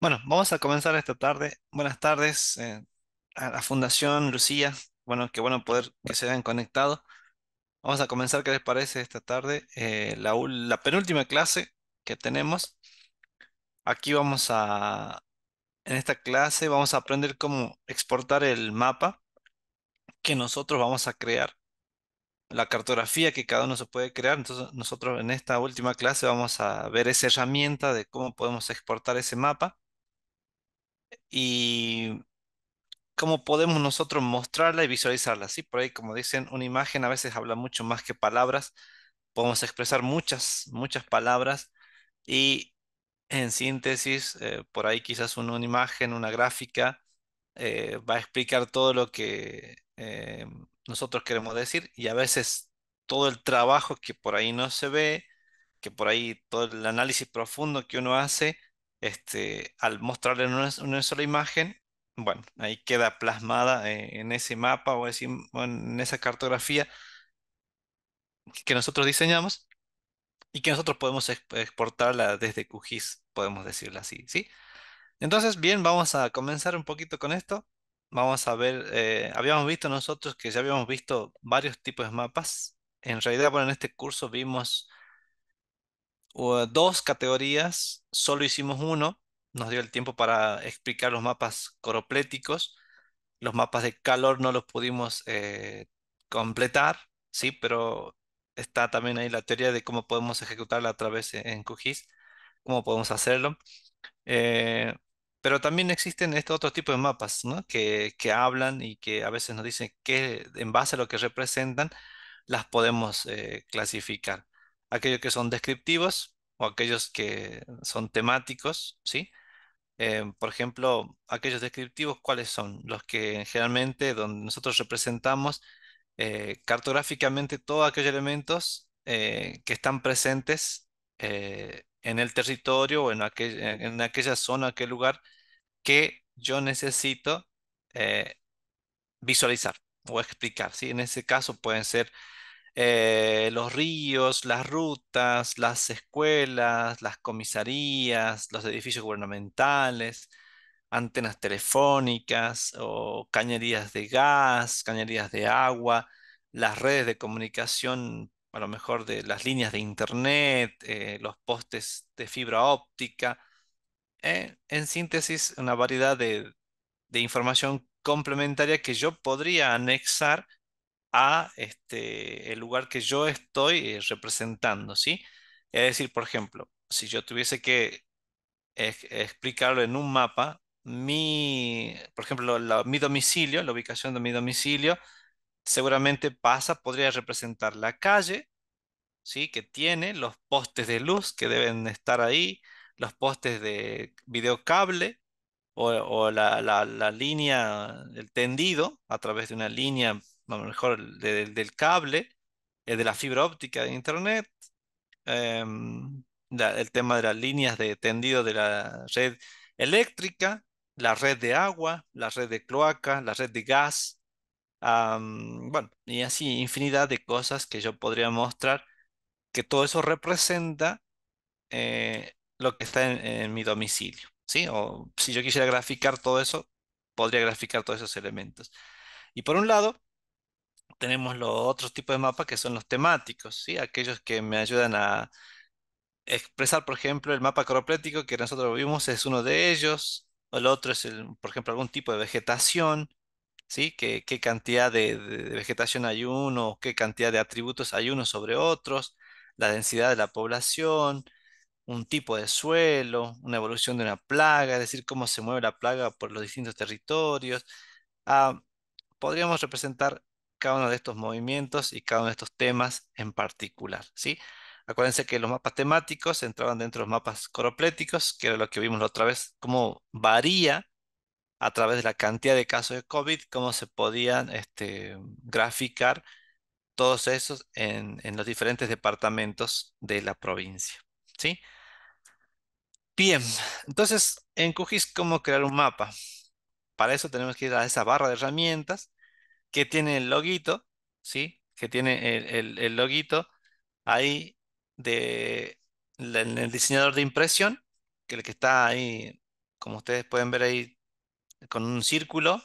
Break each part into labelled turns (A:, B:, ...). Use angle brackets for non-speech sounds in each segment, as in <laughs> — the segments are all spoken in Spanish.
A: Bueno, vamos a comenzar esta tarde. Buenas tardes eh, a la Fundación Lucía. Bueno, qué bueno poder que se hayan conectado. Vamos a comenzar, ¿qué les parece esta tarde? Eh, la, la, penúltima clase que tenemos. Aquí vamos a, en esta clase vamos a aprender cómo exportar el mapa que nosotros vamos a crear, la cartografía que cada uno se puede crear. Entonces nosotros en esta última clase vamos a ver esa herramienta de cómo podemos exportar ese mapa y cómo podemos nosotros mostrarla y visualizarla. Sí, por ahí, como dicen, una imagen a veces habla mucho más que palabras. Podemos expresar muchas, muchas palabras y en síntesis, eh, por ahí quizás una, imagen, una gráfica, eh, va a explicar todo lo que eh, nosotros queremos decir y a veces todo el trabajo que por ahí no se ve, que por ahí todo el análisis profundo que uno hace, este, al mostrarle una, sola imagen, bueno, ahí queda plasmada eh, en ese mapa o en esa cartografía que nosotros diseñamos y que nosotros podemos exportarla desde QGIS, podemos decirlo así, ¿sí? Entonces, bien, vamos a comenzar un poquito con esto. Vamos a ver, eh, habíamos visto nosotros que ya habíamos visto varios tipos de mapas. En realidad, bueno, en este curso vimos dos categorías, solo hicimos uno, nos dio el tiempo para explicar los mapas coropléticos, los mapas de calor no los pudimos eh, completar, sí, pero está también ahí la teoría de cómo podemos ejecutarla a través e-, en QGIS, cómo podemos hacerlo. Eh, pero también existen estos otros tipos de mapas que, hablan y que a veces nos dicen que en base a lo que representan las podemos eh, clasificar aquellos que son descriptivos o aquellos que son temáticos, ¿sí? Eh, por ejemplo, aquellos descriptivos, ¿cuáles son? Los que generalmente donde nosotros representamos eh, cartográficamente todos aquellos elementos eh, que están presentes en el territorio o en, en aquella zona, aquel lugar que yo necesito visualizar o explicar. ¿sí? En ese caso pueden ser eh, los ríos, las rutas, las escuelas, las comisarías, los edificios gubernamentales, antenas telefónicas o cañerías de gas, cañerías de agua, las redes de comunicación, a lo mejor de las líneas de internet, eh, los postes de fibra óptica. Eh, en síntesis, una variedad de información complementaria que yo podría anexar a este, el lugar que yo estoy eh, representando, ¿sí? Es decir, por ejemplo, si yo tuviese que explicarlo en un mapa, mi, por ejemplo, mi domicilio, la ubicación de mi domicilio, seguramente pasa, podría representar la calle, ¿sí? Que tiene los postes de luz que deben estar ahí, los postes de videocable o, la, la, línea, el tendido a través de una línea a lo mejor del cable, eh, de la fibra óptica de Internet, em, el tema de las líneas de tendido de la red eléctrica, la red de agua, la red de cloaca, la red de gas, bueno, y así infinidad de cosas que yo podría mostrar que todo eso representa eh, lo que está en, en, mi domicilio, ¿sí? O si yo quisiera graficar todo eso, podría graficar todos esos elementos. Y por un lado, tenemos los otros tipos de mapas que son los temáticos, ¿sí? aquellos que me ayudan a expresar, por ejemplo, el mapa coroplético que nosotros vimos es uno de ellos, o el otro es, por ejemplo, algún tipo de vegetación, ¿sí? ¿Qué, cantidad de, vegetación hay uno, qué cantidad de atributos hay uno sobre otros, la densidad de la población, un tipo de suelo, una evolución de una plaga, es decir, cómo se mueve la plaga por los distintos territorios. Ah, podríamos representar cada uno de estos movimientos y cada uno de estos temas en particular, ¿sí? Acuérdense que los mapas temáticos entraban dentro de los mapas coropléticos, que era lo que vimos la otra vez, cómo varía a través de la cantidad de casos de COVID, cómo se podían este, graficar todos esos en, los diferentes departamentos de la provincia. ¿sí? Bien, entonces en QGIS, ¿cómo crear un mapa? Para eso tenemos que ir a esa barra de herramientas que tiene el loguito, ¿sí? Que tiene el, loguito ahí de, en el diseñador de impresión, que el que está ahí, como ustedes pueden ver ahí, con un círculo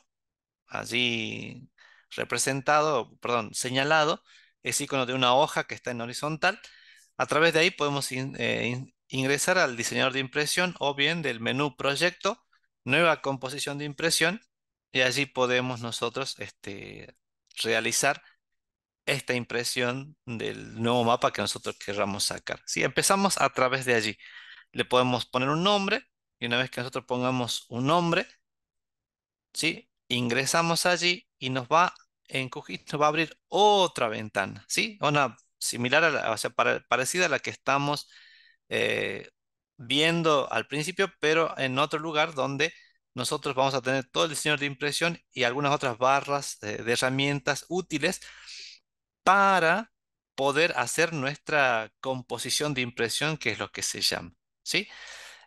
A: allí representado, perdón, señalado, es icono de una hoja que está en horizontal. A través de ahí podemos eh, ingresar al diseñador de impresión o bien del menú proyecto, nueva composición de impresión, y allí podemos nosotros este, realizar esta impresión del nuevo mapa que nosotros querramos sacar. Si empezamos a través de allí, le podemos poner un nombre y una vez que nosotros pongamos un nombre, ingresamos allí y nos va en nos va a abrir otra ventana, ¿sí? Una similar a la, o sea, parecida a la que estamos eh, viendo al principio, pero en otro lugar donde nosotros vamos a tener todo el diseñador de impresión y algunas otras barras de, herramientas útiles para poder hacer nuestra composición de impresión, que es lo que se llama. ¿sí?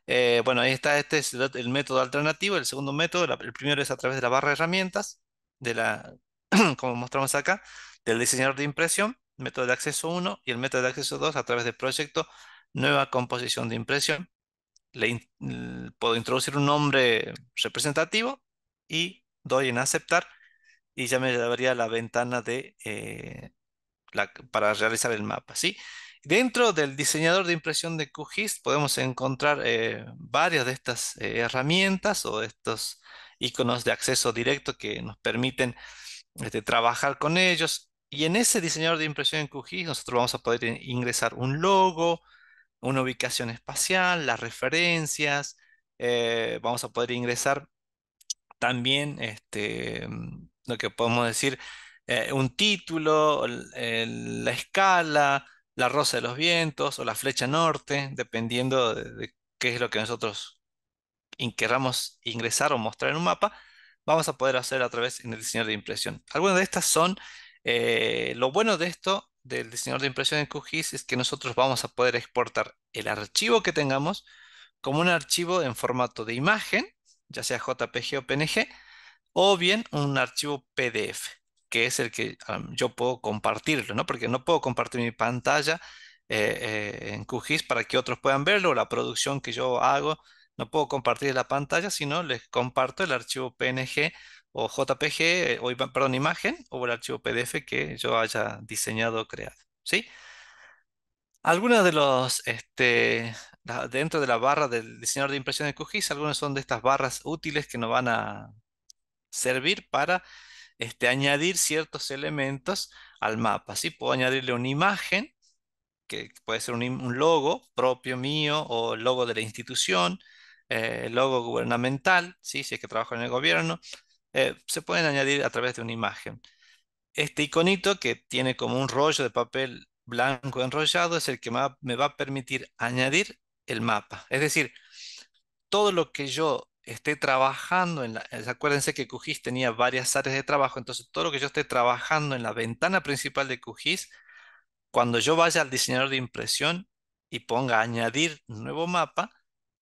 A: Eh, bueno, ahí está, este es el, método alternativo, el segundo método, el primero es a través de la barra de herramientas, de la, <clears throat> como mostramos acá, del diseñador de impresión, método de acceso 1 y el método de acceso 2 a través del proyecto, nueva composición de impresión le puedo introducir un nombre representativo y doy en aceptar y ya me a la ventana de, eh, para realizar el mapa. ¿sí? Dentro del diseñador de impresión de QGIS podemos encontrar eh, varias de estas eh, herramientas o estos iconos de acceso directo que nos permiten este, trabajar con ellos. Y en ese diseñador de impresión de QGIS nosotros vamos a poder ingresar un logo, una ubicación espacial, las referencias, eh, vamos a poder ingresar también este, mm, lo que podemos decir, eh, un título, la escala, la rosa de los vientos o la flecha norte, dependiendo de, qué es lo que nosotros queramos ingresar o mostrar en un mapa, vamos a poder hacer a través en el diseñador de impresión. Algunas de estas son, eh, lo bueno de esto del diseñador de impresión en QGIS es que nosotros vamos a poder exportar el archivo que tengamos como un archivo en formato de imagen, ya sea JPG o PNG, o bien un archivo PDF, que es el que yo puedo compartirlo, ¿no? Porque no puedo compartir mi pantalla eh, eh, en QGIS para que otros puedan verlo, la producción que yo hago, no puedo compartir la pantalla, sino les comparto el archivo PNG o JPG, o, perdón, imagen, o el archivo PDF que yo haya diseñado o creado. ¿sí? Algunas de los, este, dentro de la barra del diseñador de impresión de QGIS, algunas son de estas barras útiles que nos van a servir para este, añadir ciertos elementos al mapa. ¿sí? Puedo añadirle una imagen, que puede ser un, logo propio mío o logo de la institución, eh, logo gubernamental, ¿sí? si es que trabajo en el gobierno, eh, se pueden añadir a través de una imagen. Este iconito que tiene como un rollo de papel blanco enrollado es el que me va a permitir añadir el mapa. Es decir, todo lo que yo esté trabajando, en acuérdense que QGIS tenía varias áreas de trabajo, entonces todo lo que yo esté trabajando en la ventana principal de QGIS, cuando yo vaya al diseñador de impresión y ponga añadir nuevo mapa,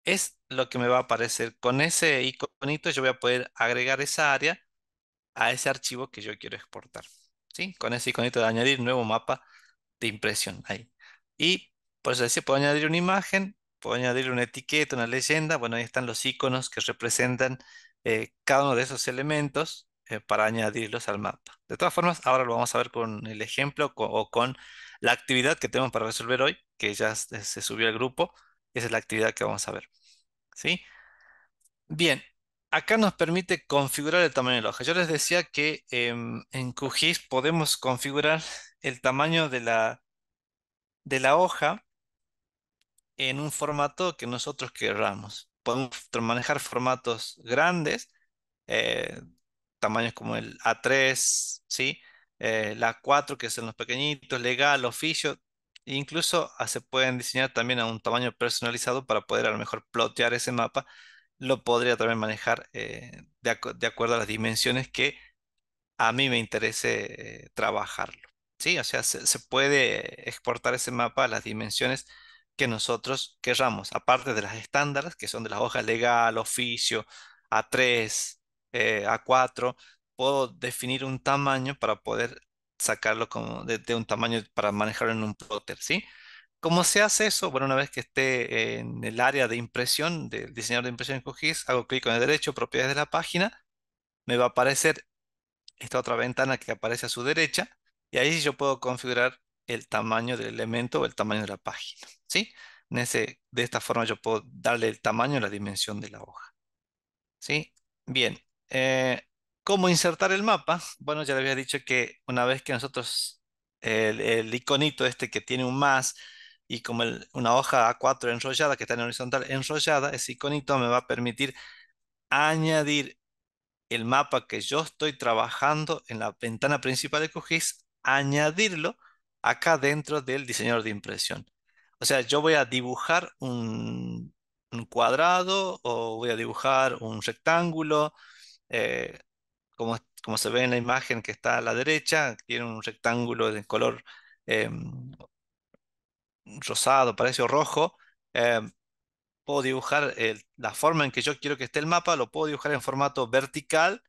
A: es lo que me va a aparecer. Con ese iconito yo voy a poder agregar esa área a ese archivo que yo quiero exportar. ¿sí? Con ese iconito de añadir nuevo mapa de impresión ahí. Y por eso decía, puedo añadir una imagen, puedo añadir una etiqueta, una leyenda. Bueno, ahí están los iconos que representan eh, cada uno de esos elementos eh, para añadirlos al mapa. De todas formas, ahora lo vamos a ver con el ejemplo o con la actividad que tenemos para resolver hoy, que ya se subió al grupo. Esa es la actividad que vamos a ver. ¿Sí? Bien, acá nos permite configurar el tamaño de la hoja. Yo les decía que em, en QGIS podemos configurar el tamaño de la, de la hoja en un formato que nosotros queramos. Podemos manejar formatos grandes, eh, tamaños como el A3, ¿sí? Eh, la A4, que son los pequeñitos, legal, oficio, e incluso ah, se pueden diseñar también a un tamaño personalizado para poder a lo mejor plotear ese mapa. Lo podría también manejar eh, de, acuerdo a las dimensiones que a mí me interese eh, trabajarlo. Sí, o sea, se, puede exportar ese mapa a las dimensiones que nosotros querramos, aparte de las estándares, que son de las hojas legal, oficio, A3, eh, A4, puedo definir un tamaño para poder sacarlo como de, un tamaño para manejarlo en un plotter, ¿sí? ¿Cómo se hace eso? Bueno, una vez que esté en el área de impresión, del diseñador de impresión en QGIS, hago clic con el derecho, propiedades de la página, me va a aparecer esta otra ventana que aparece a su derecha, y ahí yo puedo configurar el tamaño del elemento o el tamaño de la página, ¿sí? de esta forma yo puedo darle el tamaño y la dimensión de la hoja, ¿sí? Bien, eh, ¿Cómo insertar el mapa? Bueno, ya le había dicho que una vez que nosotros, el, iconito este que tiene un más y como una hoja A4 enrollada que está en horizontal enrollada, ese iconito me va a permitir añadir el mapa que yo estoy trabajando en la ventana principal de QGIS, añadirlo acá dentro del diseñador de impresión. O sea, yo voy a dibujar un, cuadrado o voy a dibujar un rectángulo, eh, como, se ve en la imagen que está a la derecha, tiene un rectángulo de color em, rosado, parece rojo. Em, puedo dibujar la forma en que yo quiero que esté el mapa, lo puedo dibujar en formato vertical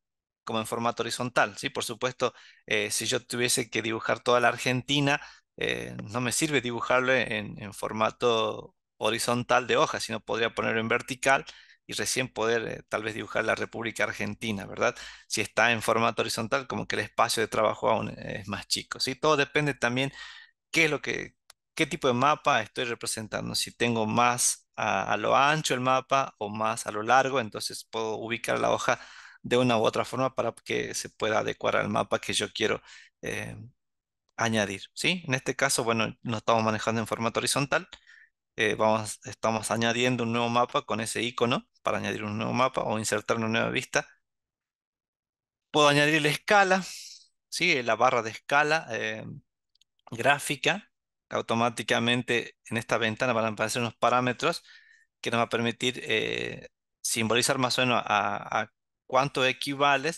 A: como en formato horizontal. ¿sí? Por supuesto, eh, si yo tuviese que dibujar toda la Argentina, eh, no me sirve dibujarlo en, en, formato horizontal de hoja, sino podría ponerlo en vertical y recién poder eh, tal vez dibujar la República Argentina, ¿verdad? Si está en formato horizontal, como que el espacio de trabajo aún eh, es más chico, ¿sí? Todo depende también qué es lo que, qué tipo de mapa estoy representando, si tengo más a, lo ancho el mapa o más a lo largo, entonces puedo ubicar la hoja de una u otra forma para que se pueda adecuar al mapa que yo quiero eh, añadir. ¿sí? En este caso, bueno, no estamos manejando en formato horizontal. vamos, estamos añadiendo un nuevo mapa con ese icono para añadir un nuevo mapa o insertar una nueva vista. Puedo añadir la escala, ¿sí? la barra de escala eh, gráfica. Automáticamente en esta ventana van a aparecer unos parámetros que nos va a permitir eh, simbolizar más o menos a, cuánto equivale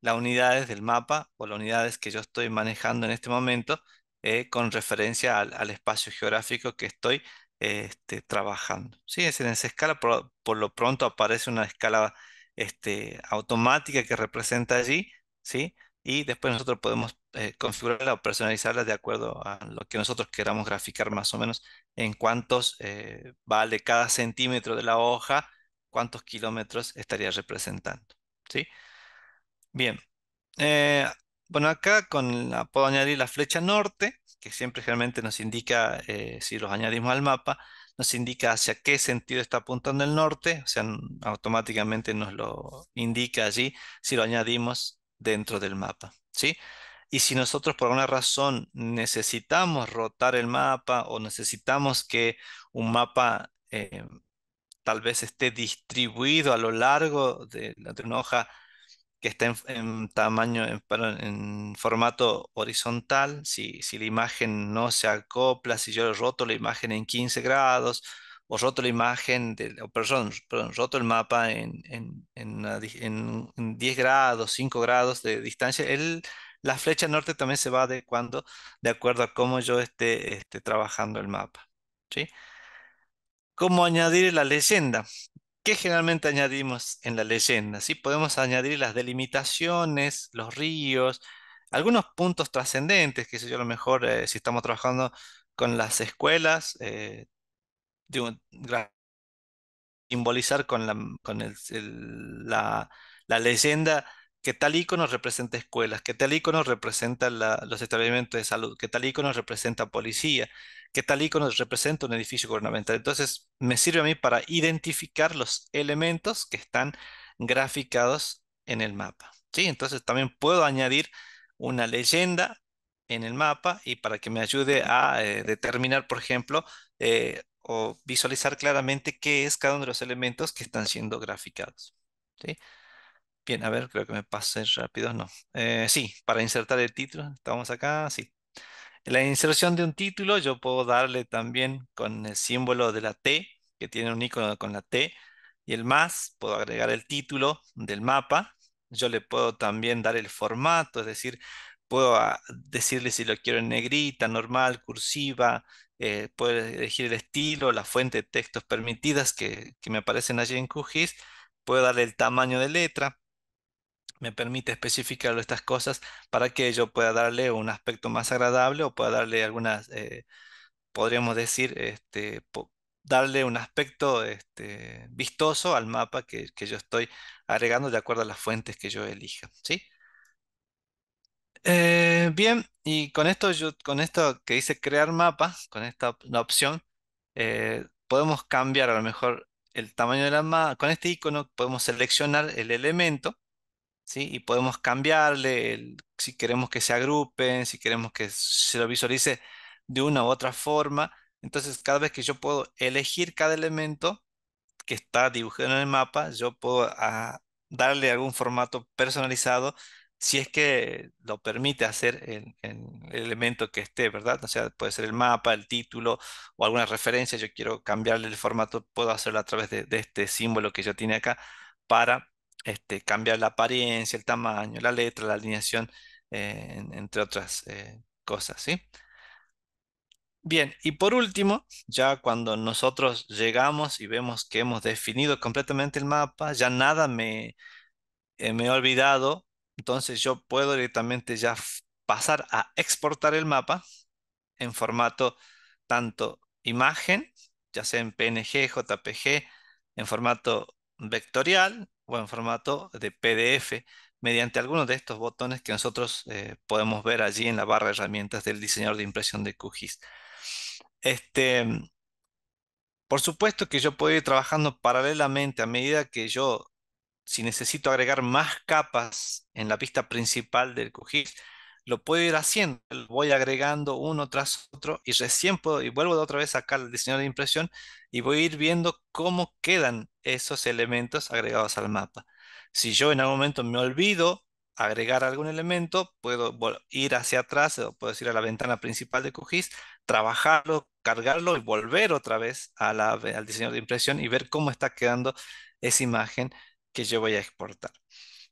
A: las unidades del mapa o las unidades que yo estoy manejando en este momento eh, con referencia al, al, espacio geográfico que estoy este, trabajando. ¿sí? en esa escala, por, lo pronto aparece una escala este, automática que representa allí, ¿sí? y después nosotros podemos eh, configurarla o personalizarla de acuerdo a lo que nosotros queramos graficar más o menos en cuántos eh, vale cada centímetro de la hoja, cuántos kilómetros estaría representando. ¿sí? Bien. Eh, bueno, acá con la, puedo añadir la flecha norte, que siempre generalmente nos indica, eh, si los añadimos al mapa, nos indica hacia qué sentido está apuntando el norte, o sea, automáticamente nos lo indica allí si lo añadimos dentro del mapa, ¿sí? Y si nosotros por alguna razón necesitamos rotar el mapa o necesitamos que un mapa eh, tal vez esté distribuido a lo largo de, de una hoja que está en, tamaño, en, formato horizontal, si, la imagen no se acopla, si yo roto la imagen en 15 grados, o roto la imagen, de, roto el mapa en, 10 grados, 5 grados de distancia, el, la flecha norte también se va adecuando de acuerdo a cómo yo esté, trabajando el mapa. ¿sí? ¿Cómo añadir la leyenda? ¿Qué generalmente añadimos en la leyenda? ¿Sí? Podemos añadir las delimitaciones, los ríos, algunos puntos trascendentes, que sé yo, a lo mejor eh, si estamos trabajando con las escuelas, eh, simbolizar con la, con el, la, la leyenda que tal icono representa escuelas, ¿Qué tal icono representa los establecimientos de salud, ¿Qué tal icono representa policía, ¿Qué tal icono representa un edificio gubernamental. Entonces, me sirve a mí para identificar los elementos que están graficados en el mapa. ¿sí? Entonces, también puedo añadir una leyenda en el mapa y para que me ayude a eh, determinar, por ejemplo, eh, o visualizar claramente qué es cada uno de los elementos que están siendo graficados. ¿sí? Bien, a ver, creo que me pasé rápido, no. Eh, sí, para insertar el título, estamos acá, sí. En la inserción de un título yo puedo darle también con el símbolo de la T, que tiene un icono con la T, y el más, puedo agregar el título del mapa, yo le puedo también dar el formato, es decir, puedo ah, decirle si lo quiero en negrita, normal, cursiva, eh, puedo elegir el estilo, la fuente de textos permitidas que, que me aparecen allí en QGIS, puedo darle el tamaño de letra, me permite especificar estas cosas para que yo pueda darle un aspecto más agradable o pueda darle algunas, eh, podríamos decir, este, darle un aspecto este, vistoso al mapa que, yo estoy agregando de acuerdo a las fuentes que yo elija. ¿sí? Eh, bien, y con esto, yo, con esto que dice crear mapa con esta opción, eh, podemos cambiar a lo mejor el tamaño de la mapa. Con este icono podemos seleccionar el elemento y podemos cambiarle si queremos que se agrupen, si queremos que se lo visualice de una u otra forma. Entonces, cada vez que yo puedo elegir cada elemento que está dibujado en el mapa, yo puedo ah, darle algún formato personalizado si es que lo permite hacer el, el, elemento que esté, ¿verdad? O sea, puede ser el mapa, el título o alguna referencia. Yo quiero cambiarle el formato, puedo hacerlo a través de, de este símbolo que yo tiene acá para este, cambiar la apariencia, el tamaño, la letra, la alineación, eh, entre otras eh, cosas, ¿sí? Bien, y por último, ya cuando nosotros llegamos y vemos que hemos definido completamente el mapa, ya nada me, eh, me he olvidado, entonces yo puedo directamente ya pasar a exportar el mapa en formato tanto imagen, ya sea en PNG, JPG, en formato vectorial, o en formato de PDF mediante algunos de estos botones que nosotros eh, podemos ver allí en la barra de herramientas del diseñador de impresión de QGIS. Este, por supuesto que yo puedo ir trabajando paralelamente a medida que yo, si necesito agregar más capas en la pista principal del QGIS, lo puedo ir haciendo, voy agregando uno tras otro y recién puedo, y vuelvo de otra vez acá al diseñador de impresión y voy a ir viendo cómo quedan esos elementos agregados al mapa. Si yo en algún momento me olvido agregar algún elemento, puedo ir hacia atrás, o puedo ir a la ventana principal de QGIS, trabajarlo, cargarlo y volver otra vez al diseñador de impresión y ver cómo está quedando esa imagen que yo voy a exportar.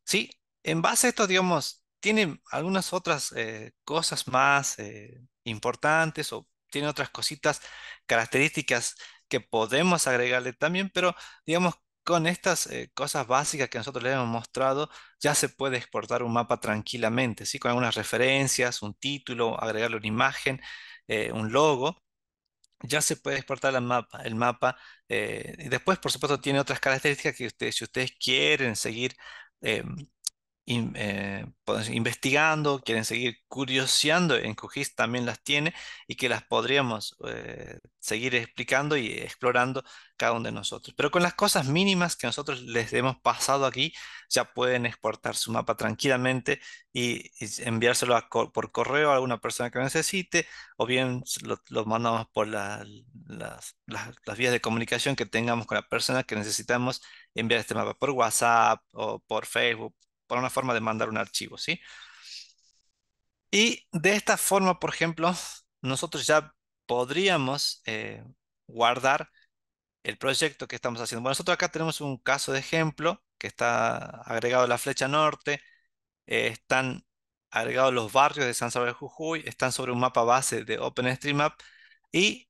A: Sí, en base a esto, digamos, tiene algunas otras eh, cosas más eh, importantes o tiene otras cositas, características que podemos agregarle también, pero digamos, con estas eh, cosas básicas que nosotros le hemos mostrado, ya se puede exportar un mapa tranquilamente, ¿sí? con algunas referencias, un título, agregarle una imagen, un logo ya se puede exportar el mapa. y después, por supuesto, tiene otras características que ustedes, si ustedes quieren seguir em, eh, pues, investigando, quieren seguir curioseando, en QGIS también las tiene y que las podríamos eh, seguir explicando y explorando cada uno de nosotros. Pero con las cosas mínimas que nosotros les hemos pasado aquí, ya pueden exportar su mapa tranquilamente y, enviárselo por correo a alguna persona que necesite, o bien lo, mandamos por las, las, vías de comunicación que tengamos con la persona que necesitamos enviar este mapa por WhatsApp o por Facebook para una forma de mandar un archivo, ¿sí? Y de esta forma, por ejemplo, nosotros ya podríamos eh, guardar el proyecto que estamos haciendo. Bueno, nosotros acá tenemos un caso de ejemplo que está agregado a la flecha norte, eh, están agregados los barrios de San Salvador de Jujuy, están sobre un mapa base de OpenStreetMap y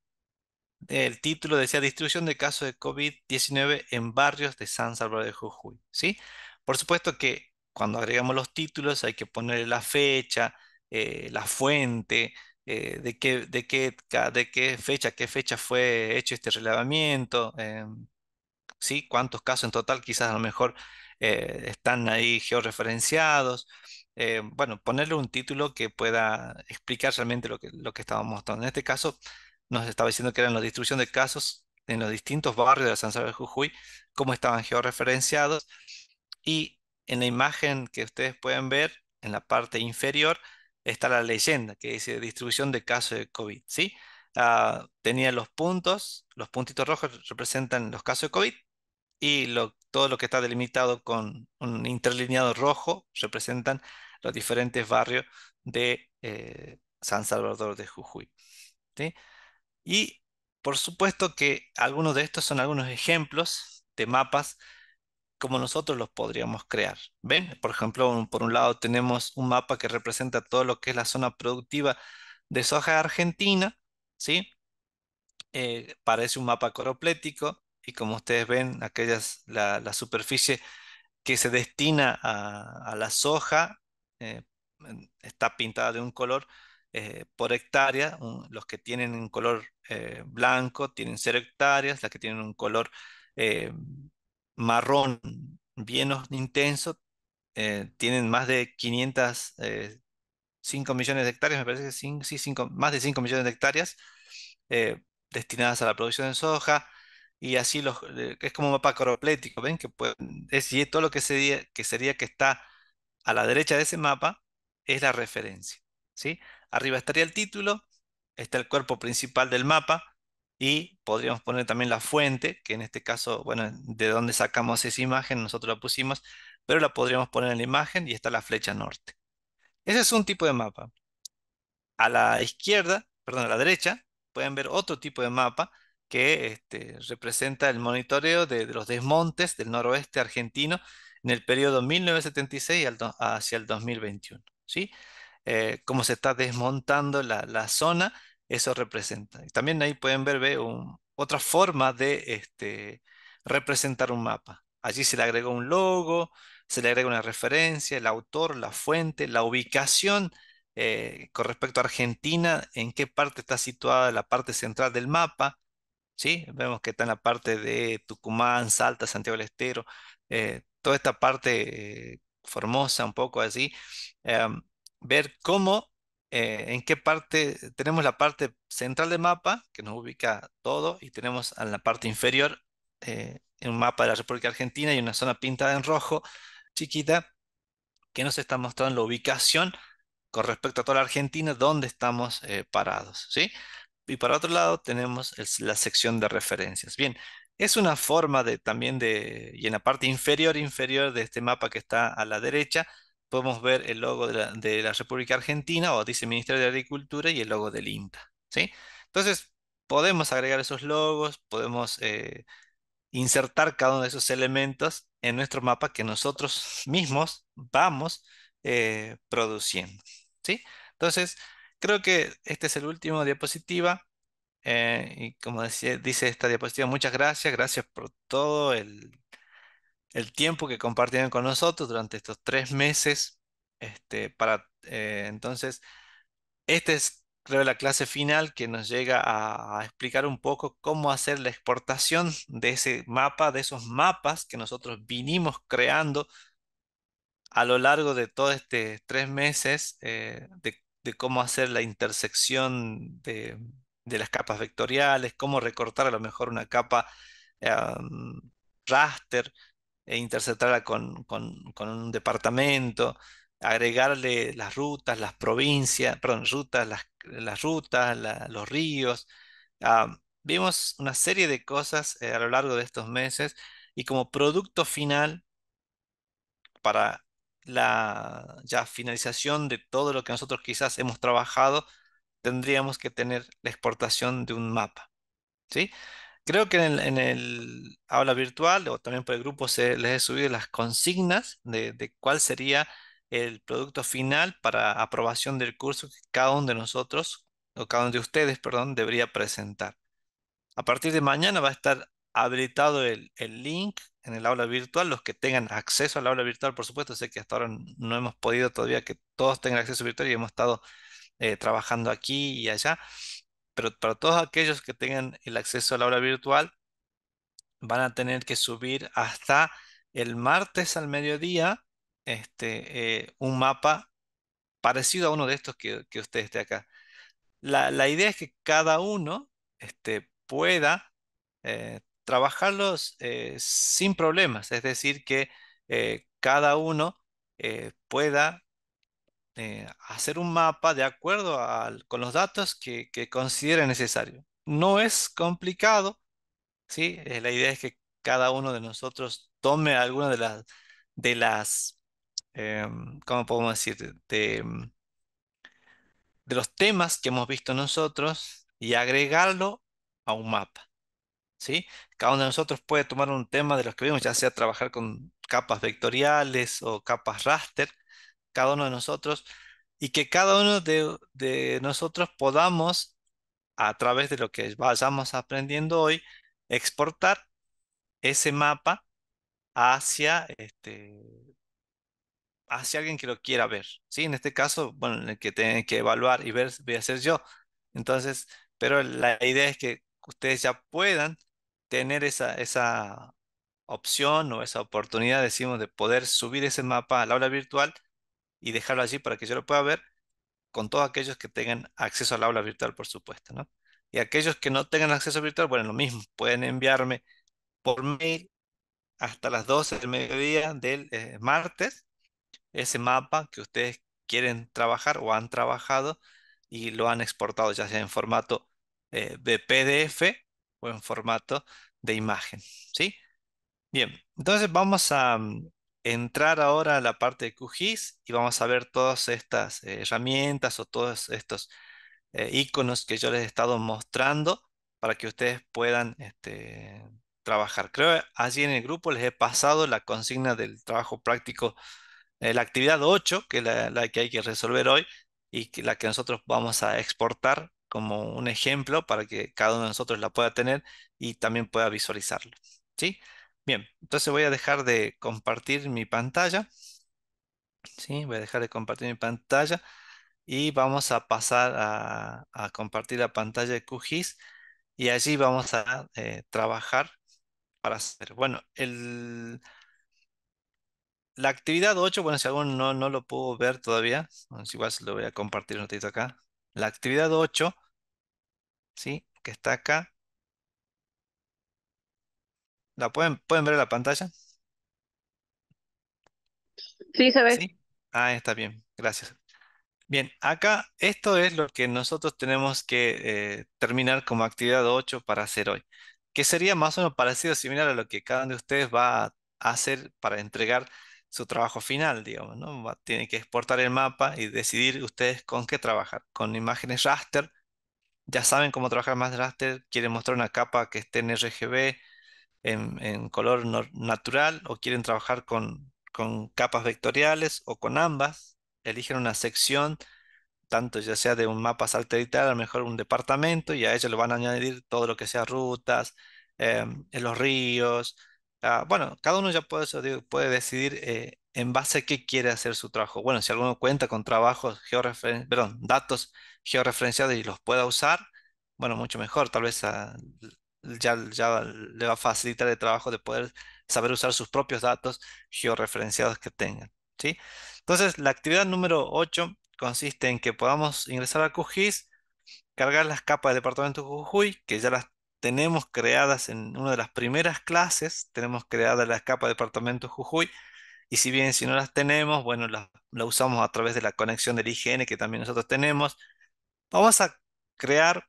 A: el título decía distribución de casos de COVID-19 en barrios de San Salvador de Jujuy, ¿sí? Por supuesto que cuando agregamos los títulos hay que poner la fecha, eh, la fuente, eh, de, qué, de, qué, de qué fecha, qué fecha fue hecho este relevamiento, eh, cuántos casos en total quizás a lo mejor están ahí georreferenciados. bueno, ponerle un título que pueda explicar realmente lo que, lo que estábamos mostrando. En este caso nos estaba diciendo que eran la distribución de casos en los distintos barrios de la San Salvador de Jujuy, cómo estaban georreferenciados y en la imagen que ustedes pueden ver, en la parte inferior, está la leyenda que dice distribución de casos de COVID, ¿sí? Ah, tenía los puntos, los puntitos rojos representan los casos de COVID y todo lo que está delimitado con un interlineado rojo representan los diferentes barrios de eh, San Salvador de Jujuy. Y por supuesto que algunos de estos son algunos ejemplos de mapas como nosotros los podríamos crear. ¿Ven? Por ejemplo, por un lado tenemos un mapa que representa todo lo que es la zona productiva de soja argentina, ¿sí? Eh, parece un mapa coroplético y como ustedes ven, aquellas, la, superficie que se destina a, la soja eh, está pintada de un color eh, por hectárea, los que tienen un color blanco tienen cero hectáreas, las que tienen un color marrón bien intenso, eh, tienen más de 500, 5 eh, millones de hectáreas, me parece que más de 5 millones de hectáreas eh, destinadas a la producción de soja, y así los, es como un mapa coroplético, ¿ven? Que es, y todo lo que sería, que sería que está a la derecha de ese mapa es la referencia, ¿sí? Arriba estaría el título, está el cuerpo principal del mapa, y podríamos poner también la fuente, que en este caso, bueno, de dónde sacamos esa imagen, nosotros la pusimos, pero la podríamos poner en la imagen y está la flecha norte. Ese es un tipo de mapa. A la izquierda, perdón, a la derecha, pueden ver otro tipo de mapa que este, representa el monitoreo de, los desmontes del noroeste argentino en el periodo 1976 hacia el 2021. ¿sí? Eh, cómo se está desmontando la, la zona eso representa. Y también ahí pueden ver otra forma de este, representar un mapa. Allí se le agregó un logo, se le agrega una referencia, el autor, la fuente, la ubicación eh, con respecto a Argentina, en qué parte está situada la parte central del mapa. ¿sí? Vemos que está en la parte de Tucumán, Salta, Santiago del Estero, eh, toda esta parte eh, formosa, un poco así. Em, ver cómo eh, en qué parte, tenemos la parte central del mapa, que nos ubica todo, y tenemos en la parte inferior eh, un mapa de la República Argentina y una zona pintada en rojo, chiquita, que nos está mostrando la ubicación con respecto a toda la Argentina, donde estamos eh, parados, ¿sí? Y para otro lado tenemos la sección de referencias. Bien, es una forma de también de, y en la parte inferior, inferior de este mapa que está a la derecha, podemos ver el logo de la, República Argentina o dice Ministerio de Agricultura y el logo del INTA. ¿sí? Entonces, podemos agregar esos logos, podemos eh, insertar cada uno de esos elementos en nuestro mapa que nosotros mismos vamos eh, produciendo. ¿sí? Entonces, creo que este es el último diapositiva. Eh, y como dice esta diapositiva, muchas gracias, gracias por todo el el tiempo que compartieron con nosotros durante estos tres meses. Este, para, eh, entonces, esta es creo la clase final que nos llega a, explicar un poco cómo hacer la exportación de ese mapa, de esos mapas que nosotros vinimos creando a lo largo de todos estos tres meses, eh, de, cómo hacer la intersección de, las capas vectoriales, cómo recortar a lo mejor una capa eh, mm, raster, e interceptarla con, un departamento, agregarle las rutas, las provincias, perdón, rutas, las, rutas, los ríos. Ah, vimos una serie de cosas eh, a lo largo de estos meses y como producto final para la finalización de todo lo que nosotros quizás hemos trabajado, tendríamos que tener la exportación de un mapa. ¿sí? Creo que en el, aula virtual o también por el grupo se, les he subido las consignas de, cuál sería el producto final para aprobación del curso que cada uno de nosotros, o cada uno de ustedes, perdón, debería presentar. A partir de mañana va a estar habilitado el, link en el aula virtual. Los que tengan acceso al aula virtual, por supuesto, sé que hasta ahora no hemos podido todavía que todos tengan acceso virtual y hemos estado eh, trabajando aquí y allá pero para todos aquellos que tengan el acceso a la aula virtual, van a tener que subir hasta el martes al mediodía este, eh, un mapa parecido a uno de estos que, que usted esté acá. La, idea es que cada uno este, pueda eh, trabajarlos eh, sin problemas, es decir, que cada uno pueda eh, hacer un mapa de acuerdo con los datos que, que, considere necesario. No es complicado, ¿sí? Eh, la idea es que cada uno de nosotros tome alguna de las, de las em, ¿cómo podemos decir? De, mm, de, los temas que hemos visto nosotros y agregarlo a un mapa. ¿Sí? Cada uno de nosotros puede tomar un tema de los que vimos, ya sea trabajar con capas vectoriales o capas raster, cada uno de nosotros, y que cada uno de, nosotros podamos, a través de lo que vayamos aprendiendo hoy, exportar ese mapa hacia este hacia alguien que lo quiera ver, ¿sí? En este caso, bueno, el que tienen que evaluar y ver voy a ser yo. Entonces, pero la idea es que ustedes ya puedan tener esa, esa opción o esa oportunidad, decimos, de poder subir ese mapa al aula virtual y dejarlo allí para que yo lo pueda ver con todos aquellos que tengan acceso al aula virtual, por supuesto, ¿no? Y aquellos que no tengan acceso virtual, bueno, lo mismo, <laughs> pueden enviarme por mail hasta las 12 del mediodía del eh, martes ese mapa que ustedes quieren trabajar o han trabajado y lo han exportado ya sea en formato eh, de PDF o en formato de imagen, ¿sí? Bien, entonces vamos a, mm, entrar ahora a la parte de QGIS y vamos a ver todas estas eh, herramientas o todos estos eh, iconos que yo les he estado mostrando para que ustedes puedan este, trabajar. Creo que allí en el grupo les he pasado la consigna del trabajo práctico, eh, la actividad 8, que es la, la, que hay que resolver hoy y que, la que nosotros vamos a exportar como un ejemplo para que cada uno de nosotros la pueda tener y también pueda visualizarlo. ¿sí? Bien, entonces voy a dejar de compartir mi pantalla. Sí, voy a dejar de compartir mi pantalla y vamos a pasar a, compartir la pantalla de QGIS y allí vamos a eh, trabajar para hacer. Bueno, el, la actividad 8, bueno, si alguno no, no lo puedo ver todavía, pues igual se lo voy a compartir un ratito acá. La actividad 8, ¿sí? que está acá, pueden, ver en la pantalla?
B: Sí, se ve.
A: Ah, está bien. Gracias. Bien, acá esto es lo que nosotros tenemos que eh, terminar como actividad 8 para hacer hoy, que sería más o menos parecido, similar a lo que cada uno de ustedes va a hacer para entregar su trabajo final, digamos, ¿no? tiene que exportar el mapa y decidir ustedes con qué trabajar, con imágenes raster, ya saben cómo trabajar más raster, quieren mostrar una capa que esté en RGB, en, color natural o quieren trabajar con, capas vectoriales o con ambas, eligen una sección, tanto ya sea de un mapa satelital, a lo mejor un departamento, y a ello le van a añadir todo lo que sea rutas, em, en los ríos. Ah, bueno, cada uno ya puede, puede decidir eh, en base a qué quiere hacer su trabajo. Bueno, si alguno cuenta con trabajos georreferen datos georreferenciados y los pueda usar, bueno, mucho mejor. Tal vez ya, le va a facilitar el trabajo de poder saber usar sus propios datos georreferenciados que tengan. ¿sí? Entonces, la actividad número 8 consiste en que podamos ingresar a QGIS, cargar las capas de departamento Jujuy, que ya las tenemos creadas en una de las primeras clases, tenemos creadas las capas de departamento Jujuy, y si bien si no las tenemos, bueno, las la usamos a través de la conexión del IGN que también nosotros tenemos. Vamos a crear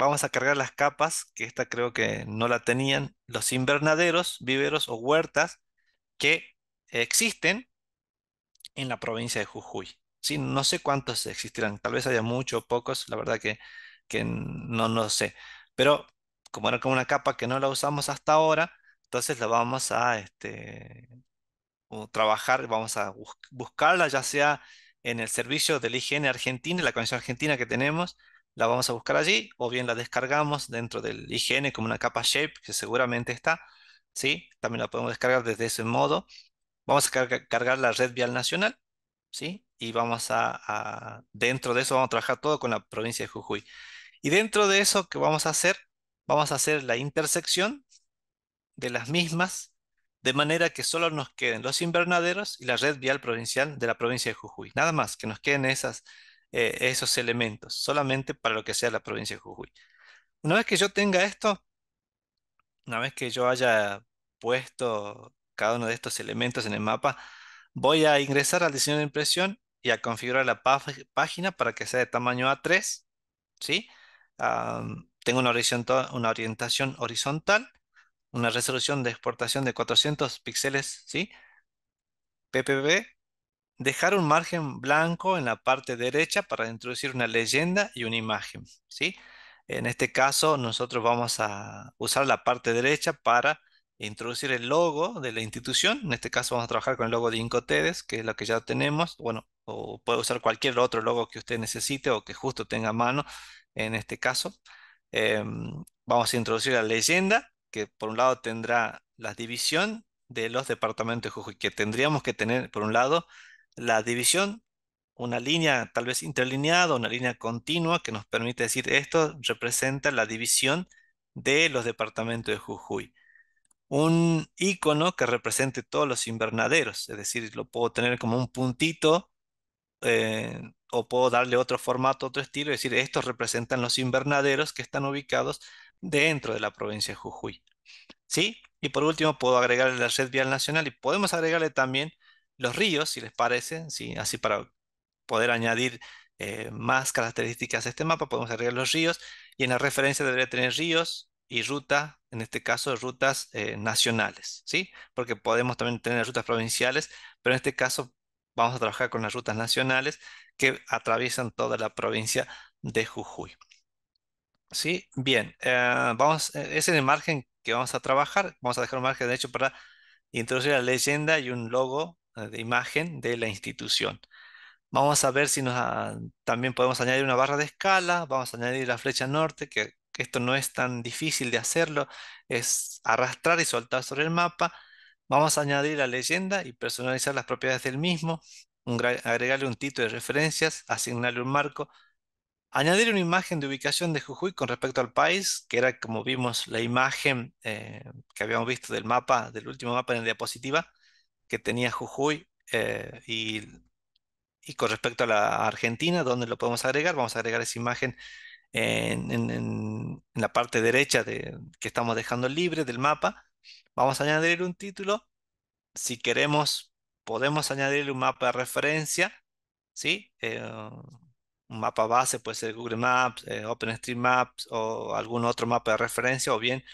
A: vamos a cargar las capas, que esta creo que no la tenían, los invernaderos, viveros o huertas que existen en la provincia de Jujuy. ¿sí? No sé cuántos existirán, tal vez haya muchos o pocos, la verdad que, no, no sé. Pero como era como una capa que no la usamos hasta ahora, entonces la vamos a este, trabajar, vamos a buscarla ya sea en el servicio del higiene argentina, la Comisión Argentina que tenemos, la vamos a buscar allí o bien la descargamos dentro del IGN como una capa shape que seguramente está. ¿sí? También la podemos descargar desde ese modo. Vamos a cargar, la red vial nacional ¿sí? y vamos a, dentro de eso vamos a trabajar todo con la provincia de Jujuy. Y dentro de eso que vamos a hacer, vamos a hacer la intersección de las mismas de manera que solo nos queden los invernaderos y la red vial provincial de la provincia de Jujuy. Nada más, que nos queden esas eh, esos elementos, solamente para lo que sea la provincia de Jujuy. Una vez que yo tenga esto, una vez que yo haya puesto cada uno de estos elementos en el mapa, voy a ingresar al diseño de impresión y a configurar la página para que sea de tamaño A3, ¿sí? Ah, tengo una, una orientación horizontal, una resolución de exportación de 400 píxeles, ¿sí? PPB, dejar un margen blanco en la parte derecha para introducir una leyenda y una imagen, ¿sí? En este caso, nosotros vamos a usar la parte derecha para introducir el logo de la institución. En este caso vamos a trabajar con el logo de Incotedes, que es lo que ya tenemos. Bueno, o puede usar cualquier otro logo que usted necesite o que justo tenga mano en este caso. Em, vamos a introducir la leyenda, que por un lado tendrá la división de los departamentos de Jujuy, que tendríamos que tener, por un lado, la división, una línea tal vez interlineada, una línea continua que nos permite decir esto representa la división de los departamentos de Jujuy. Un icono que represente todos los invernaderos, es decir, lo puedo tener como un puntito eh, o puedo darle otro formato, otro estilo, es decir, estos representan los invernaderos que están ubicados dentro de la provincia de Jujuy. ¿Sí? Y por último, puedo agregarle la red vial nacional y podemos agregarle también los ríos, si les parece, así para poder añadir eh, más características a este mapa, podemos agregar los ríos y en la referencia debería tener ríos y ruta, en este caso rutas eh, nacionales, ¿sí? porque podemos también tener rutas provinciales, pero en este caso vamos a trabajar con las rutas nacionales que atraviesan toda la provincia de Jujuy. ¿Sí? Bien, eh, vamos, ese es el margen que vamos a trabajar. Vamos a dejar un margen de hecho para introducir la leyenda y un logo Ah, de imagen de la institución. Vamos a ver si ah, también podemos añadir una barra de escala, vamos a añadir la flecha norte, que, esto no es tan difícil de hacerlo, es arrastrar y soltar sobre el mapa. Vamos a añadir la leyenda y personalizar las propiedades del mismo, agregarle un título de referencias, asignarle un marco, añadir una imagen de ubicación de Jujuy con respecto al país, que era como vimos la imagen eh, que habíamos visto del mapa, del último mapa en la diapositiva, que tenía Jujuy eh, y, con respecto a la Argentina, ¿dónde lo podemos agregar? Vamos a agregar esa imagen en, la parte derecha de, que estamos dejando libre del mapa. Vamos a añadir un título. Si queremos, podemos añadirle un mapa de referencia, ¿sí? Eh, un mapa base puede ser Google Maps, eh, OpenStreetMaps o algún otro mapa de referencia, o bien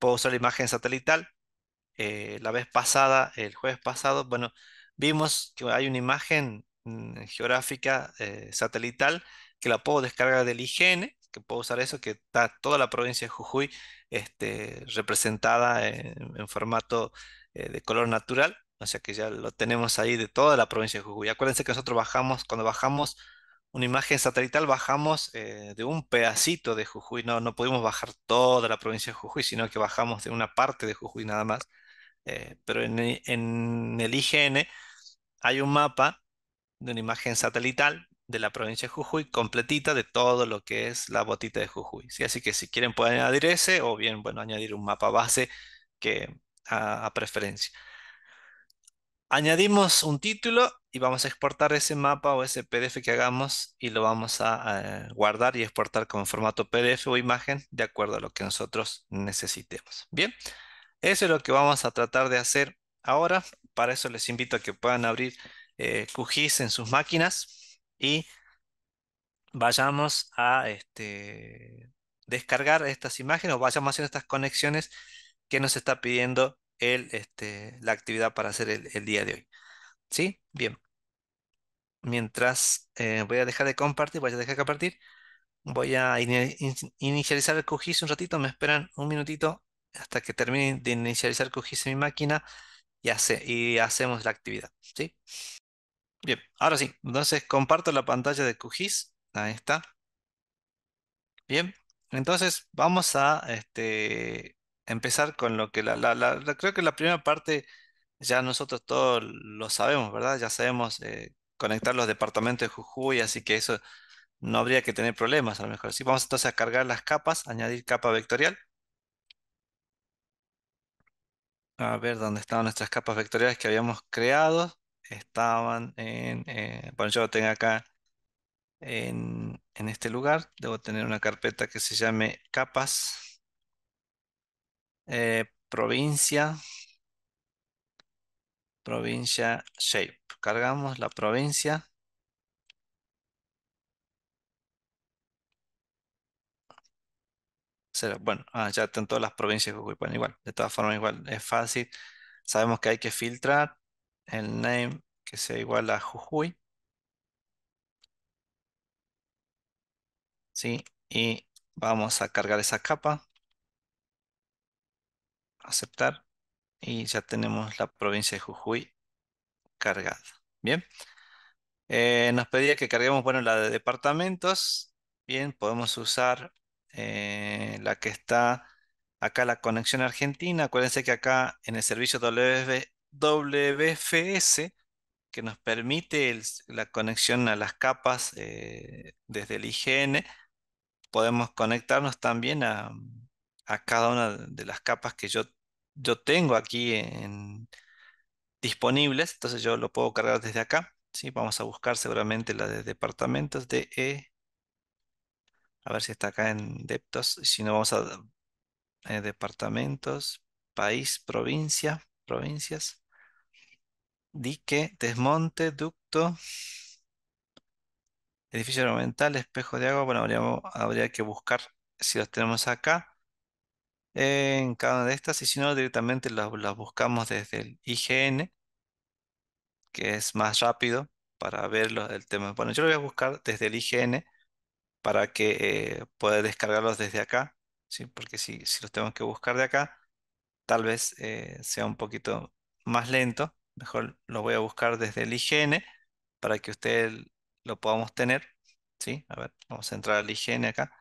A: puedo usar la imagen satelital eh, la vez pasada, el jueves pasado, bueno, vimos que hay una imagen mm, geográfica eh, satelital que la puedo descargar del IGN, que puedo usar eso, que está toda la provincia de Jujuy este, representada en, formato eh, de color natural, o sea que ya lo tenemos ahí de toda la provincia de Jujuy. Acuérdense que nosotros bajamos, cuando bajamos una imagen satelital, bajamos de un pedacito de Jujuy, no, no pudimos bajar toda la provincia de Jujuy, sino que bajamos de una parte de Jujuy nada más. Eh, pero en, e, el IGN hay un mapa de una imagen satelital de la provincia de Jujuy completita de todo lo que es la botita de Jujuy. ¿sí? Así que si quieren pueden añadir ese o bien, bueno, añadir un mapa base que a, preferencia. Añadimos un título y vamos a exportar ese mapa o ese PDF que hagamos y lo vamos a, a guardar y exportar como formato PDF o imagen de acuerdo a lo que nosotros necesitemos. Bien. Eso es lo que vamos a tratar de hacer ahora. Para eso les invito a que puedan abrir QGIS eh, en sus máquinas y vayamos a este, descargar estas imágenes o vayamos haciendo estas conexiones que nos está pidiendo el, este, la actividad para hacer el, día de hoy. ¿Sí? Bien. Mientras eh, voy a dejar de compartir, voy a dejar de compartir. Voy a inicializar el QGIS un ratito, me esperan un minutito hasta que termine de inicializar QGIS en mi máquina y, hace, y hacemos la actividad. ¿sí? Bien, ahora sí, entonces comparto la pantalla de QGIS. Ahí está. Bien, entonces vamos a este, empezar con lo que creo que la primera parte ya nosotros todos lo sabemos, ¿verdad? Ya sabemos eh, conectar los departamentos de Jujuy, así que eso no habría que tener problemas a lo mejor. Sí, vamos entonces a cargar las capas, añadir capa vectorial. A ver dónde estaban nuestras capas vectoriales que habíamos creado. Estaban en, eh, bueno, yo lo tengo acá en, este lugar. Debo tener una carpeta que se llame capas. Eh, provincia. Provincia shape. Cargamos la provincia. bueno, ah, ya en todas las provincias de Jujuy. igual, de todas formas igual, es fácil. Sabemos que hay que filtrar el name que sea igual a Jujuy. ¿Sí? Y vamos a cargar esa capa. Aceptar. Y ya tenemos la provincia de Jujuy cargada. Bien. Eh, nos pedía que carguemos, bueno, la de departamentos. Bien, podemos usar eh, la que está acá la conexión argentina. Acuérdense que acá en el servicio WFS, que nos permite la conexión a las capas eh, desde el IGN, podemos conectarnos también a, cada una de las capas que yo, yo tengo aquí disponibles. Entonces yo lo puedo cargar desde acá. ¿sí? Vamos a buscar seguramente la de departamentos de a ver si está acá en deptos. Si no, vamos a eh, departamentos, país, provincia, provincias. Dique, desmonte, ducto. Edificio ornamental, espejo de agua. Bueno, habría, que buscar si los tenemos acá en cada una de estas y si no directamente los buscamos desde el IGN que es más rápido para ver los, el tema. Bueno, yo lo voy a buscar desde el IGN para que eh, pueda descargarlos desde acá, ¿sí? porque si, los tengo que buscar de acá, tal vez eh, sea un poquito más lento. Mejor lo voy a buscar desde el IGN para que usted lo podamos tener. ¿sí? A ver, vamos a entrar al IGN acá.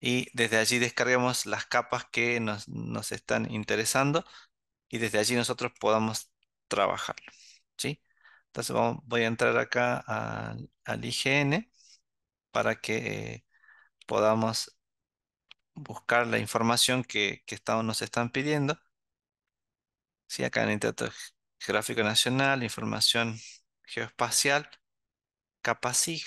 A: Y desde allí descargamos las capas que nos, nos están interesando y desde allí nosotros podamos trabajar. ¿sí? Entonces voy a entrar acá al, IGN para que podamos buscar la información que, nos están pidiendo. Sí, acá en el Instituto Geográfico Nacional, Información Geoespacial, SIG.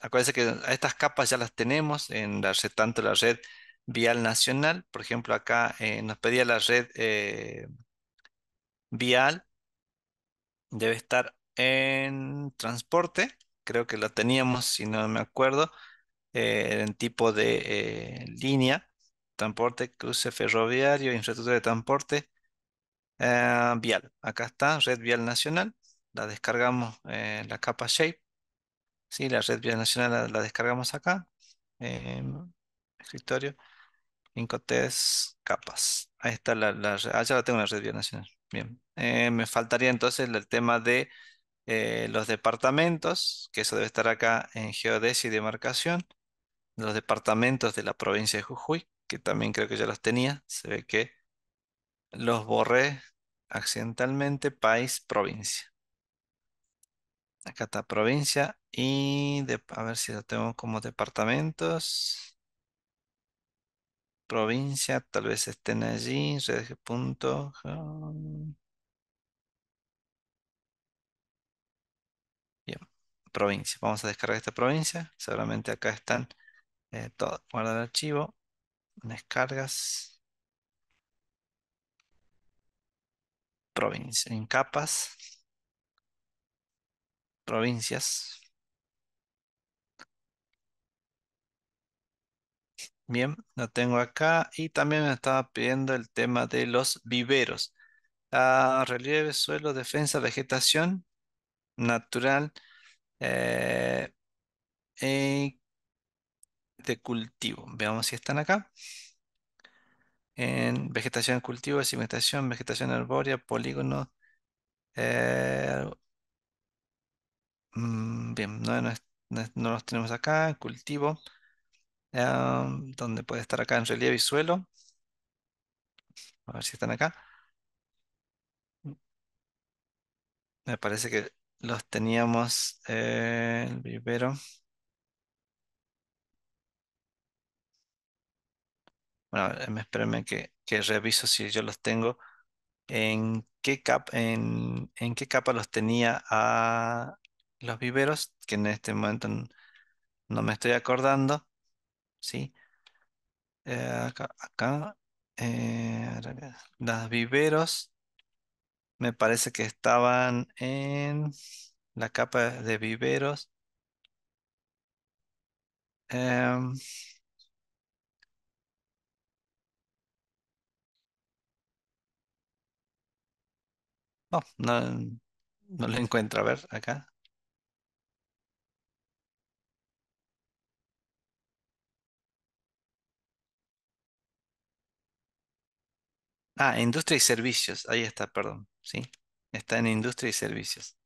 A: Acuérdense que estas capas ya las tenemos en la red, tanto la red vial nacional, por ejemplo acá eh, nos pedía la red eh, vial Debe estar en transporte. Creo que lo teníamos, si no me acuerdo. Eh, en tipo de eh, línea. Transporte, cruce ferroviario, infraestructura de transporte. Eh, vial. Acá está, red vial nacional. La descargamos en la capa shape. Sí, la red vial nacional la, descargamos acá. escritorio. Incotes capas. Ahí está la, ah, ya la tengo en la red vial nacional. Bien. Eh, me faltaría entonces el tema de eh, los departamentos, que eso debe estar acá en geodesia y demarcación. Los departamentos de la provincia de Jujuy, que también creo que ya los tenía. Se ve que los borré accidentalmente, país, provincia. Acá está provincia y de, a ver si lo tengo como departamentos. Provincia, tal vez estén allí. Punto. provincia. Vamos a descargar esta provincia. Seguramente acá están eh, Guarda Guardar archivo. Descargas. Provincia. En capas. Provincias. Bien, lo tengo acá. Y también me estaba pidiendo el tema de los viveros. Ah, relieve, suelo, defensa, vegetación natural eh, de cultivo. Veamos si están acá. En vegetación cultivo, cimentación, vegetación arbórea, polígono. Eh, mm, bien, no, los tenemos acá. Cultivo. Em, donde puede estar acá en relieve y suelo. A ver si están acá. Me parece que los teníamos eh, el vivero. Bueno, espérenme que, que reviso si yo los tengo. ¿En qué, en, qué capa los tenía a ah, los viveros? Que en este momento no me estoy acordando. ¿Sí? Eh, acá. Eh, Las viveros. Me parece que estaban en la capa de viveros. Em, no, no lo encuentro. A ver, acá. Ah, industria y servicios. Ahí está, perdón. ¿sí? Está en industria y servicios.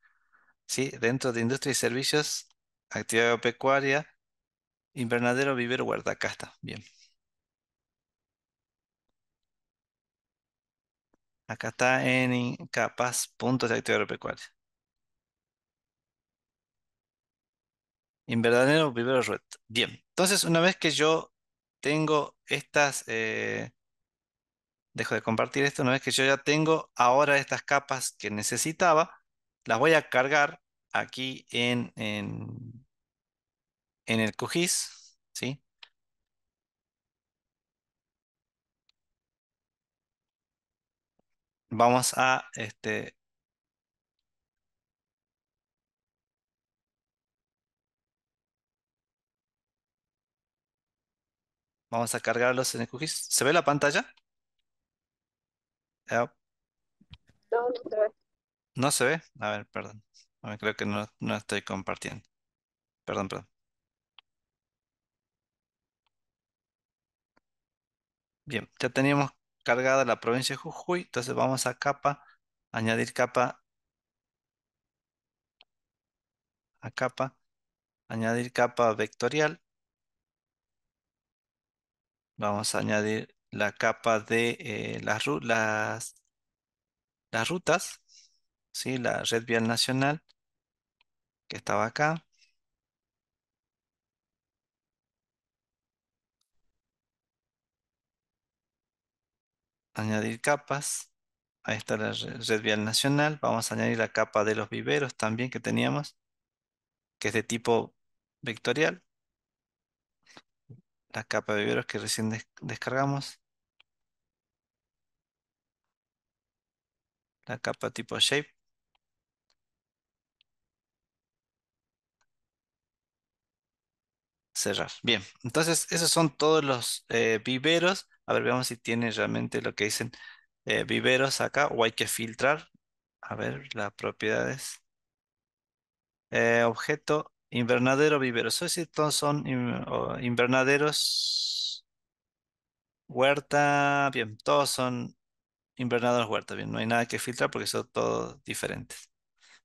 A: ¿Sí? Dentro de industria y servicios, actividad agropecuaria, invernadero, vivero, huerta. Acá está. Bien. Acá está en capas puntos de actividad agropecuaria. Invernadero, vivero, huerta. Bien. Entonces, una vez que yo tengo estas eh, dejo de compartir esto, una vez que yo ya tengo ahora estas capas que necesitaba, las voy a cargar aquí en, en, el QGIS, ¿sí? Vamos a este, Vamos a cargarlos en el QGIS. ¿Se ve la pantalla? No, se ve. A ver, perdón. creo que no, no estoy compartiendo. Perdón, perdón. Bien, ya teníamos cargada la provincia de Jujuy, entonces vamos a capa, añadir capa a capa, añadir capa vectorial. Vamos a añadir la capa de eh, las, las rutas, ¿sí? la red vial nacional que estaba acá. Añadir capas. Ahí está la red vial nacional. Vamos a añadir la capa de los viveros también que teníamos, que es de tipo vectorial. La capa de viveros que recién descargamos. la capa tipo shape. Cerrar. Bien, entonces esos son todos los eh, viveros. A ver, veamos si tiene realmente lo que dicen eh, viveros acá o hay que filtrar. A ver, las propiedades. Eh, objeto, invernadero, viveros. Es si todos son invernaderos, huerta. Bien, todos son invernaderos huerta. Bien, no hay nada que filtrar porque son todos diferentes.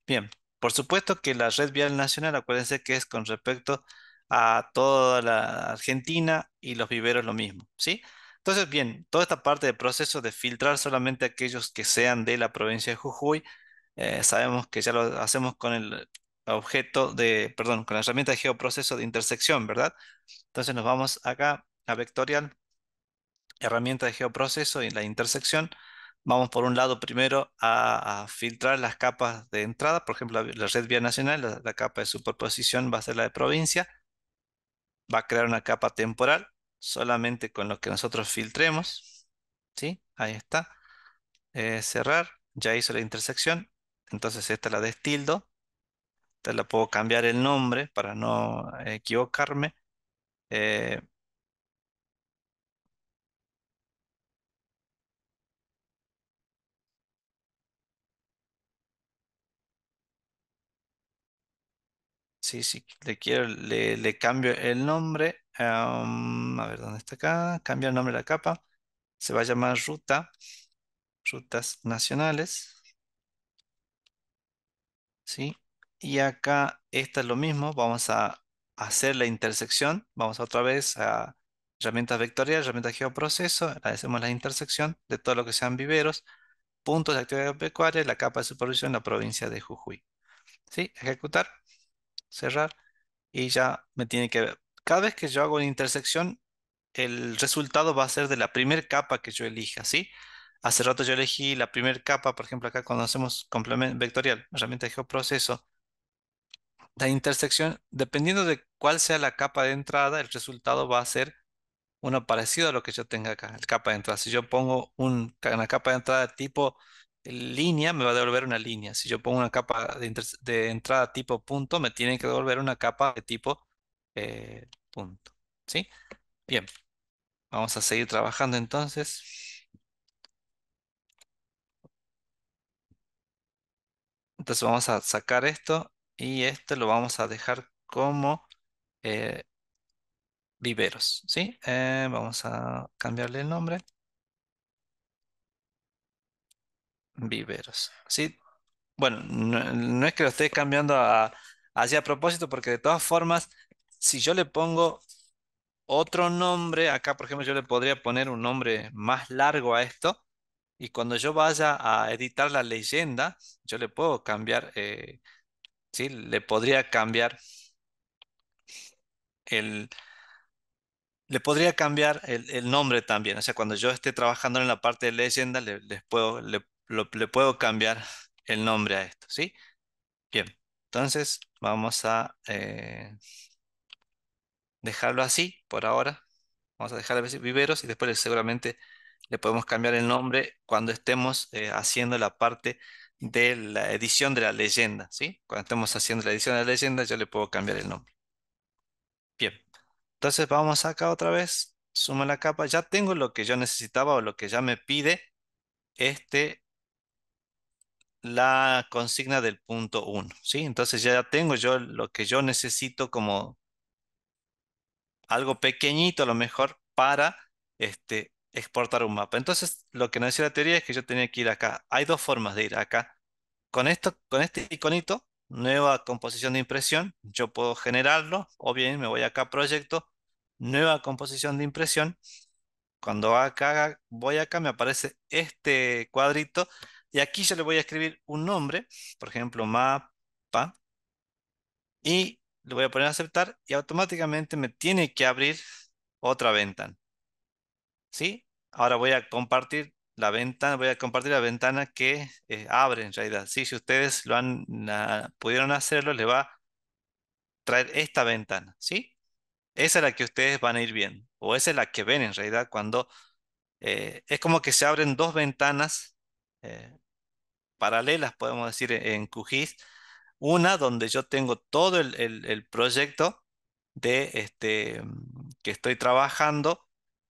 A: Bien, por supuesto que la red vial nacional, acuérdense que es con respecto a toda la Argentina y los viveros lo mismo, ¿sí? Entonces, bien, toda esta parte del proceso de filtrar solamente aquellos que sean de la provincia de Jujuy, eh, sabemos que ya lo hacemos con el objeto de, perdón, con la herramienta de geoproceso de intersección, ¿verdad? Entonces nos vamos acá a vectorial, herramienta de geoproceso y la intersección, vamos por un lado primero a, filtrar las capas de entrada, por ejemplo, la, red vía nacional, la, capa de superposición va a ser la de provincia, va a crear una capa temporal solamente con lo que nosotros filtremos, ¿sí? Ahí está, eh, cerrar, ya hizo la intersección, entonces esta la destildo, esta la puedo cambiar el nombre para no equivocarme, eh, si le quiero, le, cambio el nombre. a ver, ¿dónde está acá? Cambia el nombre de la capa. Se va a llamar ruta, rutas nacionales. ¿Sí? Y acá, esto es lo mismo. Vamos a hacer la intersección. Vamos otra vez a herramientas vectoriales, herramientas geoproceso. Hacemos la intersección de todo lo que sean viveros, puntos de actividad pecuaria, la capa de supervisión, la provincia de Jujuy. ¿Sí? Ejecutar cerrar, y ya me tiene que ver. Cada vez que yo hago una intersección, el resultado va a ser de la primera capa que yo elija, ¿sí? Hace rato yo elegí la primera capa, por ejemplo, acá cuando hacemos complemento vectorial, herramienta de geoproceso, la intersección, dependiendo de cuál sea la capa de entrada, el resultado va a ser uno parecido a lo que yo tenga acá, el capa de entrada. Si yo pongo un, una capa de entrada tipo línea me va a devolver una línea. Si yo pongo una capa de, entrada tipo punto, me tiene que devolver una capa de tipo eh, punto. ¿Sí? Bien. Vamos a seguir trabajando entonces. Entonces vamos a sacar esto y este lo vamos a dejar como eh, viveros. ¿Sí? Eh, vamos a cambiarle el nombre. Viveros. Sí, bueno, no, es que lo esté cambiando así a propósito, porque de todas formas, si yo le pongo otro nombre, acá por ejemplo yo le podría poner un nombre más largo a esto, y cuando yo vaya a editar la leyenda, yo le puedo cambiar, eh, ¿sí? le podría cambiar el... Le podría cambiar el, nombre también, o sea, cuando yo esté trabajando en la parte de leyenda, le, les puedo, le puedo cambiar el nombre a esto, ¿sí? Bien, entonces vamos a eh, dejarlo así por ahora. Vamos a dejar viveros y después seguramente le podemos cambiar el nombre cuando estemos eh, haciendo la parte de la edición de la leyenda, ¿sí? Cuando estemos haciendo la edición de la leyenda yo le puedo cambiar el nombre. Bien, entonces vamos acá otra vez, suma la capa, ya tengo lo que yo necesitaba o lo que ya me pide este la consigna del punto 1, ¿sí? Entonces ya tengo yo lo que yo necesito como algo pequeñito a lo mejor para este, exportar un mapa. Entonces lo que nos decía la teoría es que yo tenía que ir acá. Hay dos formas de ir acá. Con, esto, con este iconito, nueva composición de impresión, yo puedo generarlo, o bien me voy acá a proyecto, nueva composición de impresión. Cuando acá voy acá me aparece este cuadrito y aquí yo le voy a escribir un nombre, por ejemplo, mapa, y le voy a poner aceptar y automáticamente me tiene que abrir otra ventana. ¿Sí? Ahora voy a compartir la ventana, voy a compartir la ventana que eh, abre en realidad. si ustedes lo han, pudieron hacerlo, le va a traer esta ventana, ¿sí? Esa es la que ustedes van a ir viendo, o esa es la que ven en realidad cuando eh, es como que se abren dos ventanas eh, paralelas, podemos decir, e-, en QGIS. Una donde yo tengo todo el, proyecto de este, que estoy trabajando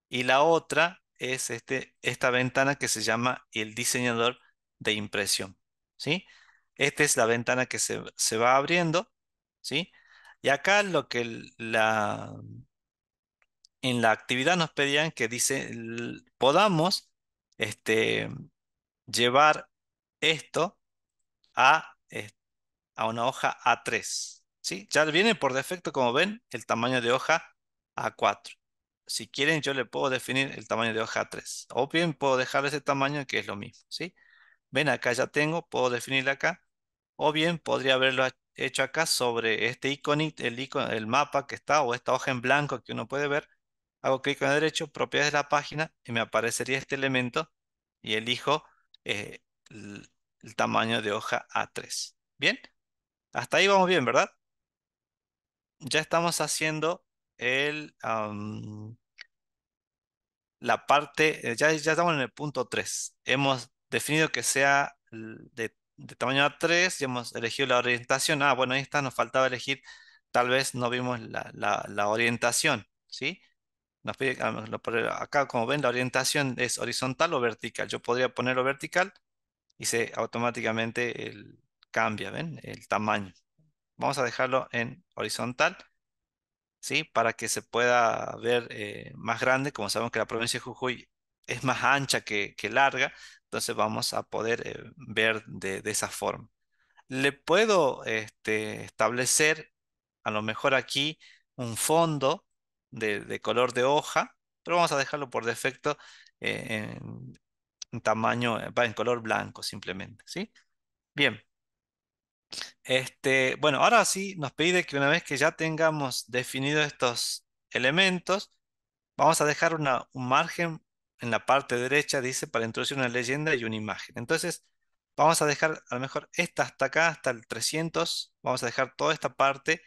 A: y la otra es este, esta ventana que se llama el diseñador de impresión. ¿sí? Esta es la ventana que se, se va abriendo. ¿sí? Y acá lo que la, en la actividad nos pedían que dice, podamos este, llevar esto a, a una hoja A3. ¿sí? Ya viene por defecto, como ven, el tamaño de hoja A4. Si quieren, yo le puedo definir el tamaño de hoja A3. O bien puedo dejar ese tamaño, que es lo mismo. ¿sí? Ven, acá ya tengo, puedo definirlo acá. O bien podría haberlo hecho acá sobre este icono, el, icono, el mapa que está, o esta hoja en blanco que uno puede ver. Hago clic en el derecho, propiedades de la página, y me aparecería este elemento. Y elijo eh, el, tamaño de hoja A3. Bien, hasta ahí vamos bien, ¿verdad? Ya estamos haciendo el, la parte, eh, ya, estamos en el punto 3. Hemos definido que sea de, tamaño A3 y hemos elegido la orientación. Ah, bueno, ahí está, nos faltaba elegir, tal vez no vimos la, la orientación, ¿sí? Nos pide, acá como ven la orientación es horizontal o vertical. Yo podría ponerlo vertical y se automáticamente el, cambia, ¿ven? El tamaño. Vamos a dejarlo en horizontal, ¿sí? Para que se pueda ver eh, más grande. Como sabemos que la provincia de Jujuy es más ancha que, larga, entonces vamos a poder eh, ver de, esa forma. Le puedo este, establecer a lo mejor aquí un fondo de, color de hoja, pero vamos a dejarlo por defecto eh, en, tamaño, eh, en color blanco simplemente, ¿sí? Bien. Este, bueno, ahora sí nos pide que una vez que ya tengamos definido estos elementos, vamos a dejar un margen en la parte derecha, dice, para introducir una leyenda y una imagen. Entonces, vamos a dejar a lo mejor esta hasta acá, hasta el 300, vamos a dejar toda esta parte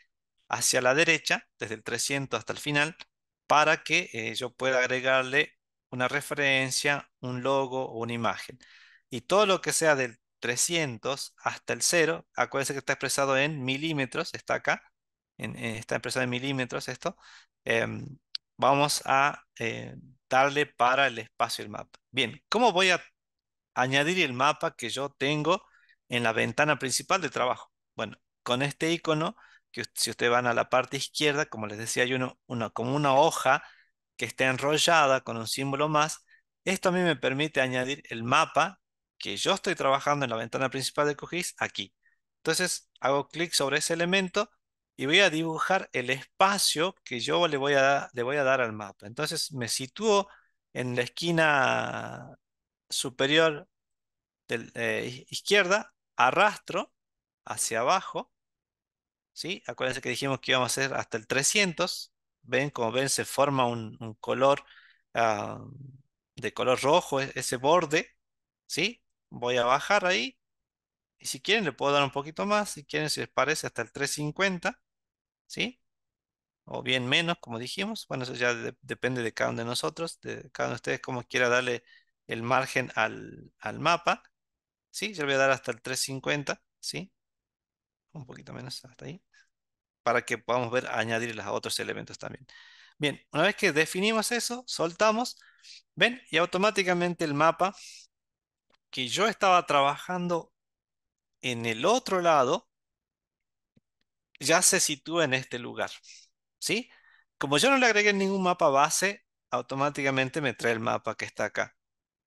A: hacia la derecha, desde el 300 hasta el final, para que eh, yo pueda agregarle una referencia, un logo o una imagen. Y todo lo que sea del 300 hasta el 0, acuérdense que está expresado en milímetros, está acá, en, eh, está expresado en milímetros esto, em, vamos a eh, darle para el espacio el mapa. Bien, ¿cómo voy a añadir el mapa que yo tengo en la ventana principal de trabajo? Bueno, con este icono si ustedes van a la parte izquierda, como les decía, hay uno, una, como una hoja que está enrollada con un símbolo más. Esto a mí me permite añadir el mapa que yo estoy trabajando en la ventana principal de QGIS aquí. Entonces hago clic sobre ese elemento y voy a dibujar el espacio que yo le voy a, le voy a dar al mapa. Entonces me sitúo en la esquina superior eh, izquierda, arrastro hacia abajo ¿sí? Acuérdense que dijimos que íbamos a hacer hasta el 300. Ven, como ven, se forma un, color ah, de color rojo, e-, ese borde, ¿sí? Voy a bajar ahí. Y si quieren, le puedo dar un poquito más. Si quieren, si les parece, hasta el 350, ¿sí? O bien menos, como dijimos. Bueno, eso ya depende de cada uno de nosotros, de cada uno de ustedes, como quiera darle el margen al, mapa. ¿Sí? Yo le voy a dar hasta el 350, ¿sí? Un poquito menos, hasta ahí para que podamos ver añadir a otros elementos también. Bien, una vez que definimos eso, soltamos, ven, y automáticamente el mapa que yo estaba trabajando en el otro lado ya se sitúa en este lugar, ¿sí? Como yo no le agregué ningún mapa base, automáticamente me trae el mapa que está acá.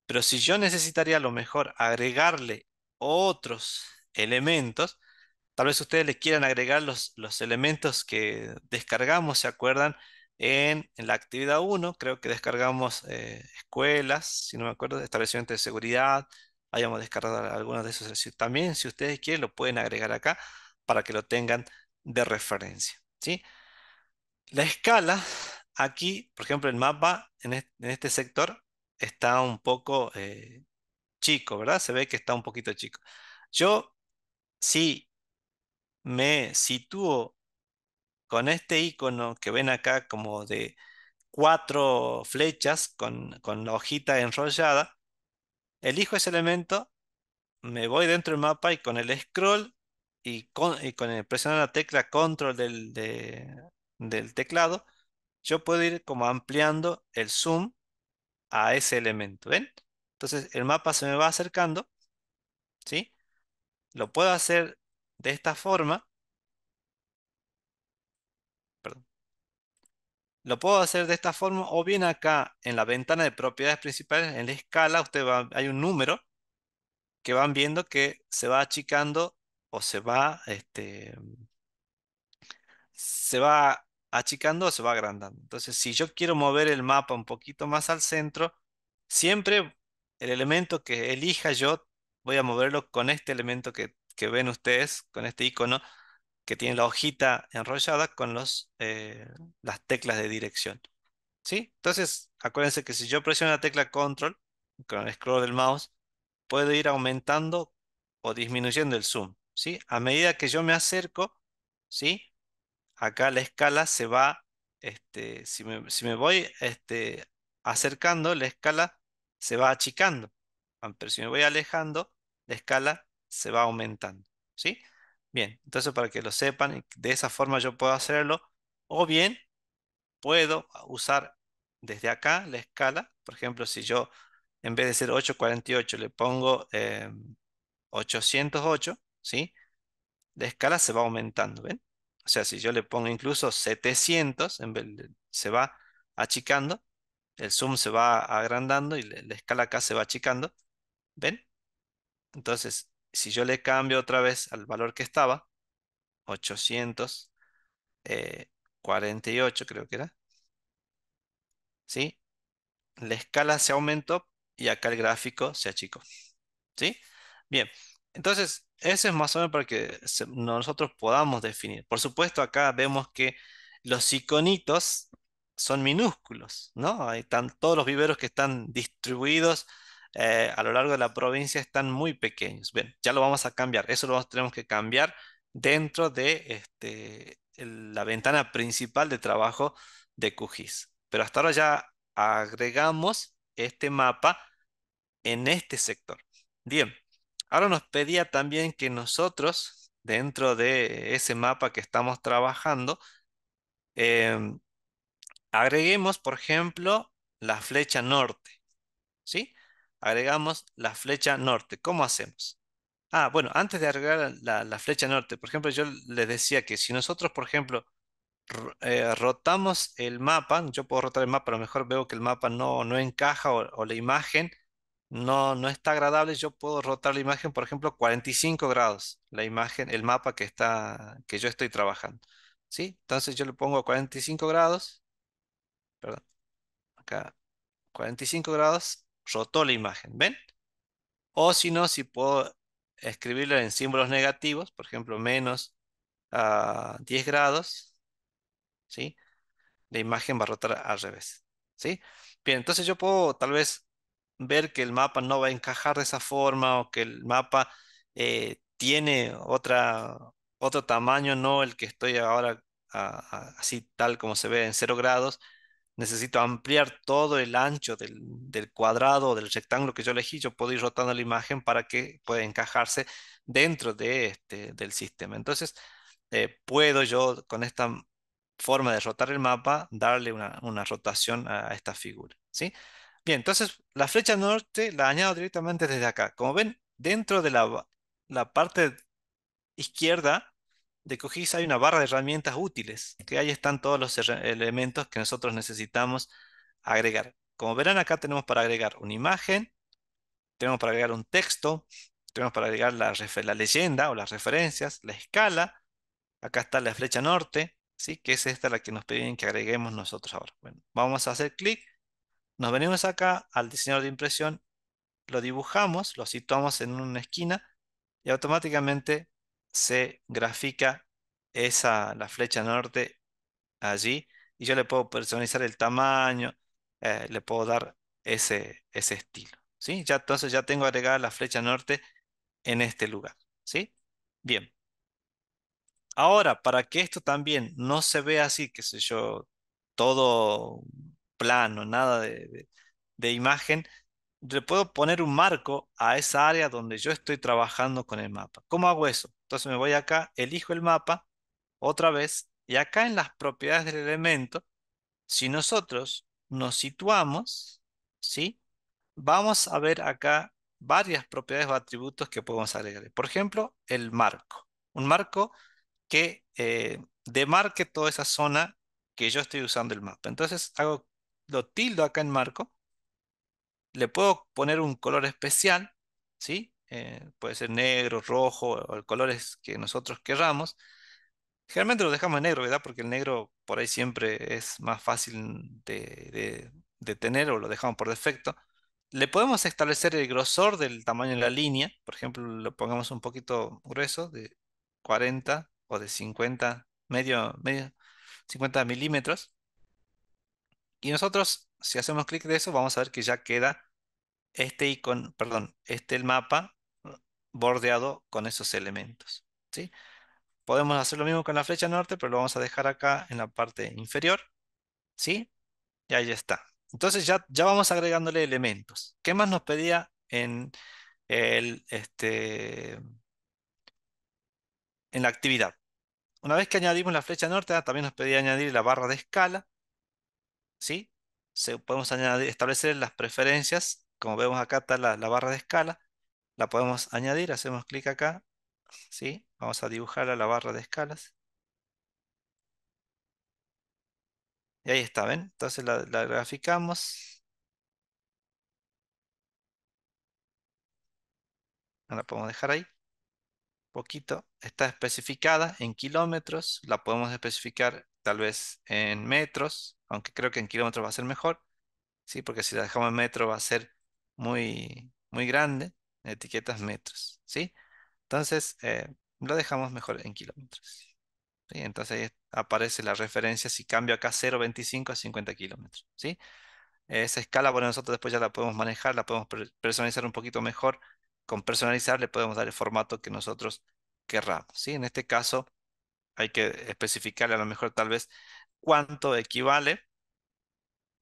A: Pero si yo necesitaría a lo mejor agregarle otros elementos, Tal vez ustedes les quieran agregar los, los elementos que descargamos, ¿se acuerdan? En, la actividad 1, creo que descargamos eh, escuelas, si no me acuerdo, establecimientos de seguridad, hayamos descargado algunos de esos. También, si ustedes quieren, lo pueden agregar acá para que lo tengan de referencia. ¿sí? La escala, aquí, por ejemplo, el mapa en este, sector está un poco eh, chico, ¿verdad? Se ve que está un poquito chico. Yo, si me sitúo con este icono que ven acá como de cuatro flechas con, la hojita enrollada, elijo ese elemento, me voy dentro del mapa y con el scroll y con, y el presionar la tecla control del, del teclado, yo puedo ir como ampliando el zoom a ese elemento, ¿ven? Entonces el mapa se me va acercando, ¿sí? Lo puedo hacer de esta forma, lo puedo hacer de esta forma o bien acá en la ventana de propiedades principales, en la escala, usted va, hay un número que van viendo que se va achicando o se va, este, se va achicando o se va agrandando. Entonces, si yo quiero mover el mapa un poquito más al centro, siempre el elemento que elija yo voy a moverlo con este elemento que que ven ustedes con este icono que tiene la hojita enrollada con los, eh, las teclas de dirección. ¿Sí? Entonces, acuérdense que si yo presiono la tecla control con el scroll del mouse, puedo ir aumentando o disminuyendo el zoom. ¿Sí? A medida que yo me acerco, ¿sí? acá la escala se va, este, si, me, voy este, acercando, la escala se va achicando. Pero si me voy alejando, la escala se va aumentando. ¿Sí? Bien, entonces para que lo sepan, de esa forma yo puedo hacerlo. O bien puedo usar desde acá la escala. Por ejemplo, si yo en vez de ser 848 le pongo 808, eh, ¿sí? La escala se va aumentando, ¿ven? O sea, si yo le pongo incluso 700, se va achicando, el zoom se va agrandando y la escala acá se va achicando, ¿ven? Entonces, si yo le cambio otra vez al valor que estaba, 848 eh, creo que era, ¿sí? La escala se aumentó y acá el gráfico se achicó, ¿sí? Bien, entonces eso es más o menos para que nosotros podamos definir. Por supuesto acá vemos que los iconitos son minúsculos, ¿no? están todos los viveros que están distribuidos eh, a lo largo de la provincia están muy pequeños. Bien, ya lo vamos a cambiar. Eso lo tenemos que cambiar dentro de este, la ventana principal de trabajo de QGIS. Pero hasta ahora ya agregamos este mapa en este sector. Bien, ahora nos pedía también que nosotros, dentro de ese mapa que estamos trabajando, em, agreguemos, por ejemplo, la flecha norte. ¿Sí? agregamos la flecha norte. ¿Cómo hacemos? Ah, bueno, antes de agregar la, flecha norte, por ejemplo, yo les decía que si nosotros, por ejemplo, eh, rotamos el mapa, yo puedo rotar el mapa, a lo mejor veo que el mapa no, no encaja o, la imagen no, no está agradable, yo puedo rotar la imagen, por ejemplo, 45 grados, la imagen, el mapa que, está, que yo estoy trabajando. ¿Sí? Entonces yo le pongo 45 grados, perdón, acá, 45 grados, rotó la imagen, ¿ven? O si no, si puedo escribirlo en símbolos negativos, por ejemplo, menos 10 ah, grados, ¿sí? La imagen va a rotar al revés, ¿sí? Bien, entonces yo puedo tal vez ver que el mapa no va a encajar de esa forma o que el mapa eh, tiene otra, otro tamaño, no el que estoy ahora ah, ah, así tal como se ve en 0 grados, necesito ampliar todo el ancho del, cuadrado o del rectángulo que yo elegí, yo puedo ir rotando la imagen para que pueda encajarse dentro de este, del sistema. Entonces, eh, puedo yo con esta forma de rotar el mapa darle una, una rotación a, a esta figura. ¿sí? Bien, entonces la flecha norte la añado directamente desde acá. Como ven, dentro de la, la parte izquierda de cogéis hay una barra de herramientas útiles, que ahí están todos los elementos que nosotros necesitamos agregar. Como verán acá tenemos para agregar una imagen, tenemos para agregar un texto, tenemos para agregar la, la leyenda o las referencias, la escala, acá está la flecha norte, ¿sí? que es esta la que nos piden que agreguemos nosotros ahora. Bueno, vamos a hacer clic, nos venimos acá al diseñador de impresión, lo dibujamos, lo situamos en una esquina y automáticamente se grafica esa, la flecha norte allí y yo le puedo personalizar el tamaño, eh, le puedo dar ese, ese estilo. ¿sí? Ya, entonces ya tengo agregada la flecha norte en este lugar. ¿sí? Bien. Ahora, para que esto también no se vea así, qué sé yo, todo plano, nada de imagen, le puedo poner un marco a esa área donde yo estoy trabajando con el mapa. ¿Cómo hago eso? Entonces me voy acá, elijo el mapa otra vez y acá en las propiedades del elemento, si nosotros nos situamos, ¿sí? Vamos a ver acá varias propiedades o atributos que podemos agregar. Por ejemplo, el marco. Un marco que eh, demarque toda esa zona que yo estoy usando el mapa. Entonces hago, lo tildo acá en marco. Le puedo poner un color especial, ¿sí? Eh, puede ser negro, rojo o el colores que nosotros querramos. Generalmente lo dejamos en negro, ¿verdad? Porque el negro por ahí siempre es más fácil de, tener o lo dejamos por defecto. Le podemos establecer el grosor del tamaño de la línea, por ejemplo, lo pongamos un poquito grueso, de 40 o de 50, medio, medio 50 milímetros. Y nosotros, si hacemos clic de eso, vamos a ver que ya queda este icono, perdón, este el mapa bordeado con esos elementos. ¿sí? Podemos hacer lo mismo con la flecha norte, pero lo vamos a dejar acá en la parte inferior. ¿sí? Y ahí está. Entonces ya, ya vamos agregándole elementos. ¿Qué más nos pedía en, el, este, en la actividad? Una vez que añadimos la flecha norte, ah, también nos pedía añadir la barra de escala. ¿sí? Se, podemos añadir, establecer las preferencias. Como vemos acá está la barra de escala. La podemos añadir, hacemos clic acá, ¿sí? Vamos a dibujar a la barra de escalas. Y ahí está, ¿ven? Entonces la, la graficamos. La podemos dejar ahí. Un poquito. Está especificada en kilómetros. La podemos especificar tal vez en metros, aunque creo que en kilómetros va a ser mejor. Sí, porque si la dejamos en metro va a ser muy, muy grande etiquetas metros, ¿sí? Entonces, eh, lo dejamos mejor en kilómetros. ¿sí? Entonces ahí aparece la referencia si cambio acá 0.25 a 50 kilómetros, ¿sí? Esa escala, bueno, nosotros después ya la podemos manejar, la podemos personalizar un poquito mejor. Con personalizar le podemos dar el formato que nosotros querramos, ¿sí? En este caso hay que especificarle a lo mejor tal vez cuánto equivale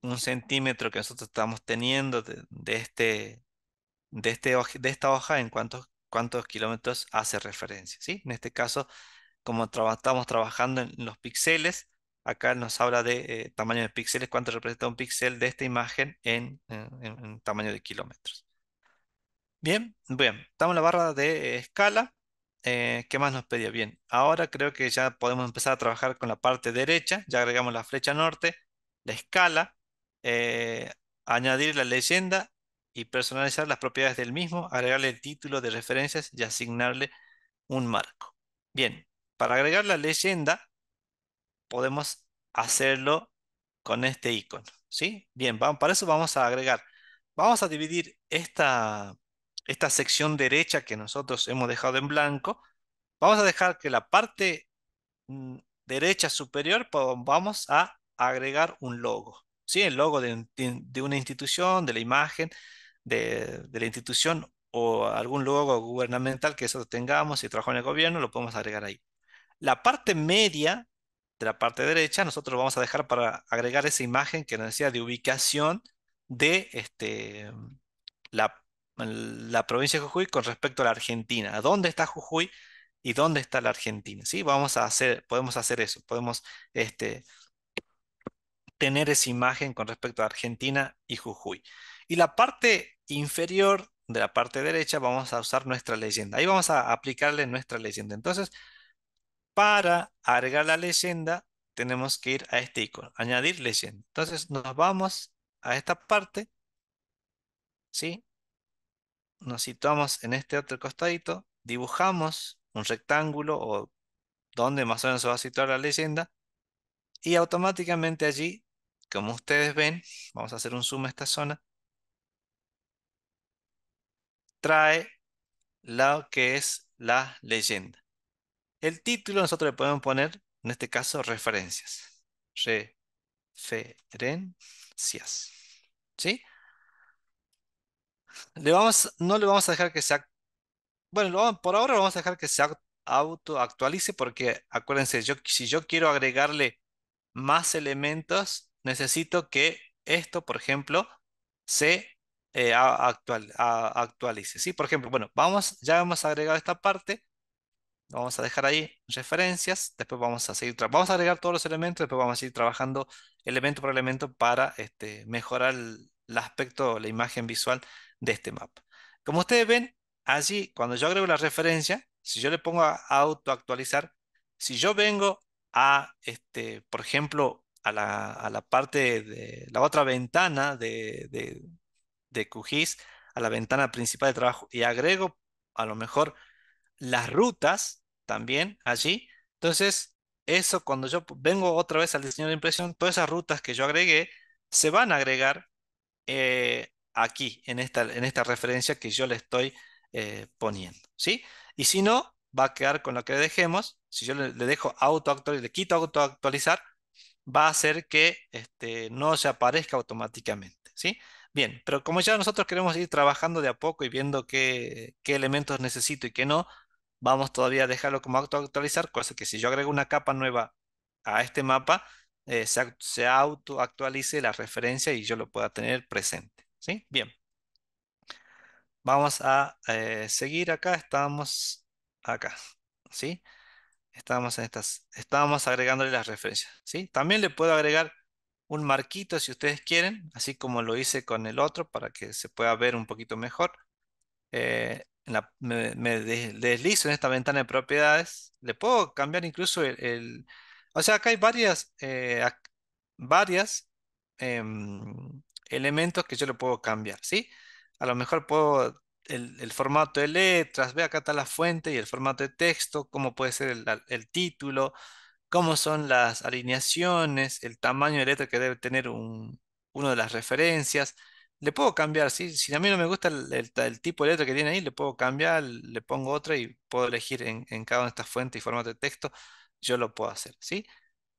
A: un centímetro que nosotros estamos teniendo de este este de, esta hoja en cuántos, kilómetros hace referencia. ¿sí? En este caso, como estamos trabajando en los píxeles, acá nos habla de eh, tamaño de píxeles, cuánto representa un píxel de esta imagen en, tamaño de kilómetros. Bien, bien, estamos en la barra de escala. Eh, ¿Qué más nos pedía? Bien, ahora creo que ya podemos empezar a trabajar con la parte derecha. Ya agregamos la flecha norte, la escala, eh, añadir la leyenda y personalizar las propiedades del mismo, agregarle el título de referencias y asignarle un marco. Bien, para agregar la leyenda, podemos hacerlo con este icono. ¿sí? Bien, vamos, para eso vamos a agregar. Vamos a dividir esta, esta sección derecha que nosotros hemos dejado en blanco. Vamos a dejar que la parte mm, derecha superior vamos a agregar un logo. ¿sí? El logo de una institución, de la imagen, de, la institución o algún logo gubernamental que eso tengamos, y trabajó en el gobierno, lo podemos agregar ahí. La parte media de la parte derecha, nosotros vamos a dejar para agregar esa imagen que nos decía de ubicación de este, la, provincia de Jujuy con respecto a la Argentina. dónde está Jujuy y dónde está la Argentina? ¿Sí? Vamos a hacer, podemos hacer eso, podemos este, tener esa imagen con respecto a Argentina y Jujuy. Y la parte inferior de la parte derecha vamos a usar nuestra leyenda. Ahí vamos a aplicarle nuestra leyenda. Entonces, para agregar la leyenda, tenemos que ir a este icono, añadir leyenda. Entonces, nos vamos a esta parte, ¿sí? Nos situamos en este otro costadito, dibujamos un rectángulo o donde más o menos se va a situar la leyenda y automáticamente allí, como ustedes ven, vamos a hacer un zoom a esta zona, trae lo que es la leyenda. El título nosotros le podemos poner, en este caso, referencias. Referencias. ¿Sí? Le vamos, no le vamos a dejar que sea... Bueno, por ahora lo vamos a dejar que se autoactualice porque acuérdense, yo, si yo quiero agregarle más elementos, necesito que esto, por ejemplo, se eh, actualice. ¿sí? Por ejemplo, bueno, vamos, ya hemos agregado esta parte. Vamos a dejar ahí referencias. Después vamos a seguir. Vamos a agregar todos los elementos. Después vamos a seguir trabajando elemento por elemento para este, mejorar el, aspecto, la imagen visual de este mapa. Como ustedes ven, allí cuando yo agrego la referencia, si yo le pongo a autoactualizar, si yo vengo a, este, por ejemplo, a la, a la parte de la otra ventana de, de QGIS a la ventana principal de trabajo y agrego a lo mejor las rutas también allí. Entonces, eso cuando yo vengo otra vez al diseño de impresión, todas esas rutas que yo agregué se van a agregar eh, aquí, en esta, en esta referencia que yo le estoy eh, poniendo. ¿sí? Y si no, va a quedar con lo que dejemos. Si yo le, dejo autoactualizar, le quito autoactualizar, va a hacer que este, no se aparezca automáticamente. ¿sí? Bien, pero como ya nosotros queremos ir trabajando de a poco y viendo qué, elementos necesito y qué no, vamos todavía a dejarlo como autoactualizar, cosa que si yo agrego una capa nueva a este mapa, eh, se, autoactualice la referencia y yo lo pueda tener presente. ¿sí? Bien. Vamos a eh, seguir acá, estamos acá, ¿sí? Estábamos en estas, estábamos agregándole las referencias, ¿sí? También le puedo agregar un marquito si ustedes quieren, así como lo hice con el otro para que se pueda ver un poquito mejor. Eh, me, deslizo en esta ventana de propiedades. Le puedo cambiar incluso el... o sea, acá hay varias, eh, varias em, elementos que yo le puedo cambiar, ¿sí? A lo mejor puedo el, formato de letras, ve acá está la fuente y el formato de texto, cómo puede ser el título, cómo son las alineaciones, el tamaño de letra que debe tener una uno de las referencias. Le puedo cambiar, ¿sí? si a mí no me gusta el, tipo de letra que tiene ahí, le puedo cambiar, le pongo otra y puedo elegir en, cada una de estas fuentes y formato de texto, yo lo puedo hacer. ¿sí?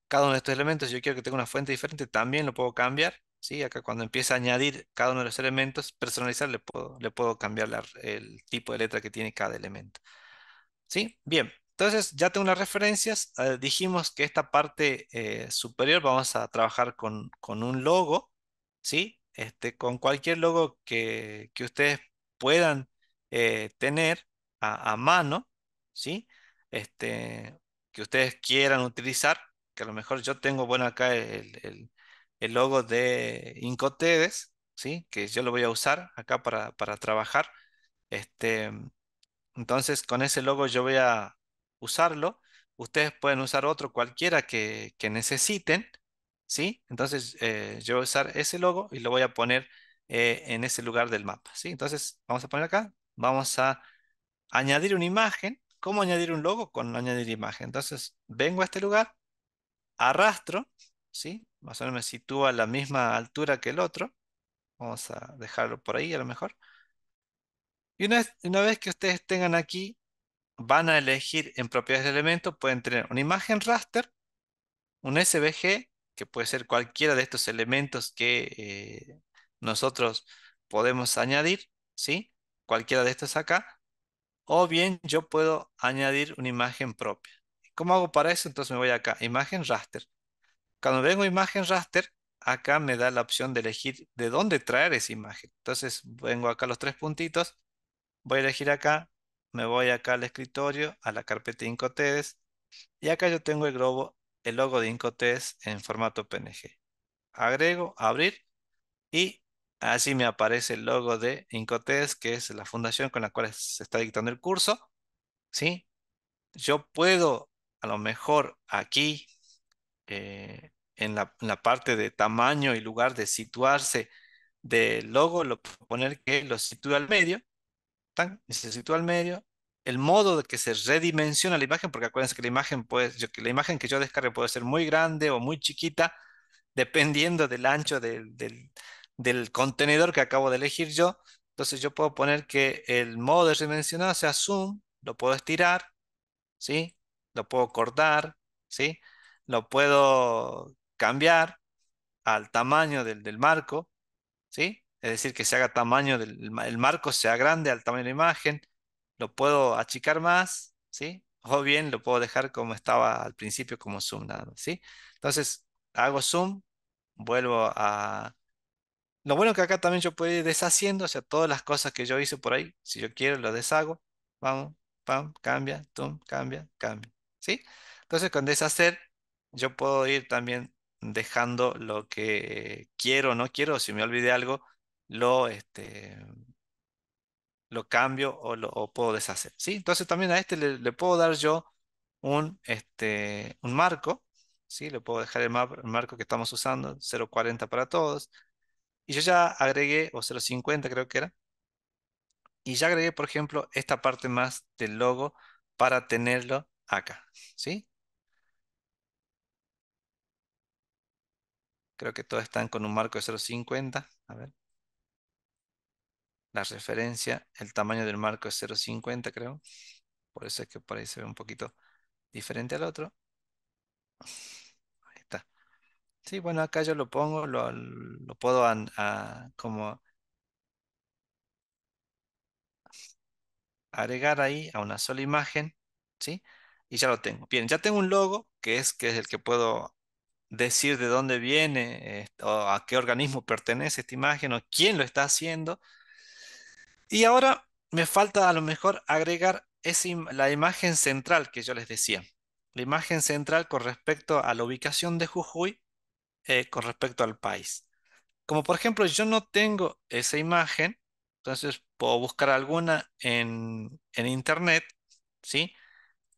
A: Cada uno de estos elementos, si yo quiero que tenga una fuente diferente, también lo puedo cambiar. ¿sí? Acá cuando empieza a añadir cada uno de los elementos, personalizar, le puedo, cambiar el tipo de letra que tiene cada elemento. ¿Sí? Bien. Entonces, ya tengo unas referencias. Eh, dijimos que esta parte eh, superior vamos a trabajar con, un logo, ¿sí? Este, con cualquier logo que, ustedes puedan eh, tener a, mano, ¿sí? Este, que ustedes quieran utilizar, que a lo mejor yo tengo, bueno, acá el, logo de Incotedes, ¿sí? Que yo lo voy a usar acá para, para trabajar. Este, entonces, con ese logo yo voy a usarlo, ustedes pueden usar otro cualquiera que, que necesiten, ¿sí? Entonces eh, yo voy a usar ese logo y lo voy a poner eh, en ese lugar del mapa, ¿sí? Entonces vamos a poner acá, vamos a añadir una imagen. ¿Cómo añadir un logo? Con añadir imagen. Entonces vengo a este lugar, arrastro, ¿sí? Más o menos me sitúa a la misma altura que el otro. Vamos a dejarlo por ahí a lo mejor. Y una una vez que ustedes tengan aquí van a elegir en propiedades de elementos, pueden tener una imagen raster, un SVG, que puede ser cualquiera de estos elementos que eh, nosotros podemos añadir, ¿sí? Cualquiera de estos acá. O bien yo puedo añadir una imagen propia. ¿Cómo hago para eso? Entonces me voy acá, imagen raster. Cuando vengo a imagen raster, acá me da la opción de elegir de dónde traer esa imagen. Entonces vengo acá los tres puntitos, voy a elegir acá me voy acá al escritorio, a la carpeta INCOTES y acá yo tengo el, globo, el logo de INCOTES en formato PNG. Agrego, abrir, y así me aparece el logo de INCOTES que es la fundación con la cual se está dictando el curso. ¿sí? Yo puedo, a lo mejor aquí, eh, en, la, parte de tamaño y lugar de situarse del logo, lo poner que lo sitúe al medio, se sitúa al medio, el modo de que se redimensiona la imagen, porque acuérdense que la imagen, que la imagen que yo descargue puede ser muy grande o muy chiquita, dependiendo del ancho del, del, contenedor que acabo de elegir yo. Entonces yo puedo poner que el modo de redimensionado sea zoom, lo puedo estirar, ¿sí? Lo puedo cortar, ¿sí? Lo puedo cambiar al tamaño del, del marco, ¿sí? es decir, que se haga tamaño, del, el marco sea grande al tamaño de la imagen, lo puedo achicar más, ¿sí? O bien lo puedo dejar como estaba al principio, como zoom nada ¿sí? Entonces, hago zoom, vuelvo a... Lo bueno que acá también yo puedo ir deshaciendo, o sea, todas las cosas que yo hice por ahí, si yo quiero lo deshago, vamos, pam, cambia, tum, cambia, cambia, ¿sí? Entonces, con deshacer, yo puedo ir también dejando lo que quiero, o no quiero, si me olvidé algo, lo, este, lo cambio o, lo, puedo deshacer. ¿sí? Entonces también a este le, puedo dar yo un, este, un marco. ¿sí? Le puedo dejar el, marco que estamos usando, 0.40 para todos. Y yo ya agregué, o 0.50 creo que era. Y ya agregué, por ejemplo, esta parte más del logo para tenerlo acá. ¿sí? Creo que todos están con un marco de 0.50. A ver la referencia, el tamaño del marco es 0.50 creo, por eso es que por ahí se ve un poquito diferente al otro. Ahí está. Sí, bueno, acá yo lo pongo, lo, puedo como agregar ahí a una sola imagen, ¿sí? Y ya lo tengo. Bien, ya tengo un logo que es, que es el que puedo decir de dónde viene eh, o a qué organismo pertenece esta imagen o quién lo está haciendo y ahora me falta a lo mejor agregar la imagen central que yo les decía. La imagen central con respecto a la ubicación de Jujuy, eh, con respecto al país. Como por ejemplo yo no tengo esa imagen, entonces puedo buscar alguna en, internet, ¿sí?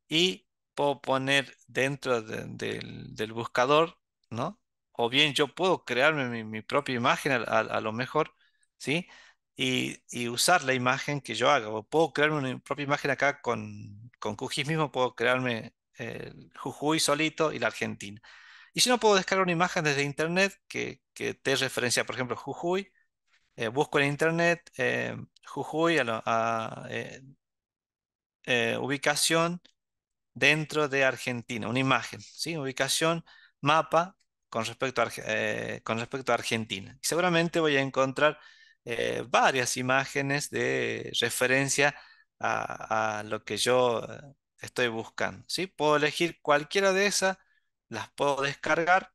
A: Y puedo poner dentro del, buscador, ¿no? O bien yo puedo crearme mi, propia imagen a, lo mejor, ¿sí? sí y, usar la imagen que yo haga. puedo crearme una propia imagen acá con, con QGIS mismo, puedo crearme el Jujuy solito y la Argentina. Y si no, puedo descargar una imagen desde internet que, te referencia, por ejemplo, Jujuy. Eh, busco en internet eh, Jujuy a, eh, ubicación dentro de Argentina, una imagen, ¿sí? ubicación, mapa con respecto a, con respecto a Argentina. seguramente voy a encontrar eh, varias imágenes de referencia a, lo que yo eh, estoy buscando. ¿sí? Puedo elegir cualquiera de esas, las puedo descargar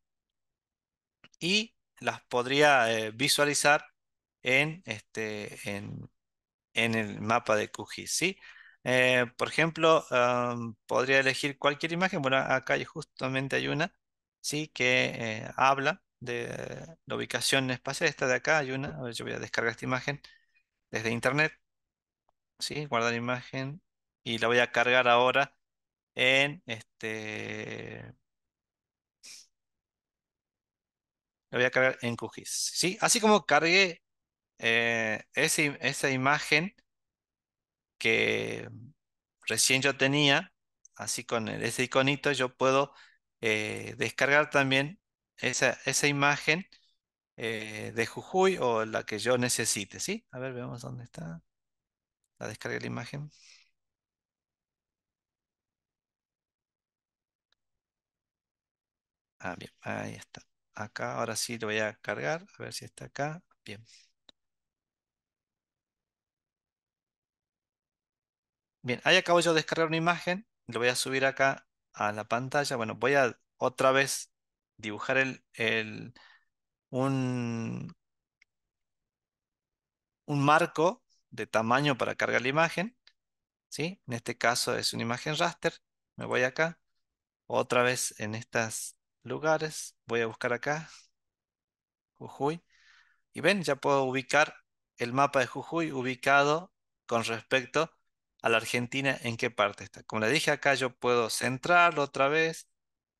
A: y las podría eh, visualizar en, este, en, el mapa de QGIS. ¿sí? por ejemplo, podría elegir cualquier imagen. Bueno, acá justamente hay una ¿sí? que habla de la ubicación espacial, esta de acá, hay una, a yo voy a descargar esta imagen desde internet, ¿sí? Guardar imagen y la voy a cargar ahora en este... La voy a cargar en QGIS, ¿sí? Así como cargué eh, esa imagen que recién yo tenía, así con ese iconito, yo puedo eh, descargar también esa, imagen eh, de Jujuy o la que yo necesite, ¿sí? A ver, veamos dónde está. La descarga la imagen. Ah, bien, ahí está. Acá, ahora sí lo voy a cargar, a ver si está acá. Bien. Bien, ahí acabo yo de descargar una imagen, lo voy a subir acá a la pantalla. Bueno, voy a otra vez dibujar el, un, un marco de tamaño para cargar la imagen. ¿sí? En este caso es una imagen raster. Me voy acá. Otra vez en estos lugares. Voy a buscar acá. Jujuy. Y ven, ya puedo ubicar el mapa de Jujuy ubicado con respecto a la Argentina en qué parte está. Como le dije acá, yo puedo centrarlo otra vez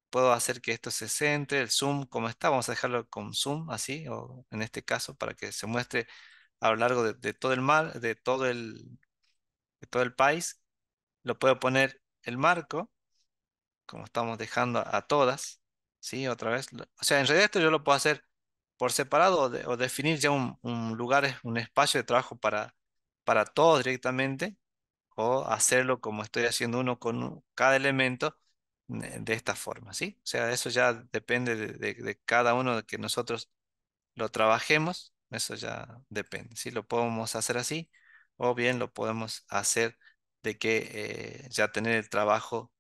A: puedo hacer que esto se centre, el zoom como está, vamos a dejarlo con zoom así, o en este caso, para que se muestre a lo largo de, todo el mar, de todo el, de todo el país. Lo puedo poner el marco, como estamos dejando a todas, ¿sí? Otra vez, o sea, en realidad esto yo lo puedo hacer por separado o, definir ya un, un, lugar, un espacio de trabajo para, para todos directamente, o hacerlo como estoy haciendo uno con cada elemento, de esta forma, ¿sí? O sea, eso ya depende de, cada uno de que nosotros lo trabajemos, eso ya depende, ¿sí? Lo podemos hacer así o bien lo podemos hacer de que eh, ya tener el trabajo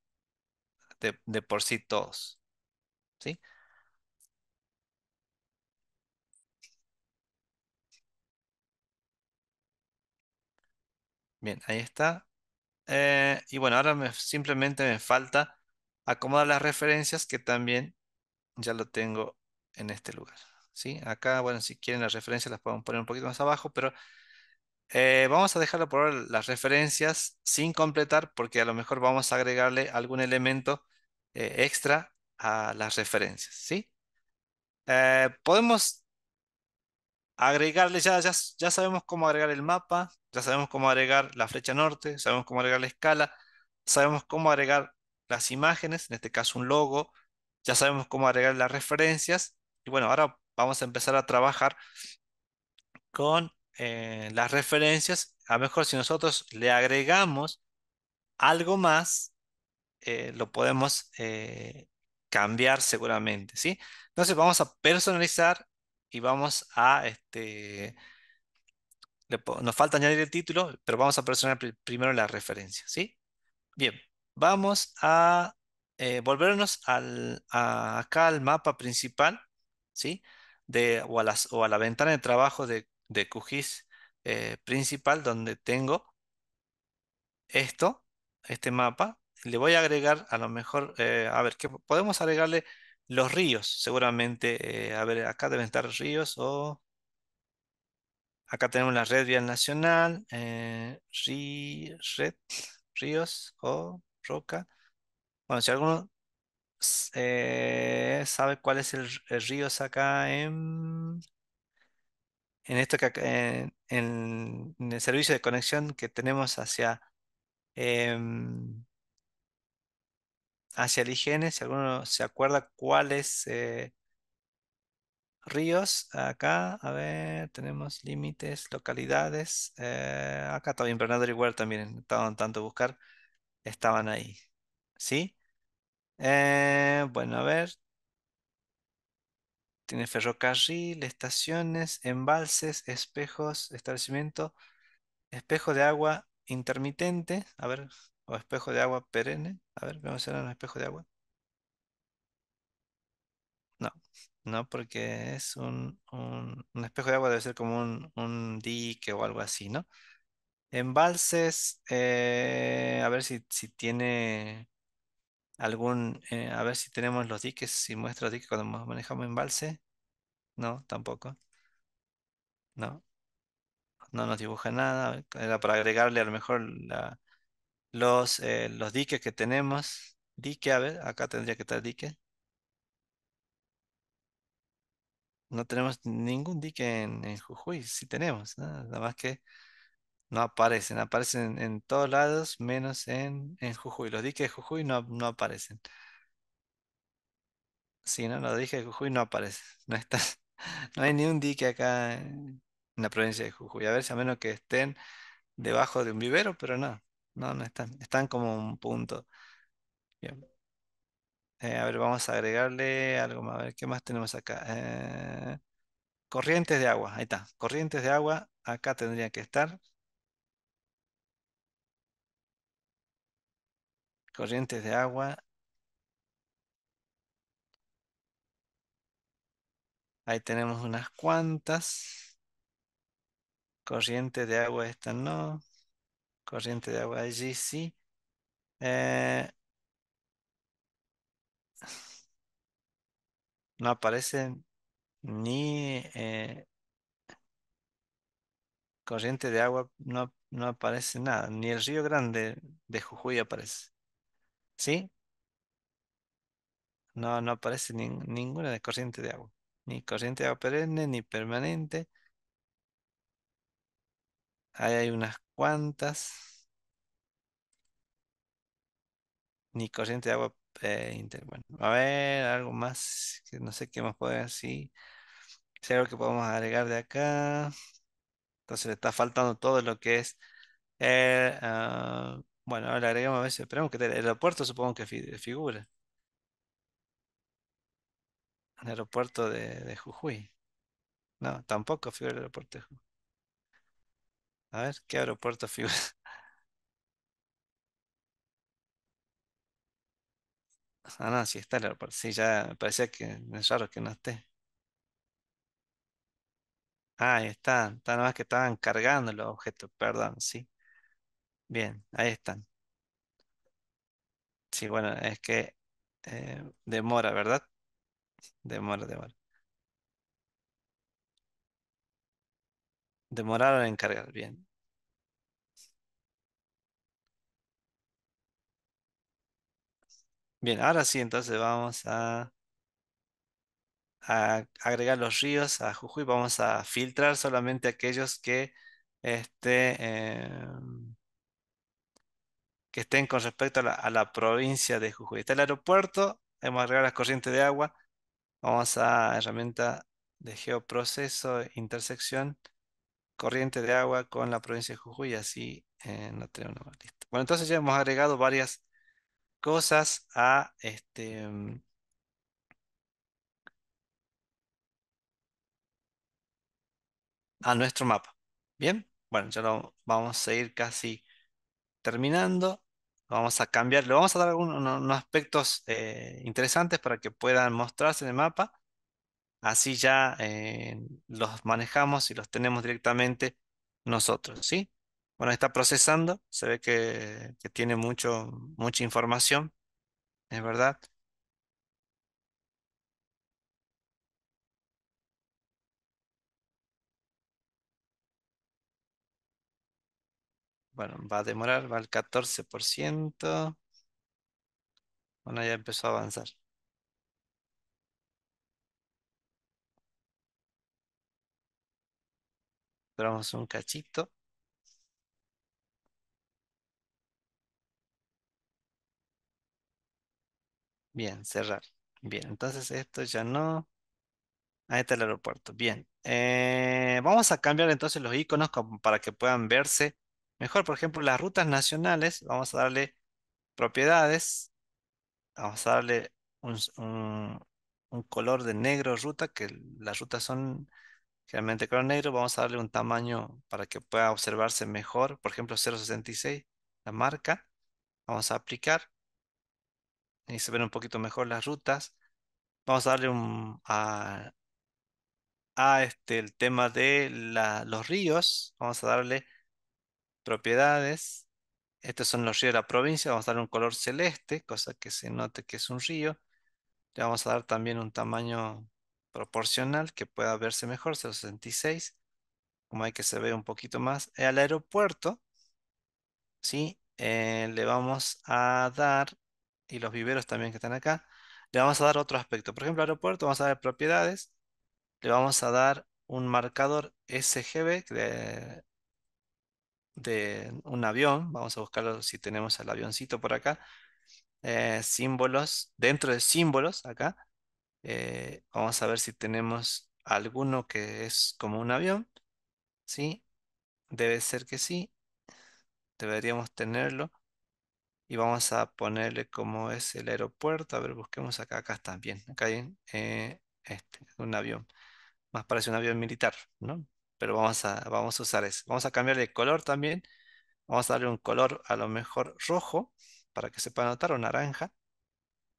A: de, por sí todos, ¿sí? Bien, ahí está. Eh, y bueno, ahora me, simplemente me falta acomodar las referencias que también ya lo tengo en este lugar. ¿sí? Acá, bueno, si quieren las referencias las podemos poner un poquito más abajo, pero eh, vamos a dejarlo por ahora las referencias sin completar porque a lo mejor vamos a agregarle algún elemento eh, extra a las referencias. ¿sí? Eh, podemos agregarle, ya, ya sabemos cómo agregar el mapa, ya sabemos cómo agregar la flecha norte, sabemos cómo agregar la escala, sabemos cómo agregar las imágenes, en este caso un logo, ya sabemos cómo agregar las referencias y bueno, ahora vamos a empezar a trabajar con eh, las referencias. A lo mejor si nosotros le agregamos algo más, eh, lo podemos eh, cambiar seguramente, ¿sí? Entonces vamos a personalizar y vamos a, este, nos falta añadir el título, pero vamos a personalizar primero la referencia, ¿sí? Bien, Vamos a eh, volvernos acá al mapa principal, ¿sí? De, o, a la ventana de trabajo de, QGIS eh, principal donde tengo esto, este mapa. Le voy a agregar a lo mejor, eh, a ver, qué podemos agregarle los ríos, seguramente. a ver, acá deben estar ríos o... Acá tenemos la red vial nacional, red, ríos o roca. Bueno, si alguno eh, sabe cuál es el, río acá en, en esto que en, el servicio de conexión que tenemos hacia em, hacia el higiene, si alguno se acuerda es eh, ríos acá, a ver, tenemos límites, localidades, eh, acá está bien, Bernardo igual también estaba tanto buscar estaban ahí. ¿Sí? Eh, bueno, a ver. Tiene ferrocarril, estaciones, embalses, espejos, establecimiento, espejo de agua intermitente, a ver, o espejo de agua perenne. A ver, vamos a hacer un espejo de agua. No, no, porque es un, un, espejo de agua, debe ser como un dique o algo así, ¿no? Embalses, eh, a ver si, si tiene algún, eh, a ver si tenemos los diques, si muestra los diques cuando manejamos embalse. No, tampoco. No, no nos dibuja nada. Era para agregarle a lo mejor la, los, eh, los diques que tenemos. Dique, a ver, acá tendría que estar dique. No tenemos ningún dique en, Jujuy, sí tenemos, nada más que no aparecen, aparecen en, todos lados, menos en, Jujuy. Los diques de Jujuy no, no aparecen. Sí, no, los diques de Jujuy no aparecen. <laughs> No no hay ni un dique acá en la provincia de Jujuy. A ver, si a menos que estén debajo de un vivero, pero no, no, no están. Están como un punto. Bien. Eh, a ver, vamos a agregarle algo más. A ver, ¿qué más tenemos acá? Eh, corrientes de agua, ahí está. Corrientes de agua, acá tendría que estar. corrientes de agua. Ahí tenemos unas cuantas. Corriente de agua esta no. Corriente de agua allí sí. Eh, no aparece ni eh, corriente de agua, no, no aparece nada. Ni el río grande de Jujuy aparece. ¿Sí? No, no aparece ninguna de corriente de agua. Ni corriente de agua perenne, ni permanente. Ahí hay unas cuantas. Ni corriente de agua. Eh, inter- bueno, a ver, algo más. Que no sé qué más podemos así. Si hay algo que podemos agregar de acá. Entonces le está faltando todo lo que es. El eh, ah, bueno, ahora le agregamos a veces. Esperemos que el aeropuerto supongo que figura figure. El aeropuerto de, Jujuy. No, tampoco figura el aeropuerto de Jujuy. A ver, ¿qué aeropuerto figura? <laughs> Ah, no, sí está el aeropuerto. Sí, ya me parecía que es raro que no esté. Ah, ahí está. Está nada más que estaban cargando los objetos. Perdón, sí. Bien, ahí están. Sí, bueno, es que eh, demora, ¿verdad? Demora, demora. Demoraron en cargar, bien. Bien, ahora sí, entonces vamos a, a agregar los ríos a Jujuy. Vamos a filtrar solamente aquellos que este, em, que estén con respecto a la, provincia de Jujuy. Está el aeropuerto, hemos agregado las corrientes de agua, vamos a herramienta de geoproceso, e intersección, corriente de agua con la provincia de Jujuy, así en eh, no tenemos más lista. Bueno, entonces ya hemos agregado varias cosas a este... Mm, a nuestro mapa. Bien, bueno, ya lo vamos a ir casi terminando. Vamos a cambiar, le vamos a dar algunos aspectos eh, interesantes para que puedan mostrarse en el mapa. Así ya eh, los manejamos y los tenemos directamente nosotros, ¿sí? Bueno, está procesando, se ve que, tiene mucho, mucha información, es verdad. Bueno, va a demorar, va al 14%. Bueno, ya empezó a avanzar. Esperamos un cachito. Bien, cerrar. Bien, entonces esto ya no. Ahí está el aeropuerto. Bien. Eh, vamos a cambiar entonces los iconos para que puedan verse mejor. Por ejemplo, las rutas nacionales, vamos a darle propiedades, vamos a darle un, color de negro ruta, que las rutas son generalmente color negro, vamos a darle un tamaño para que pueda observarse mejor, por ejemplo 0.66, la marca, vamos a aplicar, y se ven un poquito mejor las rutas, vamos a darle un, a, a este, el tema de los ríos, vamos a darle propiedades. Estos son los ríos de la provincia. Vamos a dar un color celeste, cosa que se note que es un río. Le vamos a dar también un tamaño proporcional que pueda verse mejor, 0.66, Como hay que se vea un poquito más. Al aeropuerto, ¿sí? Eh, le vamos a dar, y los viveros también que están acá, le vamos a dar otro aspecto. Por ejemplo, aeropuerto vamos a dar propiedades. Le vamos a dar un marcador SGB de de un avión, vamos a buscarlo si tenemos el avioncito por acá, eh, símbolos, dentro de símbolos acá, eh, vamos a ver si tenemos alguno que es como un avión, ¿sí? Debe ser que sí, deberíamos tenerlo. Y vamos a ponerle como es el aeropuerto. A ver, busquemos acá. Acá está bien. Acá hay eh, este, un avión. Más parece un avión militar, ¿no? pero vamos a, vamos a usar eso. Vamos a cambiar de color también. Vamos a darle un color a lo mejor rojo para que se pueda notar o naranja.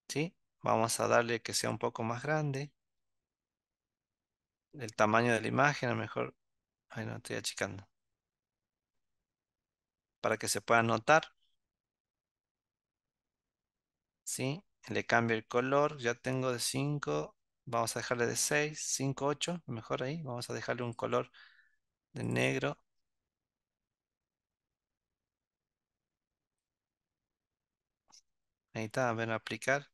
A: ¿Sí? Vamos a darle que sea un poco más grande. El tamaño de la imagen, a lo mejor. Ay, no, estoy achicando. Para que se pueda notar. ¿Sí? Le cambio el color. Ya tengo de 5 Vamos a dejarle de 6, 5, 8, mejor ahí. Vamos a dejarle un color de negro. Ahí está, ven a aplicar.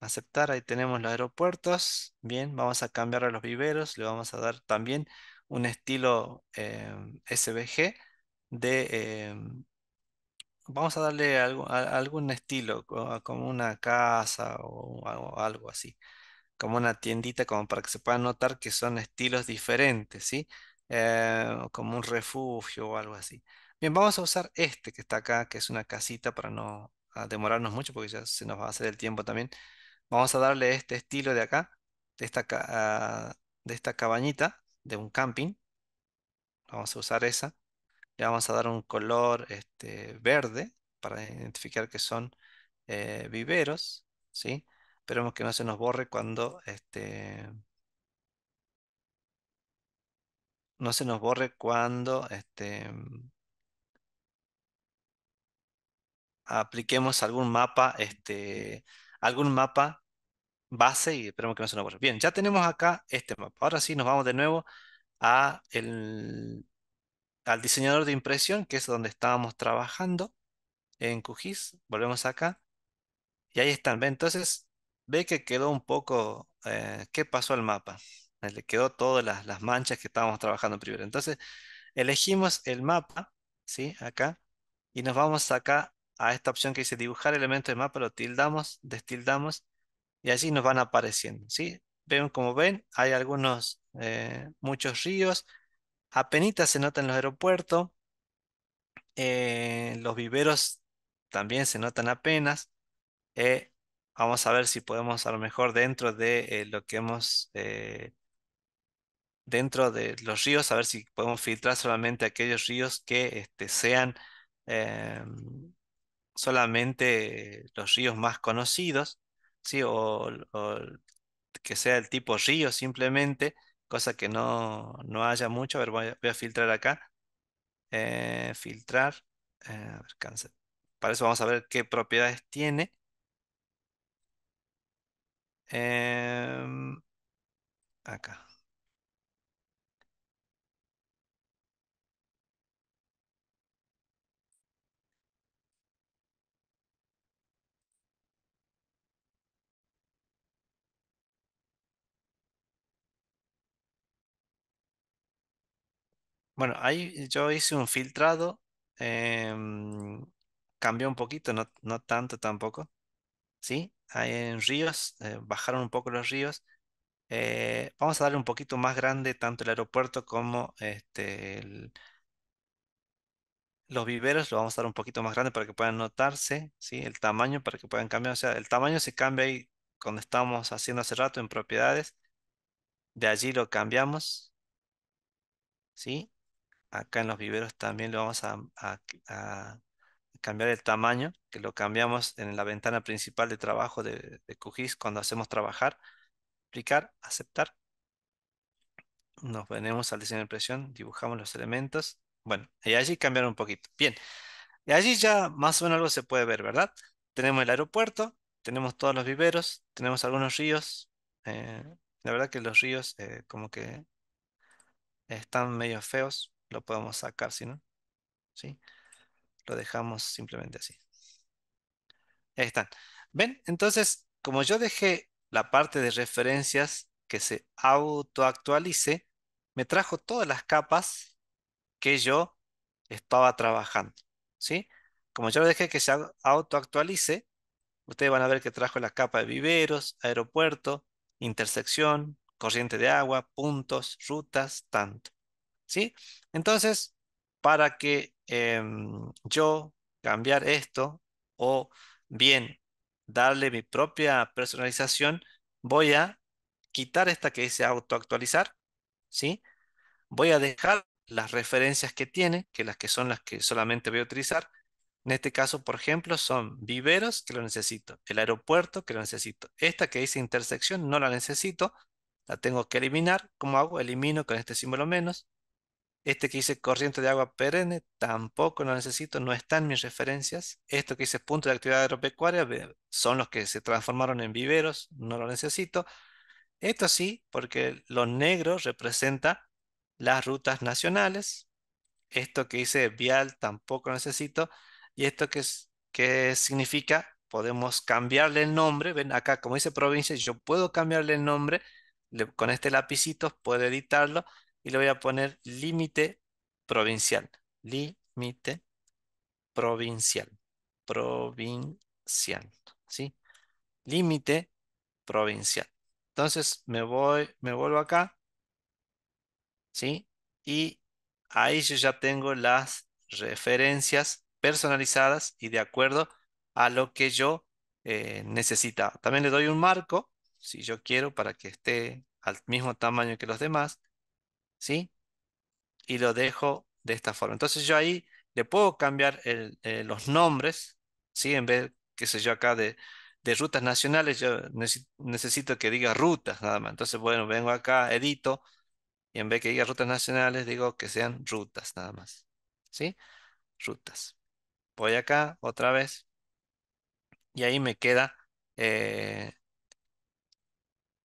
A: Aceptar, ahí tenemos los aeropuertos. Bien, vamos a cambiar a los viveros. Le vamos a dar también un estilo eh, em, SVG de... Em, vamos a darle algún estilo, como una casa o algo así como una tiendita como para que se pueda notar que son estilos diferentes, ¿sí? Eh, como un refugio o algo así. Bien, vamos a usar este que está acá, que es una casita para no ah, demorarnos mucho porque ya se nos va a hacer el tiempo también. Vamos a darle este estilo de acá, de esta, ah, de esta cabañita, de un camping. Vamos a usar esa. Le vamos a dar un color este, verde para identificar que son eh, viveros, ¿sí? sí Esperemos que no se nos borre cuando este. No se nos borre cuando este. Apliquemos algún mapa, este, algún mapa base y esperemos que no se nos borre. Bien, ya tenemos acá este mapa. Ahora sí nos vamos de nuevo a el, al diseñador de impresión, que es donde estábamos trabajando en QGIS. Volvemos acá. Y ahí están. ¿Ve? Entonces, ve que quedó un poco, eh, ¿qué pasó al mapa? Eh, le quedó todas las, manchas que estábamos trabajando primero. Entonces, elegimos el mapa, ¿sí? Acá, y nos vamos acá a esta opción que dice dibujar elementos de mapa, lo tildamos, destildamos, y allí nos van apareciendo, ¿sí? Ven, como ven, hay algunos, eh, muchos ríos, apenitas se notan los aeropuertos, los viveros también se notan apenas, eh, Vamos a ver si podemos a lo mejor dentro de eh, lo que hemos, eh, dentro de los ríos, a ver si podemos filtrar solamente aquellos ríos que este, sean eh, solamente los ríos más conocidos, ¿sí? o, que sea el tipo río simplemente, cosa que no, no haya mucho. A ver, voy a, filtrar acá. filtrar. Para eso vamos a ver qué propiedades tiene. Em, acá. Bueno, ahí yo hice un filtrado. eh, cambió un poquito, no tanto tampoco. ¿sí? Ah, en ríos, eh, bajaron un poco los ríos. Eh, vamos a darle un poquito más grande tanto el aeropuerto como este, los viveros, lo vamos a dar un poquito más grande para que puedan notarse, ¿sí? El tamaño para que puedan cambiar, o sea, el tamaño se cambia ahí cuando estamos haciendo hace rato en propiedades. De allí lo cambiamos, ¿sí? Acá en los viveros también lo vamos a cambiar el tamaño, que lo cambiamos en la ventana principal de trabajo de, QGIS cuando hacemos trabajar, Aplicar, aceptar. Nos venimos al diseño de impresión, dibujamos los elementos. Bueno, y allí cambiaron un poquito. Bien, y allí ya más o menos algo se puede ver, ¿verdad? Tenemos el aeropuerto, tenemos todos los viveros, tenemos algunos ríos. Eh, la verdad que los ríos eh, como que están medio feos. Lo podemos sacar, si no. ¿Sí? Lo dejamos simplemente así. Ahí están. ¿Ven? Entonces, como yo dejé la parte de referencias que se autoactualice, me trajo todas las capas que yo estaba trabajando. ¿Sí? Como yo lo dejé que se autoactualice, ustedes van a ver que trajo la capa de viveros, aeropuerto, intersección, corriente de agua, puntos, rutas, tanto. ¿Sí? Entonces, para que em, yo cambiar esto o bien darle mi propia personalización, voy a quitar esta que dice autoactualizar, ¿sí? Voy a dejar las referencias que tiene, que las que son las que solamente voy a utilizar. En este caso, por ejemplo, son viveros, que lo necesito, el aeropuerto, que lo necesito. Esta que dice intersección, no la necesito, la tengo que eliminar. ¿Cómo hago? Elimino con este símbolo menos. Este que dice corriente de agua perenne, tampoco lo necesito, no están mis referencias. Esto que dice punto de actividad agropecuaria, son los que se transformaron en viveros, no lo necesito. Esto sí, porque lo negro representa las rutas nacionales. Esto que dice vial tampoco necesito. Y esto que, significa, podemos cambiarle el nombre. Ven acá, como dice provincia, yo puedo cambiarle el nombre. con este lapicito puedo editarlo y le voy a poner límite provincial. Límite provincial. Provincial. ¿Sí? Límite provincial. Entonces me voy, me vuelvo acá. ¿Sí? Y ahí yo ya tengo las referencias personalizadas y de acuerdo a lo que yo eh, necesitaba. También le doy un marco, si yo quiero, para que esté al mismo tamaño que los demás. ¿sí? Y lo dejo de esta forma. Entonces yo ahí le puedo cambiar eh, los nombres, ¿sí? En vez, que sé yo, acá de, rutas nacionales, yo necesito que diga rutas nada más. Entonces, bueno, vengo acá, edito, y en vez que diga rutas nacionales, digo que sean rutas nada más. ¿Sí? Rutas. Voy acá otra vez. Y ahí me queda eh,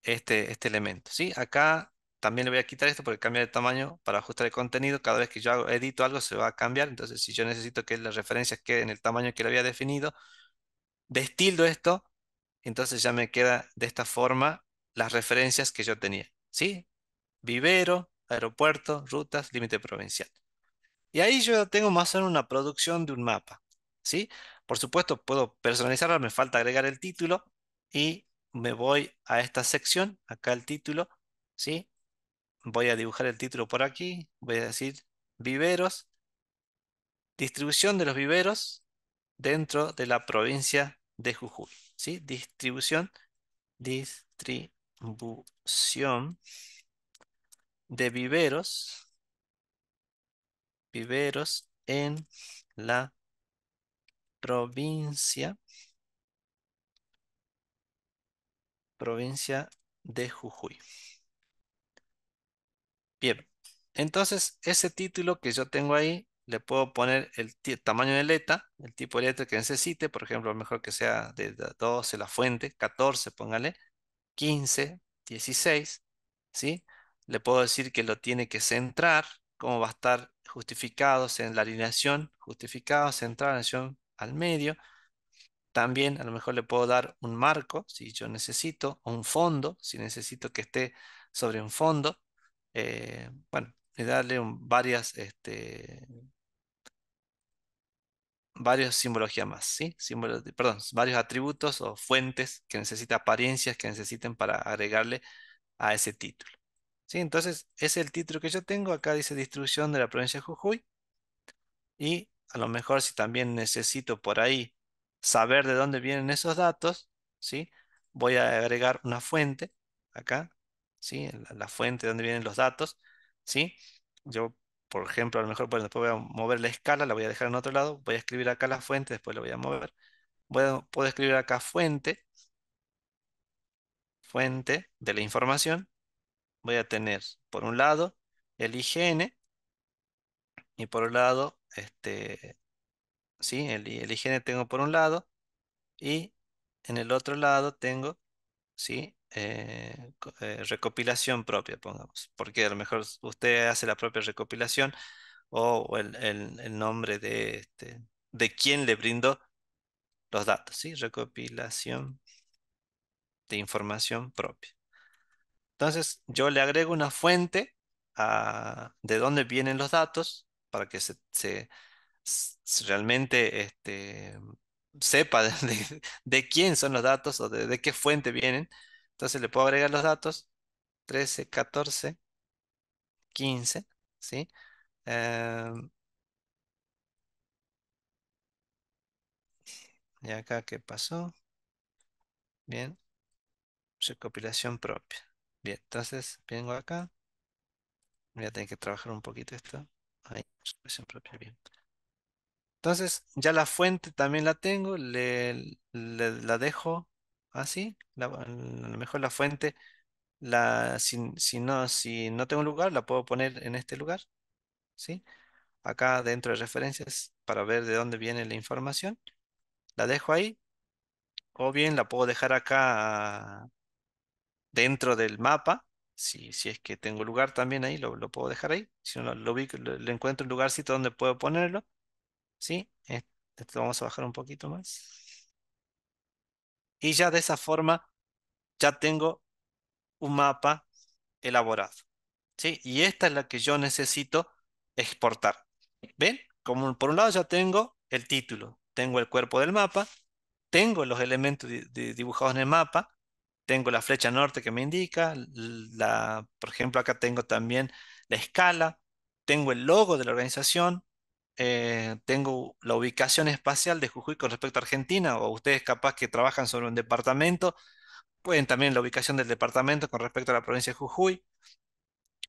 A: este, este elemento. ¿Sí? Acá también le voy a quitar esto porque cambia de tamaño para ajustar el contenido. Cada vez que yo edito algo se va a cambiar. Entonces, si yo necesito que las referencias queden en el tamaño que le había definido, destildo esto, entonces ya me queda de esta forma las referencias que yo tenía. ¿Sí? Vivero, aeropuerto, rutas, límite provincial. Y ahí yo tengo más o menos una producción de un mapa. ¿Sí? Por supuesto, puedo personalizarlo me falta agregar el título y me voy a esta sección, acá el título, ¿sí? voy a dibujar el título por aquí, voy a decir viveros, distribución de los viveros dentro de la provincia de Jujuy, ¿sí? Distribución, distribución de viveros, viveros en la provincia, provincia de Jujuy entonces ese título que yo tengo ahí, le puedo poner el tamaño de letra, el tipo de letra que necesite, por ejemplo, mejor que sea de 12 la fuente, 14, póngale, 15, 16, ¿sí? Le puedo decir que lo tiene que centrar, cómo va a estar justificados en la alineación, justificado, centrar, alineación al medio. También a lo mejor le puedo dar un marco, si yo necesito, o un fondo, si necesito que esté sobre un fondo, eh, bueno, y darle varias, este, varios simbologías más, ¿sí? Símbolos perdón, varios atributos o fuentes que necesita apariencias que necesiten para agregarle a ese título. ¿Sí? Entonces, ese es el título que yo tengo. Acá dice distribución de la provincia de Jujuy. Y a lo mejor si también necesito por ahí saber de dónde vienen esos datos, ¿sí? voy a agregar una fuente acá ¿sí? La, fuente donde vienen los datos, ¿sí? Yo, por ejemplo, a lo mejor, después voy a mover la escala, la voy a dejar en otro lado, voy a escribir acá la fuente, después la voy a mover. puedo escribir acá fuente, fuente de la información. Voy a tener, por un lado, el IGN, y por un lado, este, ¿sí? El, el IGN tengo por un lado, y en el otro lado tengo, ¿sí? Eh, eh, recopilación propia, pongamos, porque a lo mejor usted hace la propia recopilación o, el, nombre de, este, de le brindó los datos, ¿sí? Recopilación de información propia. Entonces, yo le agrego una fuente de dónde vienen los datos para que se, realmente este, sepa <laughs> de, quién son los datos o de, de qué fuente vienen entonces le puedo agregar los datos 13, 14, 15, ¿sí? Em, y acá, ¿qué pasó? Bien. Recopilación propia. Bien, entonces vengo acá. Voy a tener que trabajar un poquito esto. Ahí, recopilación propia, bien. Entonces, ya la fuente también la tengo, le, la dejo Ah, sí, a lo mejor la fuente, la, si, si no, si no tengo lugar, la puedo poner en este lugar, ¿sí? Acá dentro de referencias para ver de dónde viene la información. La dejo ahí o bien la puedo dejar acá ah, dentro del mapa. Si, es que tengo lugar también ahí, lo, puedo dejar ahí. Si no, lo, le encuentro un lugarcito donde puedo ponerlo, ¿sí? Este, vamos a bajar un poquito más. Y ya de esa forma, ya tengo un mapa elaborado. ¿sí? Y esta es la que yo necesito exportar. ¿Ven? Como por un lado ya tengo el título, tengo el cuerpo del mapa, tengo los elementos dibujados en el mapa, tengo la flecha norte que me indica, la, por ejemplo acá tengo también la escala, tengo el logo de la organización, eh, tengo la ubicación espacial de Jujuy con respecto a Argentina, o ustedes capaz que trabajan sobre un departamento, pueden también la ubicación del departamento con respecto a la provincia de Jujuy,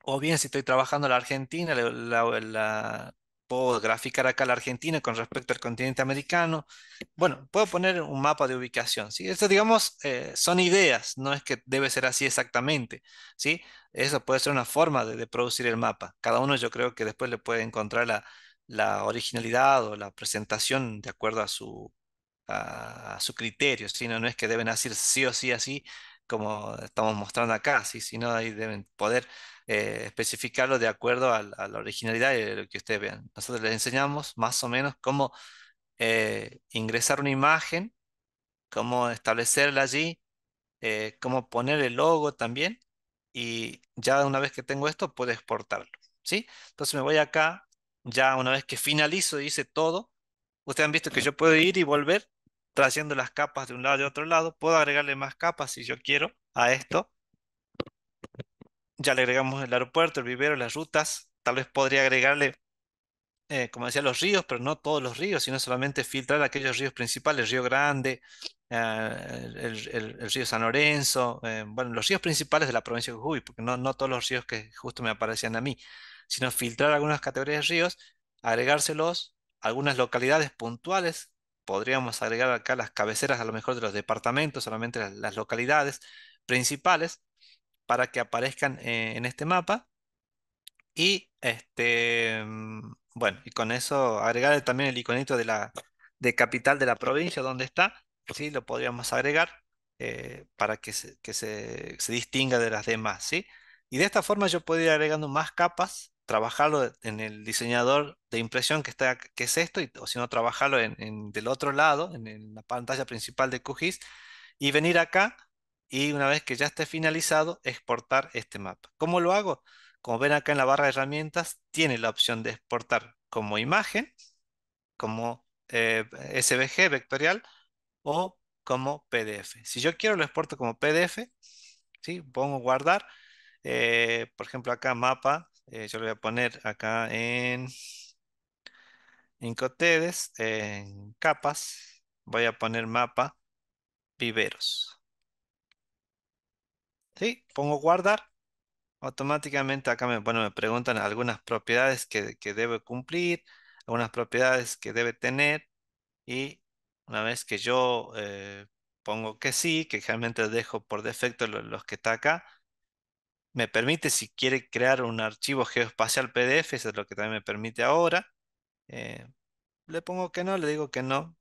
A: o bien si estoy trabajando en la Argentina, la, puedo graficar acá la Argentina con respecto al continente americano. Bueno, puedo poner un mapa de ubicación, ¿sí? Esto, digamos, eh, son ideas, no es que debe ser así exactamente, ¿sí? Eso puede ser una forma de producir el mapa. Cada uno yo creo que después le puede encontrar la la originalidad o la presentación de acuerdo a su, a, su criterio, sino no es que deben hacer sí o sí así como estamos mostrando acá, ¿sí? sino ahí deben poder eh, especificarlo de acuerdo a, la originalidad y lo que ustedes vean. Nosotros les enseñamos más o menos cómo eh, ingresar una imagen, cómo establecerla allí, eh, cómo poner el logo también y ya una vez que tengo esto puedo exportarlo. ¿sí? Entonces me voy acá ya una vez que finalizo y hice todo, ustedes han visto que yo puedo ir y volver trayendo las capas de un lado y otro lado. Puedo agregarle más capas si yo quiero a esto. Ya le agregamos el aeropuerto, el vivero, las rutas. Tal vez podría agregarle, eh, como decía, los ríos, pero no todos los ríos, sino solamente filtrar aquellos ríos principales, el río Grande, eh, el, río San Lorenzo, eh, bueno, los ríos principales de la provincia de Jujuy, porque no, no todos los ríos que justo me aparecían a mí sino filtrar algunas categorías de ríos, agregárselos algunas localidades puntuales. Podríamos agregar acá las cabeceras a lo mejor de los departamentos, solamente las, localidades principales, para que aparezcan eh, en este mapa. Y este, mm, bueno, y con eso agregar también el iconito de la de capital de la provincia donde está, ¿sí? lo podríamos agregar eh, para que, se, distinga de las demás. ¿sí? Y de esta forma yo puedo ir agregando más capas trabajarlo en el diseñador de impresión que, está, que es esto, o si no, trabajarlo en, del otro lado, en, la pantalla principal de QGIS, y venir acá y una vez que ya esté finalizado, exportar este mapa. ¿Cómo lo hago? Como ven acá en la barra de herramientas, tiene la opción de exportar como imagen, como eh, SVG vectorial o como PDF. Si yo quiero lo exporto como PDF, pongo guardar, eh, por ejemplo acá mapa eh, yo lo voy a poner acá en, en en capas. Voy a poner mapa viveros. ¿Sí? Pongo guardar. Automáticamente acá me, preguntan algunas propiedades que, debe cumplir, algunas propiedades que debe tener. Y una vez que yo eh, pongo que sí, que realmente dejo por defecto los, los que está acá, me permite, si quiere, crear un archivo geoespacial PDF, eso es lo que también me permite ahora. Eh, le pongo que no, le digo que no.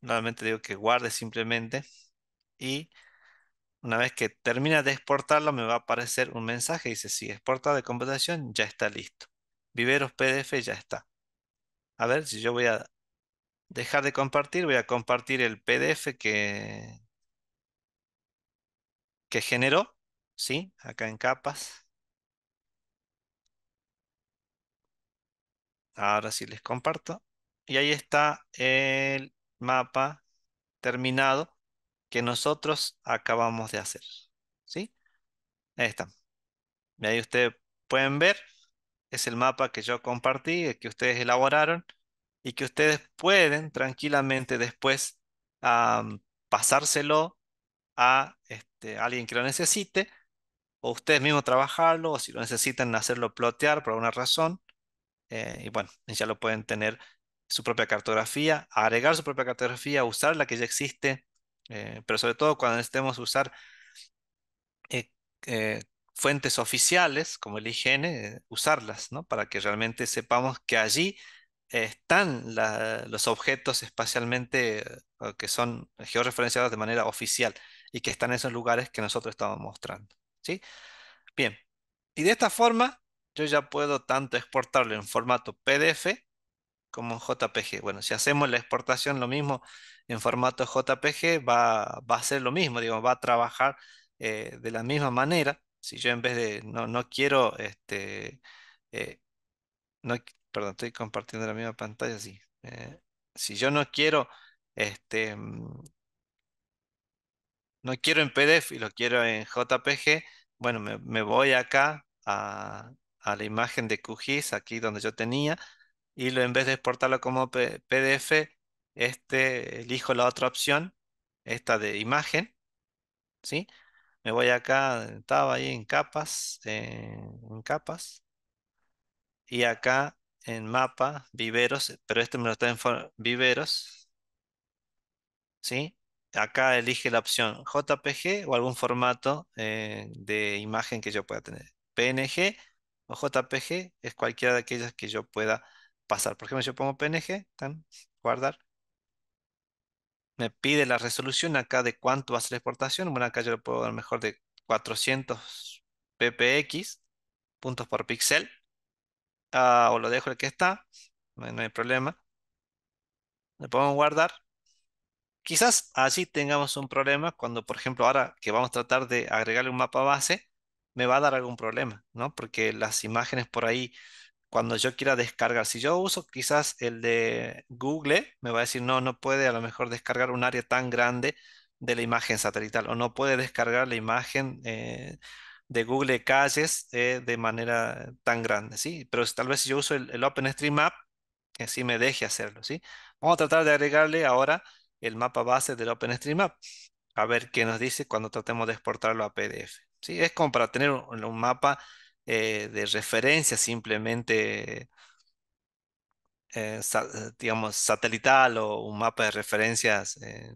A: Nuevamente digo que guarde simplemente. Y una vez que termina de exportarlo, me va a aparecer un mensaje. Dice, si exportado de computación, ya está listo. Viveros PDF ya está. A ver, si yo voy a dejar de compartir, voy a compartir el PDF que, que generó ¿sí? Acá en capas. Ahora sí les comparto. Y ahí está el mapa terminado que nosotros acabamos de hacer, ¿sí? Ahí está. Y ahí ustedes pueden ver, es el mapa que yo compartí, que ustedes elaboraron y que ustedes pueden tranquilamente después pasárselo a este, alguien que lo necesite o ustedes mismos trabajarlo, o si lo necesitan, hacerlo plotear por alguna razón. Eh, y bueno, ya lo pueden tener su propia cartografía, agregar su propia cartografía, usar la que ya existe, eh, pero sobre todo cuando necesitemos usar eh, fuentes oficiales como el IGN, usarlas, ¿no? Para que realmente sepamos que allí están los objetos espacialmente que son georreferenciados de manera oficial y que están en esos lugares que nosotros estamos mostrando. ¿sí? Bien, y de esta forma yo ya puedo tanto exportarlo en formato PDF como en JPG. Bueno, si hacemos la exportación lo mismo en formato JPG, va, a ser lo mismo, digo, va a trabajar eh, de la misma manera. Si yo en vez de, no, quiero, este, eh, no, perdón, estoy compartiendo la misma pantalla, sí. Eh, si yo no quiero, este, mm, no quiero en PDF y lo quiero en JPG, bueno, me, voy acá a, la imagen de QGIS, aquí donde yo tenía, y lo, en vez de exportarlo como PDF, este, elijo la otra opción, esta de imagen, ¿sí? Me voy acá, estaba ahí en capas, en capas, y acá en mapa, viveros, pero este me lo está en viveros, ¿sí? acá elige la opción JPG o algún formato eh, de imagen que yo pueda tener. PNG o JPG es cualquiera de aquellas que yo pueda pasar. Por ejemplo, yo pongo PNG, guardar. Me pide la resolución acá de cuánto va a ser la exportación. Bueno, acá yo lo puedo dar mejor de 400 ppx, puntos por píxel. Ah, o lo dejo el que está, no hay problema. Le pongo guardar Quizás allí tengamos un problema cuando, por ejemplo, ahora que vamos a tratar de agregarle un mapa base, me va a dar algún problema, ¿no? Porque las imágenes por ahí, cuando yo quiera descargar, si yo uso quizás el de Google, me va a decir, no, no puede a lo mejor descargar un área tan grande de la imagen satelital o no puede descargar la imagen eh, de Google Calles eh, de manera tan grande, ¿sí? Pero tal vez si yo uso el, OpenStreetMap, que sí me deje hacerlo, ¿sí? Vamos a tratar de agregarle ahora el mapa base del OpenStreetMap, a ver qué nos dice cuando tratemos de exportarlo a PDF. ¿sí? Es como para tener un, mapa eh, de referencia simplemente, eh, digamos, satelital o un mapa de referencias, eh,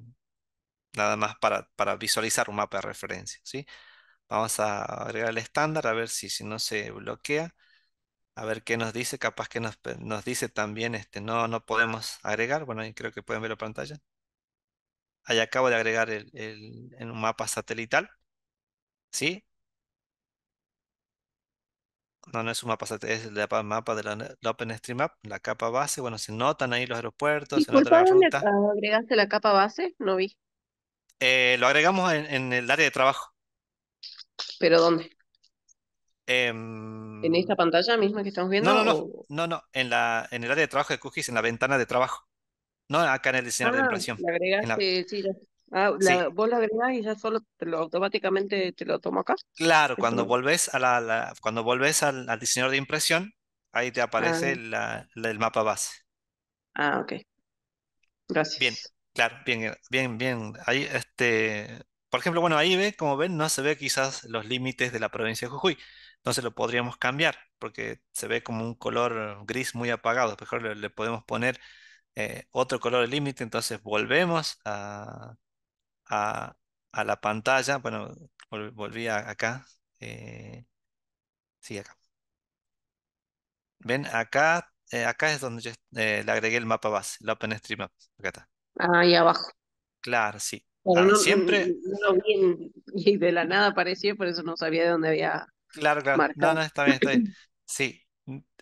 A: nada más para, para visualizar un mapa de referencia. ¿sí? Vamos a agregar el estándar, a ver si, si no se bloquea. A ver qué nos dice, capaz que nos, dice también, este, no, no podemos agregar. Bueno, ahí creo que pueden ver la pantalla ahí acabo de agregar el, en un mapa satelital, ¿sí? No, no es un mapa satelital, es el mapa de la, la OpenStreetMap, la capa base, bueno, se notan ahí los aeropuertos, se nota la
B: agregaste la capa base? No vi.
A: Eh, lo agregamos en, el área de trabajo. ¿Pero dónde? ¿En esta em,
B: pantalla misma que estamos viendo? No,
A: no, no, en la, en el área de trabajo de QGIS, en la ventana de trabajo. No, acá en el diseñador de ah, impresión.
B: Ah, vos la agregás y ya solo automáticamente te lo tomo acá.
A: Claro, cuando volvés, a la, cuando volvés al, diseñador de impresión, ahí te aparece ah. la, el mapa base. Ah, ok. Gracias. Bien, claro, bien, bien, bien. Ahí, este, por ejemplo, bueno, ahí ve, como ven, no se ve quizás los límites de la provincia de Jujuy. Entonces lo podríamos cambiar, porque se ve como un color gris muy apagado. Mejor le podemos poner eh, otro color límite, entonces volvemos a, la pantalla, bueno, volví acá, eh, sí, acá. Ven, acá, eh, acá es donde le agregué el mapa base, el OpenStreetMap, acá está. Ahí abajo. Claro, sí. Ah, siempre...
B: <laughs> y de la nada apareció, por eso no sabía de dónde había
A: Claro, claro. No, no, está bien, está bien. Sí,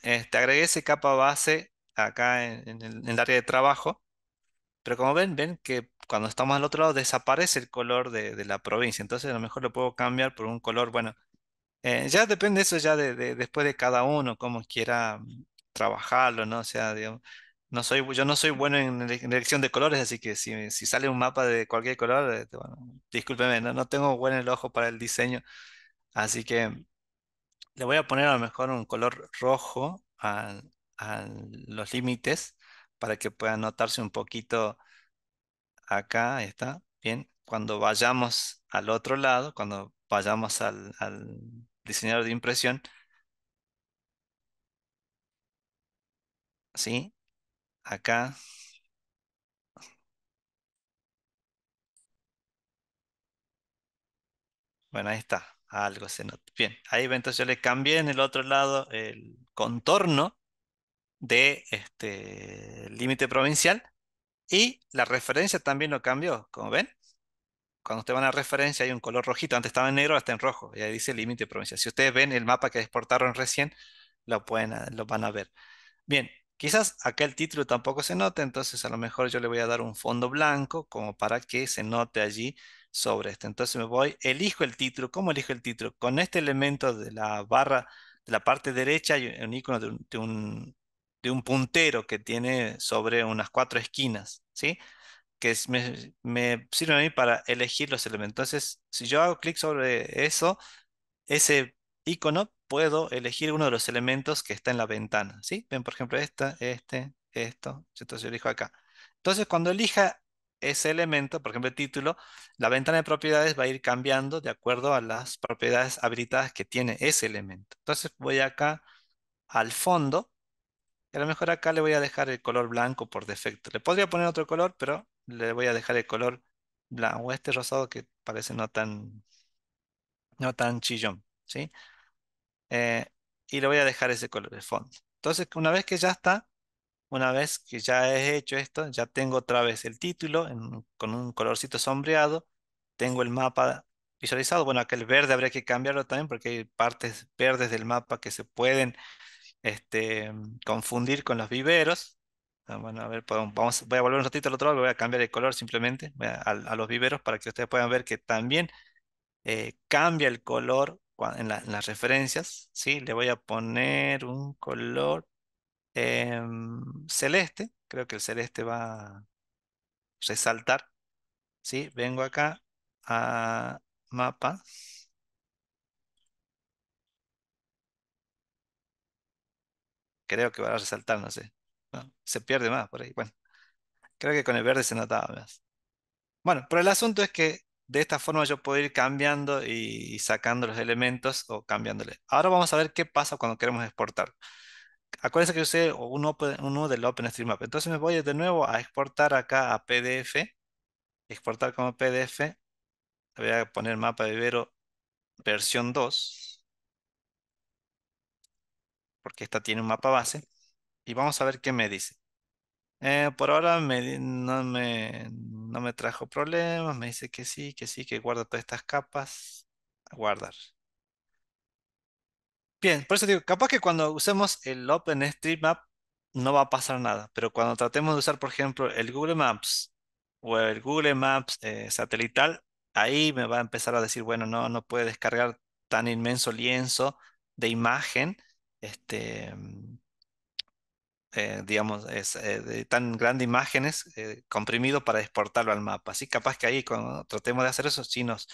A: te agregué ese capa base acá en, el, área de trabajo, pero como ven, ven que cuando estamos al otro lado desaparece el color de, la provincia, entonces a lo mejor lo puedo cambiar por un color, bueno, eh, ya depende eso ya de, después de cada uno, cómo quiera mm, trabajarlo, ¿no? sea, no soy, yo no soy bueno en elección de colores, así que si, si sale un mapa de cualquier color, eh, bueno, discúlpeme, no, tengo buen el ojo para el diseño, así que le voy a poner a lo mejor un color rojo al, los límites para que pueda notarse un poquito acá, está, bien, cuando vayamos al otro lado, cuando vayamos al, al diseñador de impresión, ¿sí? Acá. Bueno, ahí está, algo se nota. Bien, ahí entonces yo le cambié en el otro lado el contorno de este límite provincial y la referencia también lo cambió, como ven. Cuando ustedes van a referencia hay un color rojito, antes estaba en negro, hasta en rojo, y ahí dice límite provincial. Si ustedes ven el mapa que exportaron recién, lo, pueden, lo van a ver. Bien, Quizás aquel título tampoco se note, entonces a lo mejor yo le voy a dar un fondo blanco como para que se note allí sobre este Entonces me voy, elijo el título. ¿Cómo elijo el título? Con este elemento de la barra de la parte derecha hay un icono de un de un puntero que tiene sobre unas cuatro esquinas, ¿sí? Que me, me sirve a mí para elegir los elementos. Entonces, si yo hago clic sobre eso, ese icono, puedo elegir uno de los elementos que está en la ventana, ¿sí? Ven, por ejemplo, esta, este, esto, entonces yo elijo acá. Entonces, cuando elija ese elemento, por ejemplo, el título, la ventana de propiedades va a ir cambiando de acuerdo a las propiedades habilitadas que tiene ese elemento. Entonces voy acá al fondo a lo mejor acá le voy a dejar el color blanco por defecto. Le podría poner otro color, pero le voy a dejar el color blanco, este rosado que parece no tan, no tan chillón, ¿sí? Eh, y le voy a dejar ese color de fondo. Entonces, una vez que ya está, una vez que ya he hecho esto, ya tengo otra vez el título con un colorcito sombreado, tengo el mapa visualizado. Bueno, aquel el verde habría que cambiarlo también porque hay partes verdes del mapa que se pueden este, mm, confundir con los viveros. Ah, bueno, a ver, vamos, voy a volver un ratito al otro lado, voy a cambiar el color simplemente a, los viveros para que ustedes puedan ver que también eh, cambia el color en, las referencias. ¿sí? Le voy a poner un color em, celeste, creo que el celeste va a resaltar. ¿sí? Vengo acá a mapa creo que va a resaltar, no sé. Se pierde más por ahí. Bueno, creo que con el verde se notaba más. Bueno, pero el asunto es que de esta forma yo puedo ir cambiando y sacando los elementos o cambiándoles. Ahora vamos a ver qué pasa cuando queremos exportar. Acuérdense que yo usé un, open, uno del OpenStreetMap. Entonces me voy de nuevo a exportar acá a PDF. Exportar como PDF. voy a poner mapa de vivero versión 2 porque esta tiene un mapa base. Y vamos a ver qué me dice. Eh, por ahora no, me, no me trajo problemas. Me dice que sí, que sí, que guarda todas estas capas. A guardar. Bien, por eso digo, capaz que cuando usemos el OpenStreetMap no va a pasar nada, pero cuando tratemos de usar, por ejemplo, el Google Maps o el Google Maps eh, satelital, ahí me va a empezar a decir, bueno, no, no puede descargar tan inmenso lienzo de imagen este, mm, eh, digamos, es, eh, de tan grandes imágenes eh, comprimido para exportarlo al mapa. Así capaz que ahí cuando tratemos de hacer eso, sí nos,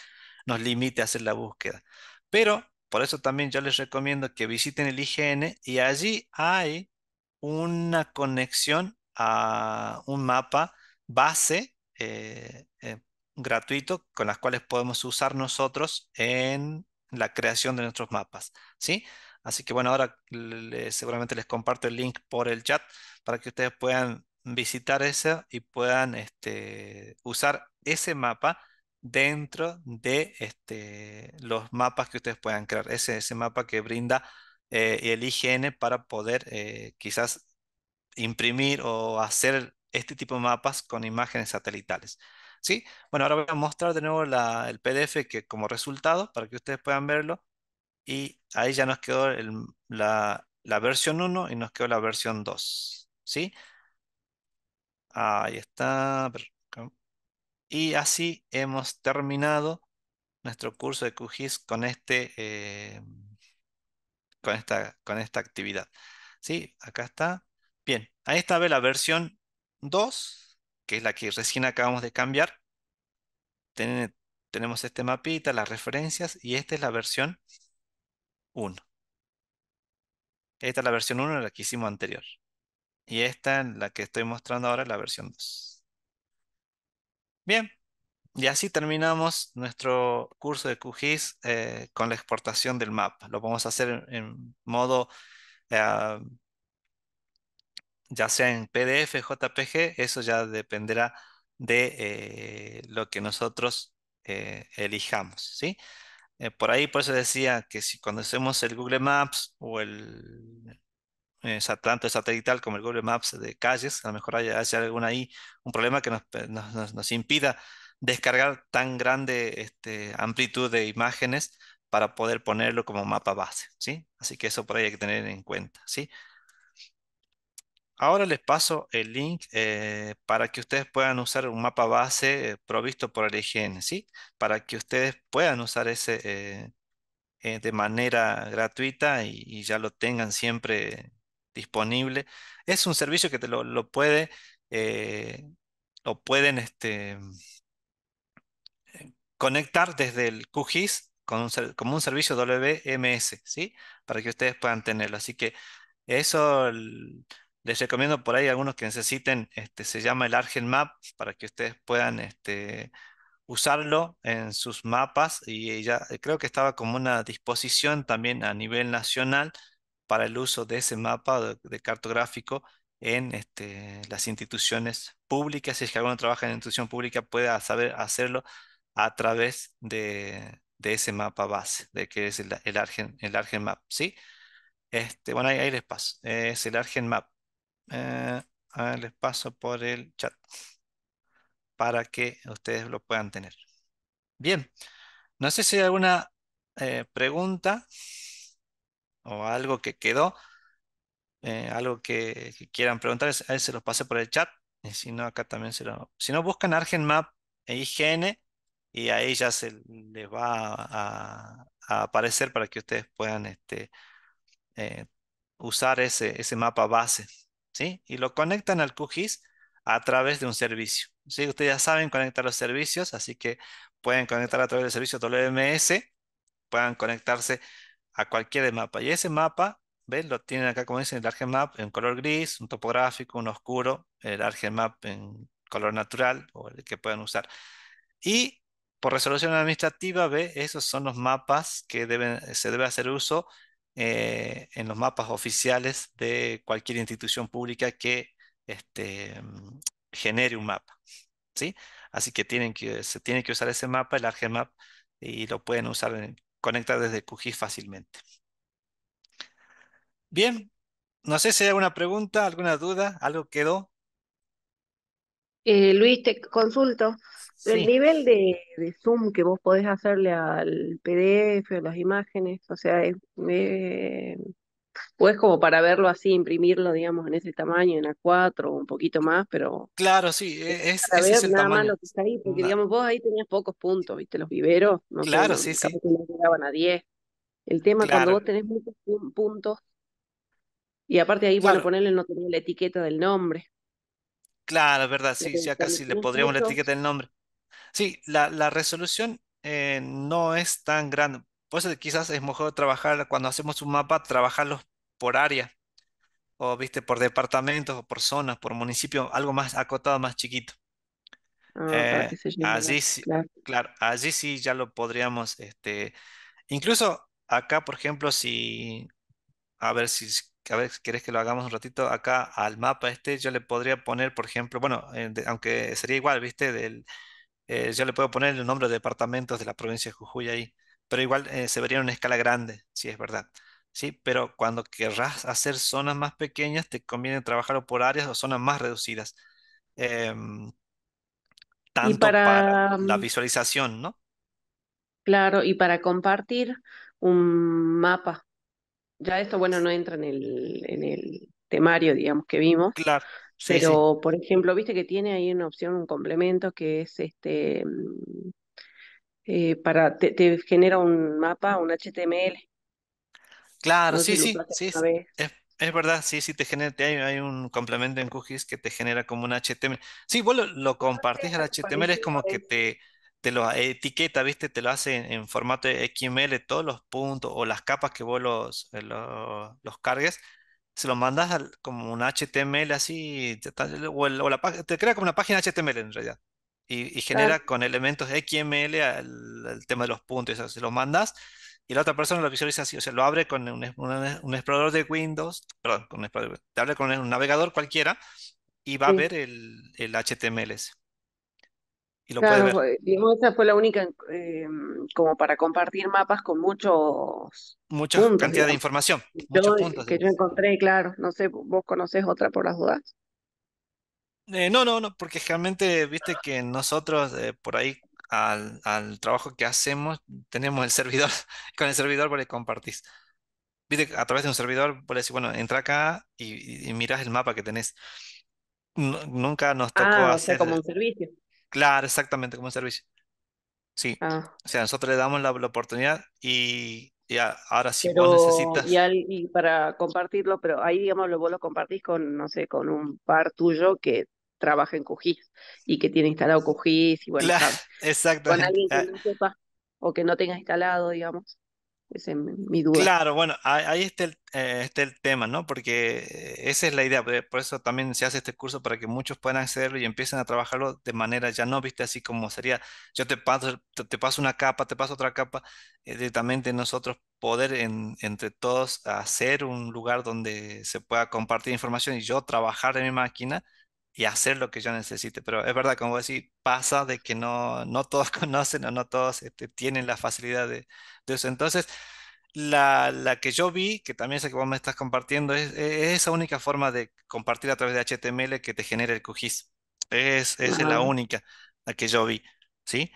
A: nos limite a hacer la búsqueda. Pero por eso también yo les recomiendo que visiten el IGN y allí hay una conexión a un mapa base gratuito con las cuales podemos usar nosotros en la creación de nuestros mapas. ¿sí? Así que bueno, ahora seguramente les comparto el link por el chat para que ustedes puedan visitar ese y puedan este, usar ese mapa dentro de este, los mapas que ustedes puedan crear. Ese, ese mapa que brinda eh, el IGN para poder eh, quizás imprimir o hacer este tipo de mapas con imágenes satelitales. ¿Sí? Bueno, ahora voy a mostrar de nuevo el PDF que como resultado para que ustedes puedan verlo y ahí ya nos quedó la, versión 1 y nos quedó la versión 2. ¿Sí? Ahí está. Y así hemos terminado nuestro curso de QGIS con, este, eh, con, esta, con esta actividad. ¿Sí? Acá está. Bien, ahí está la versión 2, que es la que recién acabamos de cambiar. tenemos este mapita, las referencias, y esta es la versión esta es la versión 1, la que hicimos anterior. Y esta, la que estoy mostrando ahora, es la versión 2. Bien, y así terminamos nuestro curso de QGIS eh, con la exportación del mapa. Lo vamos a hacer en, modo, eh, ya sea en PDF, JPG, eso ya dependerá de eh, lo que nosotros elijamos, ¿sí? Eh, por ahí, por eso decía que si conocemos el Google Maps o el, eh, tanto el satelital como el Google Maps de calles, a lo mejor haya, algún ahí, un problema que nos, impida descargar tan grande este, amplitud de imágenes para poder ponerlo como mapa base, ¿sí? Así que eso por ahí hay que tener en cuenta, ¿sí? Ahora les paso el link eh, para que ustedes puedan usar un mapa base eh, provisto por el IGN, e ¿sí? Para que ustedes puedan usar ese eh, de manera gratuita y, ya lo tengan siempre disponible. Es un servicio que te lo, puede, lo pueden este, conectar desde el QGIS como un servicio WMS, ¿sí? Para que ustedes puedan tenerlo. Así que eso... Les recomiendo por ahí algunos que necesiten, este, se llama el Argen Map, para que ustedes puedan este, usarlo en sus mapas y ya eh, creo que estaba como una disposición también a nivel nacional para el uso de ese mapa de, cartográfico en este, las instituciones públicas, si es que alguno trabaja en institución pública pueda saber hacerlo a través de, ese mapa base, de que es el, Argen, el Argen Map, ¿sí? bueno, ahí, ahí les paso, es el Argen Map. Eh, les paso por el chat para que ustedes lo puedan tener. Bien, no sé si hay alguna eh, pregunta o algo que quedó, eh, algo que, quieran preguntar, a se los pasé por el chat, y si no, acá también se lo... Si no, buscan ArgenMap e IGN y ahí ya se les va a, aparecer para que ustedes puedan este, usar ese, ese mapa base y lo conectan al QGIS a través de un servicio. ¿sí? Ustedes ya saben conectar los servicios, así que pueden conectar a través del servicio WMS, puedan conectarse a cualquier mapa. Y ese mapa, ¿ven? Lo tienen acá, como dicen, el map en color gris, un topográfico, un oscuro, el map en color natural o el que puedan usar. Y por resolución administrativa, ¿ve? Esos son los mapas que se debe hacer uso eh, en los mapas oficiales de cualquier institución pública que este, mm, genere un mapa. ¿sí? Así que, tienen que se tiene que usar ese mapa, el Argemap, y lo pueden usar, en, conectar desde QGIS fácilmente. Bien, no sé si hay alguna pregunta, alguna duda, algo quedó.
B: Eh, Luis, te consulto. El nivel de, zoom que vos podés hacerle al PDF, a las imágenes, o sea, es, pues como para verlo así, imprimirlo, digamos, en ese tamaño, en A4, un poquito más, pero... Claro, sí, es, e-, ese nada lo que está ahí, porque digamos, vos ahí tenías pocos puntos, viste, los viveros, no claro, sí, sí. a 10. El tema cuando vos tenés muchos puntos, y aparte ahí, bueno, ponerle no tenía la etiqueta del nombre.
A: Claro, es verdad, sí, ya casi le podríamos etiquetar el nombre. Sí, la, resolución eh, no es tan grande. Por eso quizás es mejor trabajar, cuando hacemos un mapa, trabajarlos por área, o viste, por departamentos, o por zonas, por municipio, algo más acotado, más chiquito. Ah, eh, sí, claro. claro, allí sí ya lo podríamos, este, incluso acá, por ejemplo, si, a ver si, a ver, ¿querés que lo hagamos un ratito? Acá al mapa este yo le podría poner, por ejemplo, bueno, eh, aunque sería igual, ¿viste? Del, eh, yo le puedo poner el nombre de departamentos de la provincia de Jujuy ahí, pero igual eh, se vería en una escala grande, si es verdad. ¿Sí? Pero cuando querrás hacer zonas más pequeñas, te conviene trabajarlo por áreas o zonas más reducidas. Em, tanto para... para la mm visualización, ¿no?
B: Claro, y para compartir un mapa ya esto, bueno, no entra en el, en el temario, digamos, que vimos. Claro. pero, por ejemplo, viste que tiene ahí una opción, un complemento que es este. Mm, eh, para te, genera un mapa, un HTML. Claro, sí, sí, sí,
A: es, verdad, sí, sí, te genera, hay, un complemento en QGIS que te genera como un HTML. Sí, vos lo, compartes compartís al HTML, es como que te, te lo etiqueta, ¿viste? Te lo hace en, formato formato XML, todos los puntos o las capas que vos los, eh, los, cargues, se los mandas como un HTML así, o, la, te crea como una página HTML en realidad. Y, y genera con elementos XML el tema de los puntos, se los mandas y la otra persona lo visualiza así, o sea, lo abre con un, un, explorador de Windows, perdón, con un, te abre con un navegador cualquiera y va a ver el, el HTML. Ese. Y lo claro,
B: esa fue la única eh, como para compartir mapas con muchos.
A: Mucha cantidad de información. Yo, puntos, que
B: yo encontré, claro. No sé, ¿vos conoces otra por las dudas?
A: Eh, no, no, no, porque realmente viste que nosotros eh, por ahí al, al, trabajo que hacemos tenemos el servidor, <laughs> con el servidor vos le compartís. Viste, a través de un servidor vos le decís, bueno, entra acá y, mirás el mapa que tenés. nunca nos tocó ah, hacer. O sea, como un servicio. Claro, exactamente, como servicio. Sí. Ah. O sea, nosotros le damos la, oportunidad y, ya. ahora sí vos necesitas.
B: y, y para compartirlo, pero ahí, digamos, lo, vos lo compartís con, no sé, con un par tuyo que trabaja en QGIS
A: y que tiene instalado QGIS y bueno, Claro, <laughs> Con <laughs> alguien
B: que ah. o que no tenga instalado, digamos es mi duda.
A: Claro, bueno, ahí está el, eh, el, tema, ¿no? Porque esa es la idea, por eso también se hace este curso para que muchos puedan accederlo y empiecen a trabajarlo de manera ya no, viste, así como sería, yo te paso, te, paso una capa, te paso otra capa, eh, directamente nosotros poder entre todos hacer un lugar donde se pueda compartir información y yo trabajar en mi máquina y hacer lo que yo necesite. Pero es verdad, como decir pasa de que no, no todos <laughs> conocen o no todos este, tienen la facilidad de, eso. Entonces, la, que yo vi, que también sé que vos me estás compartiendo, es, e-, esa única forma de compartir a través de HTML que te genera el QGIS. Es, es la única, la que yo vi, ¿sí?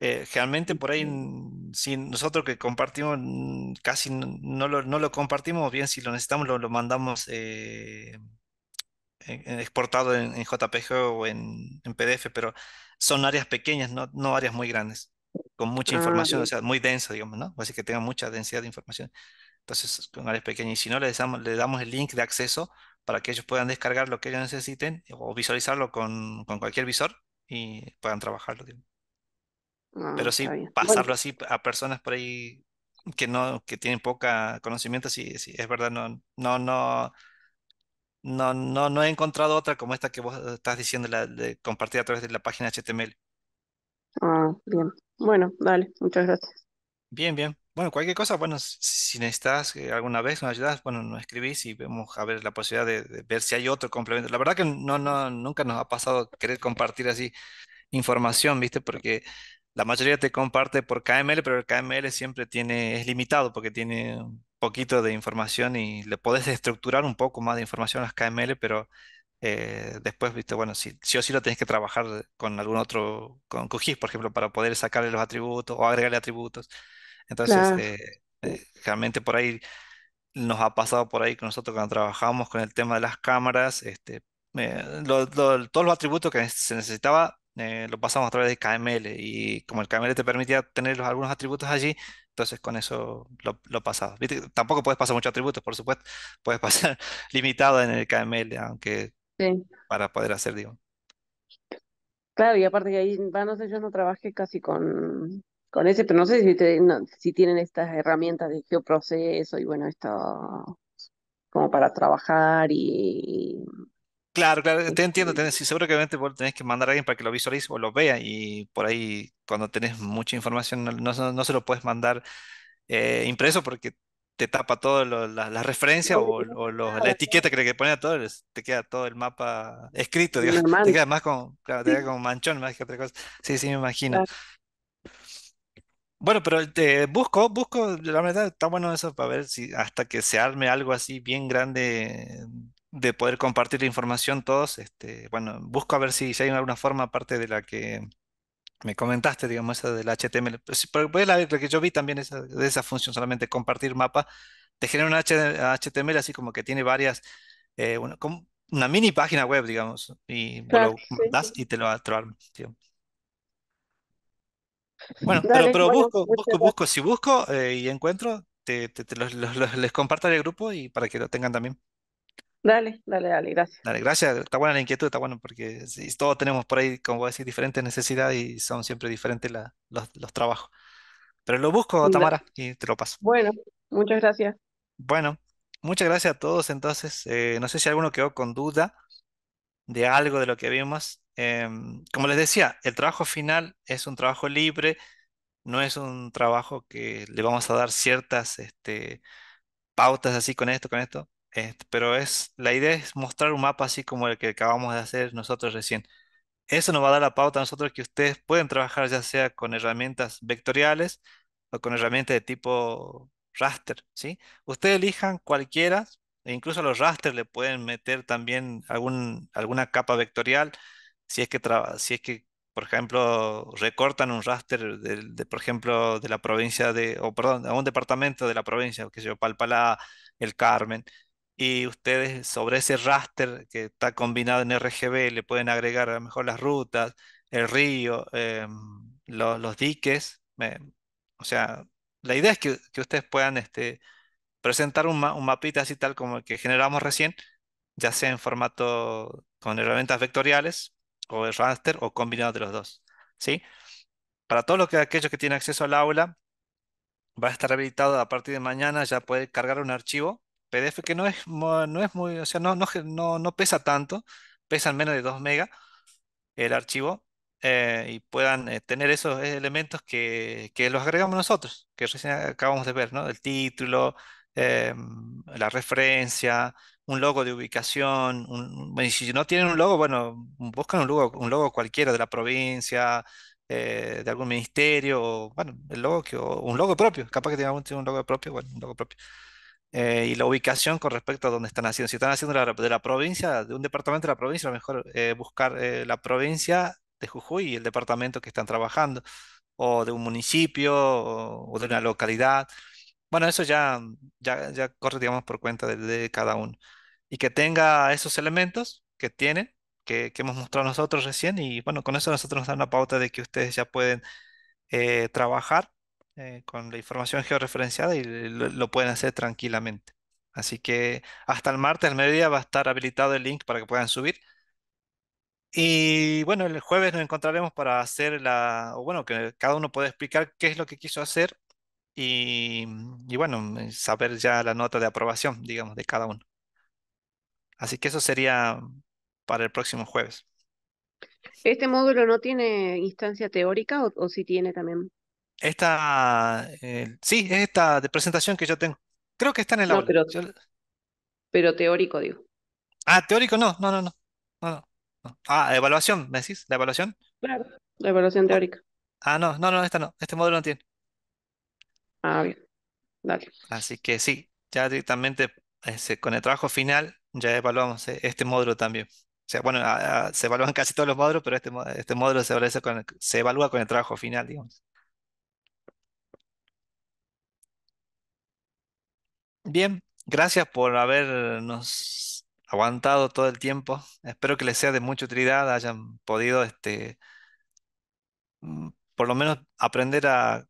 A: Eh, realmente por ahí, mm, si nosotros que compartimos, mm, casi no, lo, no lo, compartimos, bien si lo necesitamos lo, mandamos eh, exportado en, JPG o en, PDF, pero son áreas pequeñas, no, no áreas muy grandes, con mucha ah, información, o sea, muy densa, digamos, ¿no? Así que tenga mucha densidad de información. Entonces, con áreas pequeñas. Y si no, le damos, le damos el link de acceso para que ellos puedan descargar lo que ellos necesiten o visualizarlo con, cualquier visor y puedan trabajarlo.
B: Ah, pero sí, pasarlo
A: así a personas por ahí que no que tienen poca conocimiento, sí, sí es verdad, no, no, no no, no, no he encontrado otra como esta que vos estás diciendo, la de compartir a través de la página HTML.
B: Ah, bien. Bueno, dale, muchas gracias.
A: Bien, bien. Bueno, cualquier cosa, bueno, si necesitas eh, alguna vez nos ayudas, bueno, nos escribís y vemos a ver la posibilidad de, ver si hay otro complemento. La verdad que no, no, nunca nos ha pasado querer compartir así información, ¿viste? Porque la mayoría te comparte por KML, pero el KML siempre tiene, es limitado porque tiene poquito de información y le podés estructurar un poco más de información a las KML, pero eh, después, viste, bueno, si, sí o sí lo tenés que trabajar con algún otro, con QGIS, por ejemplo, para poder sacarle los atributos o agregarle atributos. Entonces, eh, eh, realmente por ahí nos ha pasado por ahí con nosotros cuando trabajamos con el tema de las cámaras, este, todos los atributos que se necesitaba lo pasamos a través de KML y como el KML te permitía tener los, algunos atributos allí, entonces con eso lo, pasado Tampoco puedes pasar muchos atributos, por supuesto. <laughs> Puedes pasar <laughs> limitado en el KML, aunque para poder hacer, digo.
B: Claro, y aparte que ahí, no sé, yo no trabajé casi con, con ese, pero no sé si, si tienen estas herramientas de geoproceso y bueno, esto
A: como para trabajar y, Claro, claro, te entiendo, tenés seguro que tenés que mandar a alguien para que lo visualice o lo vea y por ahí cuando tenés mucha información no, se lo puedes mandar eh, impreso porque te tapa toda la referencia o, la etiqueta que le pones a todo, te queda todo el mapa escrito, <laughs> te queda más con, <laughs> como manchón más que otra cosa. Sí, sí, me imagino. Bueno, pero te eh, busco, busco, la verdad está bueno eso para ver si hasta que se arme algo así bien grande de poder compartir la información todos. Este, bueno, busco a ver si, hay alguna forma, aparte de la que me comentaste, digamos, esa del HTML. Pero, puede la, lo que yo vi también esa, de esa función, solamente compartir mapa, te genera un HTML así como que tiene varias, eh, una, mini página web, digamos, y lo y te lo, Bueno, pero, busco, busco, busco, si busco eh, y encuentro, te, les comparto el grupo y para que lo tengan también.
B: Dale, dale, dale, gracias.
A: Dale, gracias. Está buena la inquietud, está bueno, porque todos tenemos por ahí, como voy a decir, diferentes necesidades y son siempre diferentes los, los, trabajos. Pero lo busco, Tamara, y te lo paso. Bueno, muchas gracias. Bueno, muchas gracias a todos. Entonces, eh, no sé si alguno quedó con duda de algo de lo que vimos. Em, como les decía, el trabajo final es un trabajo libre, no es un trabajo que le vamos a dar ciertas este, pautas así con esto, con esto pero es, la idea es mostrar un mapa así como el que acabamos de hacer nosotros recién. Eso nos va a dar la pauta a nosotros que ustedes pueden trabajar ya sea con herramientas vectoriales o con herramientas de tipo raster, ¿sí? Ustedes elijan cualquiera, e incluso los rasters le pueden meter también algún, alguna capa vectorial, si es que, si es que por ejemplo, recortan un raster de, por ejemplo, de la provincia de, o perdón, de un departamento de la provincia, que se yo, Palpalá, El Carmen, y ustedes sobre ese raster que está combinado en RGB le pueden agregar a lo mejor las rutas, el río, em, los, diques. o sea, la idea es que, ustedes puedan este, presentar un, mapita así tal como el que generamos recién, ya sea en formato con herramientas vectoriales o el raster o combinado de los dos. ¿sí? Para todos los que, aquellos que tienen acceso al aula, va a estar habilitado a partir de mañana ya poder cargar un archivo PDF que no es, no es muy, o sea, no, no, no pesa tanto, Pesa menos de 2 megas el archivo eh, y puedan eh, tener esos elementos que, los agregamos nosotros, que recién acabamos de ver, ¿no? El título, eh, la referencia, un logo de ubicación, un, si no tienen un logo, bueno, buscan un logo, un logo cualquiera de la provincia, de algún ministerio, bueno, el logo un logo propio, capaz que tenga un logo propio, bueno, un logo propio. Eh, y la ubicación con respecto a dónde están haciendo. Si están haciendo de la provincia, de un departamento de la provincia, a lo mejor eh, buscar eh, la provincia de Jujuy y el departamento que están trabajando, o de un municipio, o, de una localidad. Bueno, eso ya, ya, ya corre, digamos, por cuenta de, cada uno. Y que tenga esos elementos que tienen que, que, hemos mostrado nosotros recién, y bueno, con eso nosotros nos dan una pauta de que ustedes ya pueden trabajar eh, con la información georreferenciada y lo, pueden hacer tranquilamente. Así que hasta el martes al mediodía va a estar habilitado el link para que puedan subir. Y bueno, el jueves nos encontraremos para hacer la, o bueno, que cada uno pueda explicar qué es lo que quiso hacer y, bueno, eh, saber ya la nota de aprobación, digamos, de cada uno. Así que eso sería para el próximo jueves.
B: ¿Este módulo no tiene instancia teórica o, si tiene también?
A: Esta, eh, sí, es esta de presentación que yo tengo. Creo que está en el pero, teórico, digo. ah, teórico no, no, no, no, Ah, evaluación, ¿me decís? ¿La evaluación? Claro. La evaluación ah, teórica. Ah, no, no, no, esta no, este módulo no tiene. Ah, bien, dale. Así que sí, ya directamente con el trabajo final ya evaluamos eh, este módulo también. O sea, bueno, se evalúan casi todos los módulos, pero este, este módulo se con se evalúa con el trabajo final, digamos. Bien, gracias por habernos aguantado todo el tiempo. Espero que les sea de mucha utilidad, hayan podido este, mm, por lo menos aprender a,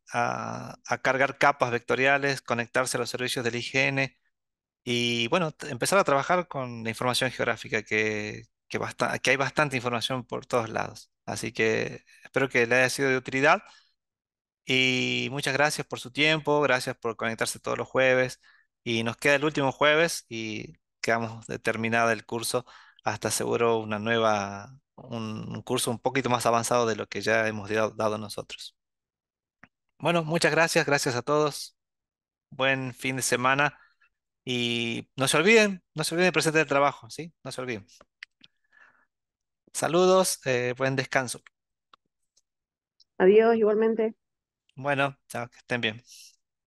A: cargar capas vectoriales, conectarse a los servicios del IGN y bueno, empezar a trabajar con la información geográfica que, que, que hay bastante información por todos lados. Así que espero que les haya sido de utilidad y muchas gracias por su tiempo, gracias por conectarse todos los jueves. Y nos queda el último jueves y quedamos terminada el curso hasta seguro una nueva, un, curso un poquito más avanzado de lo que ya hemos dado, nosotros. Bueno, muchas gracias, gracias a todos. Buen fin de semana y no se olviden, no se olviden de presentar el trabajo, ¿sí? No se olviden. Saludos, eh, buen descanso.
B: Adiós, igualmente.
A: Bueno, chao, que estén bien.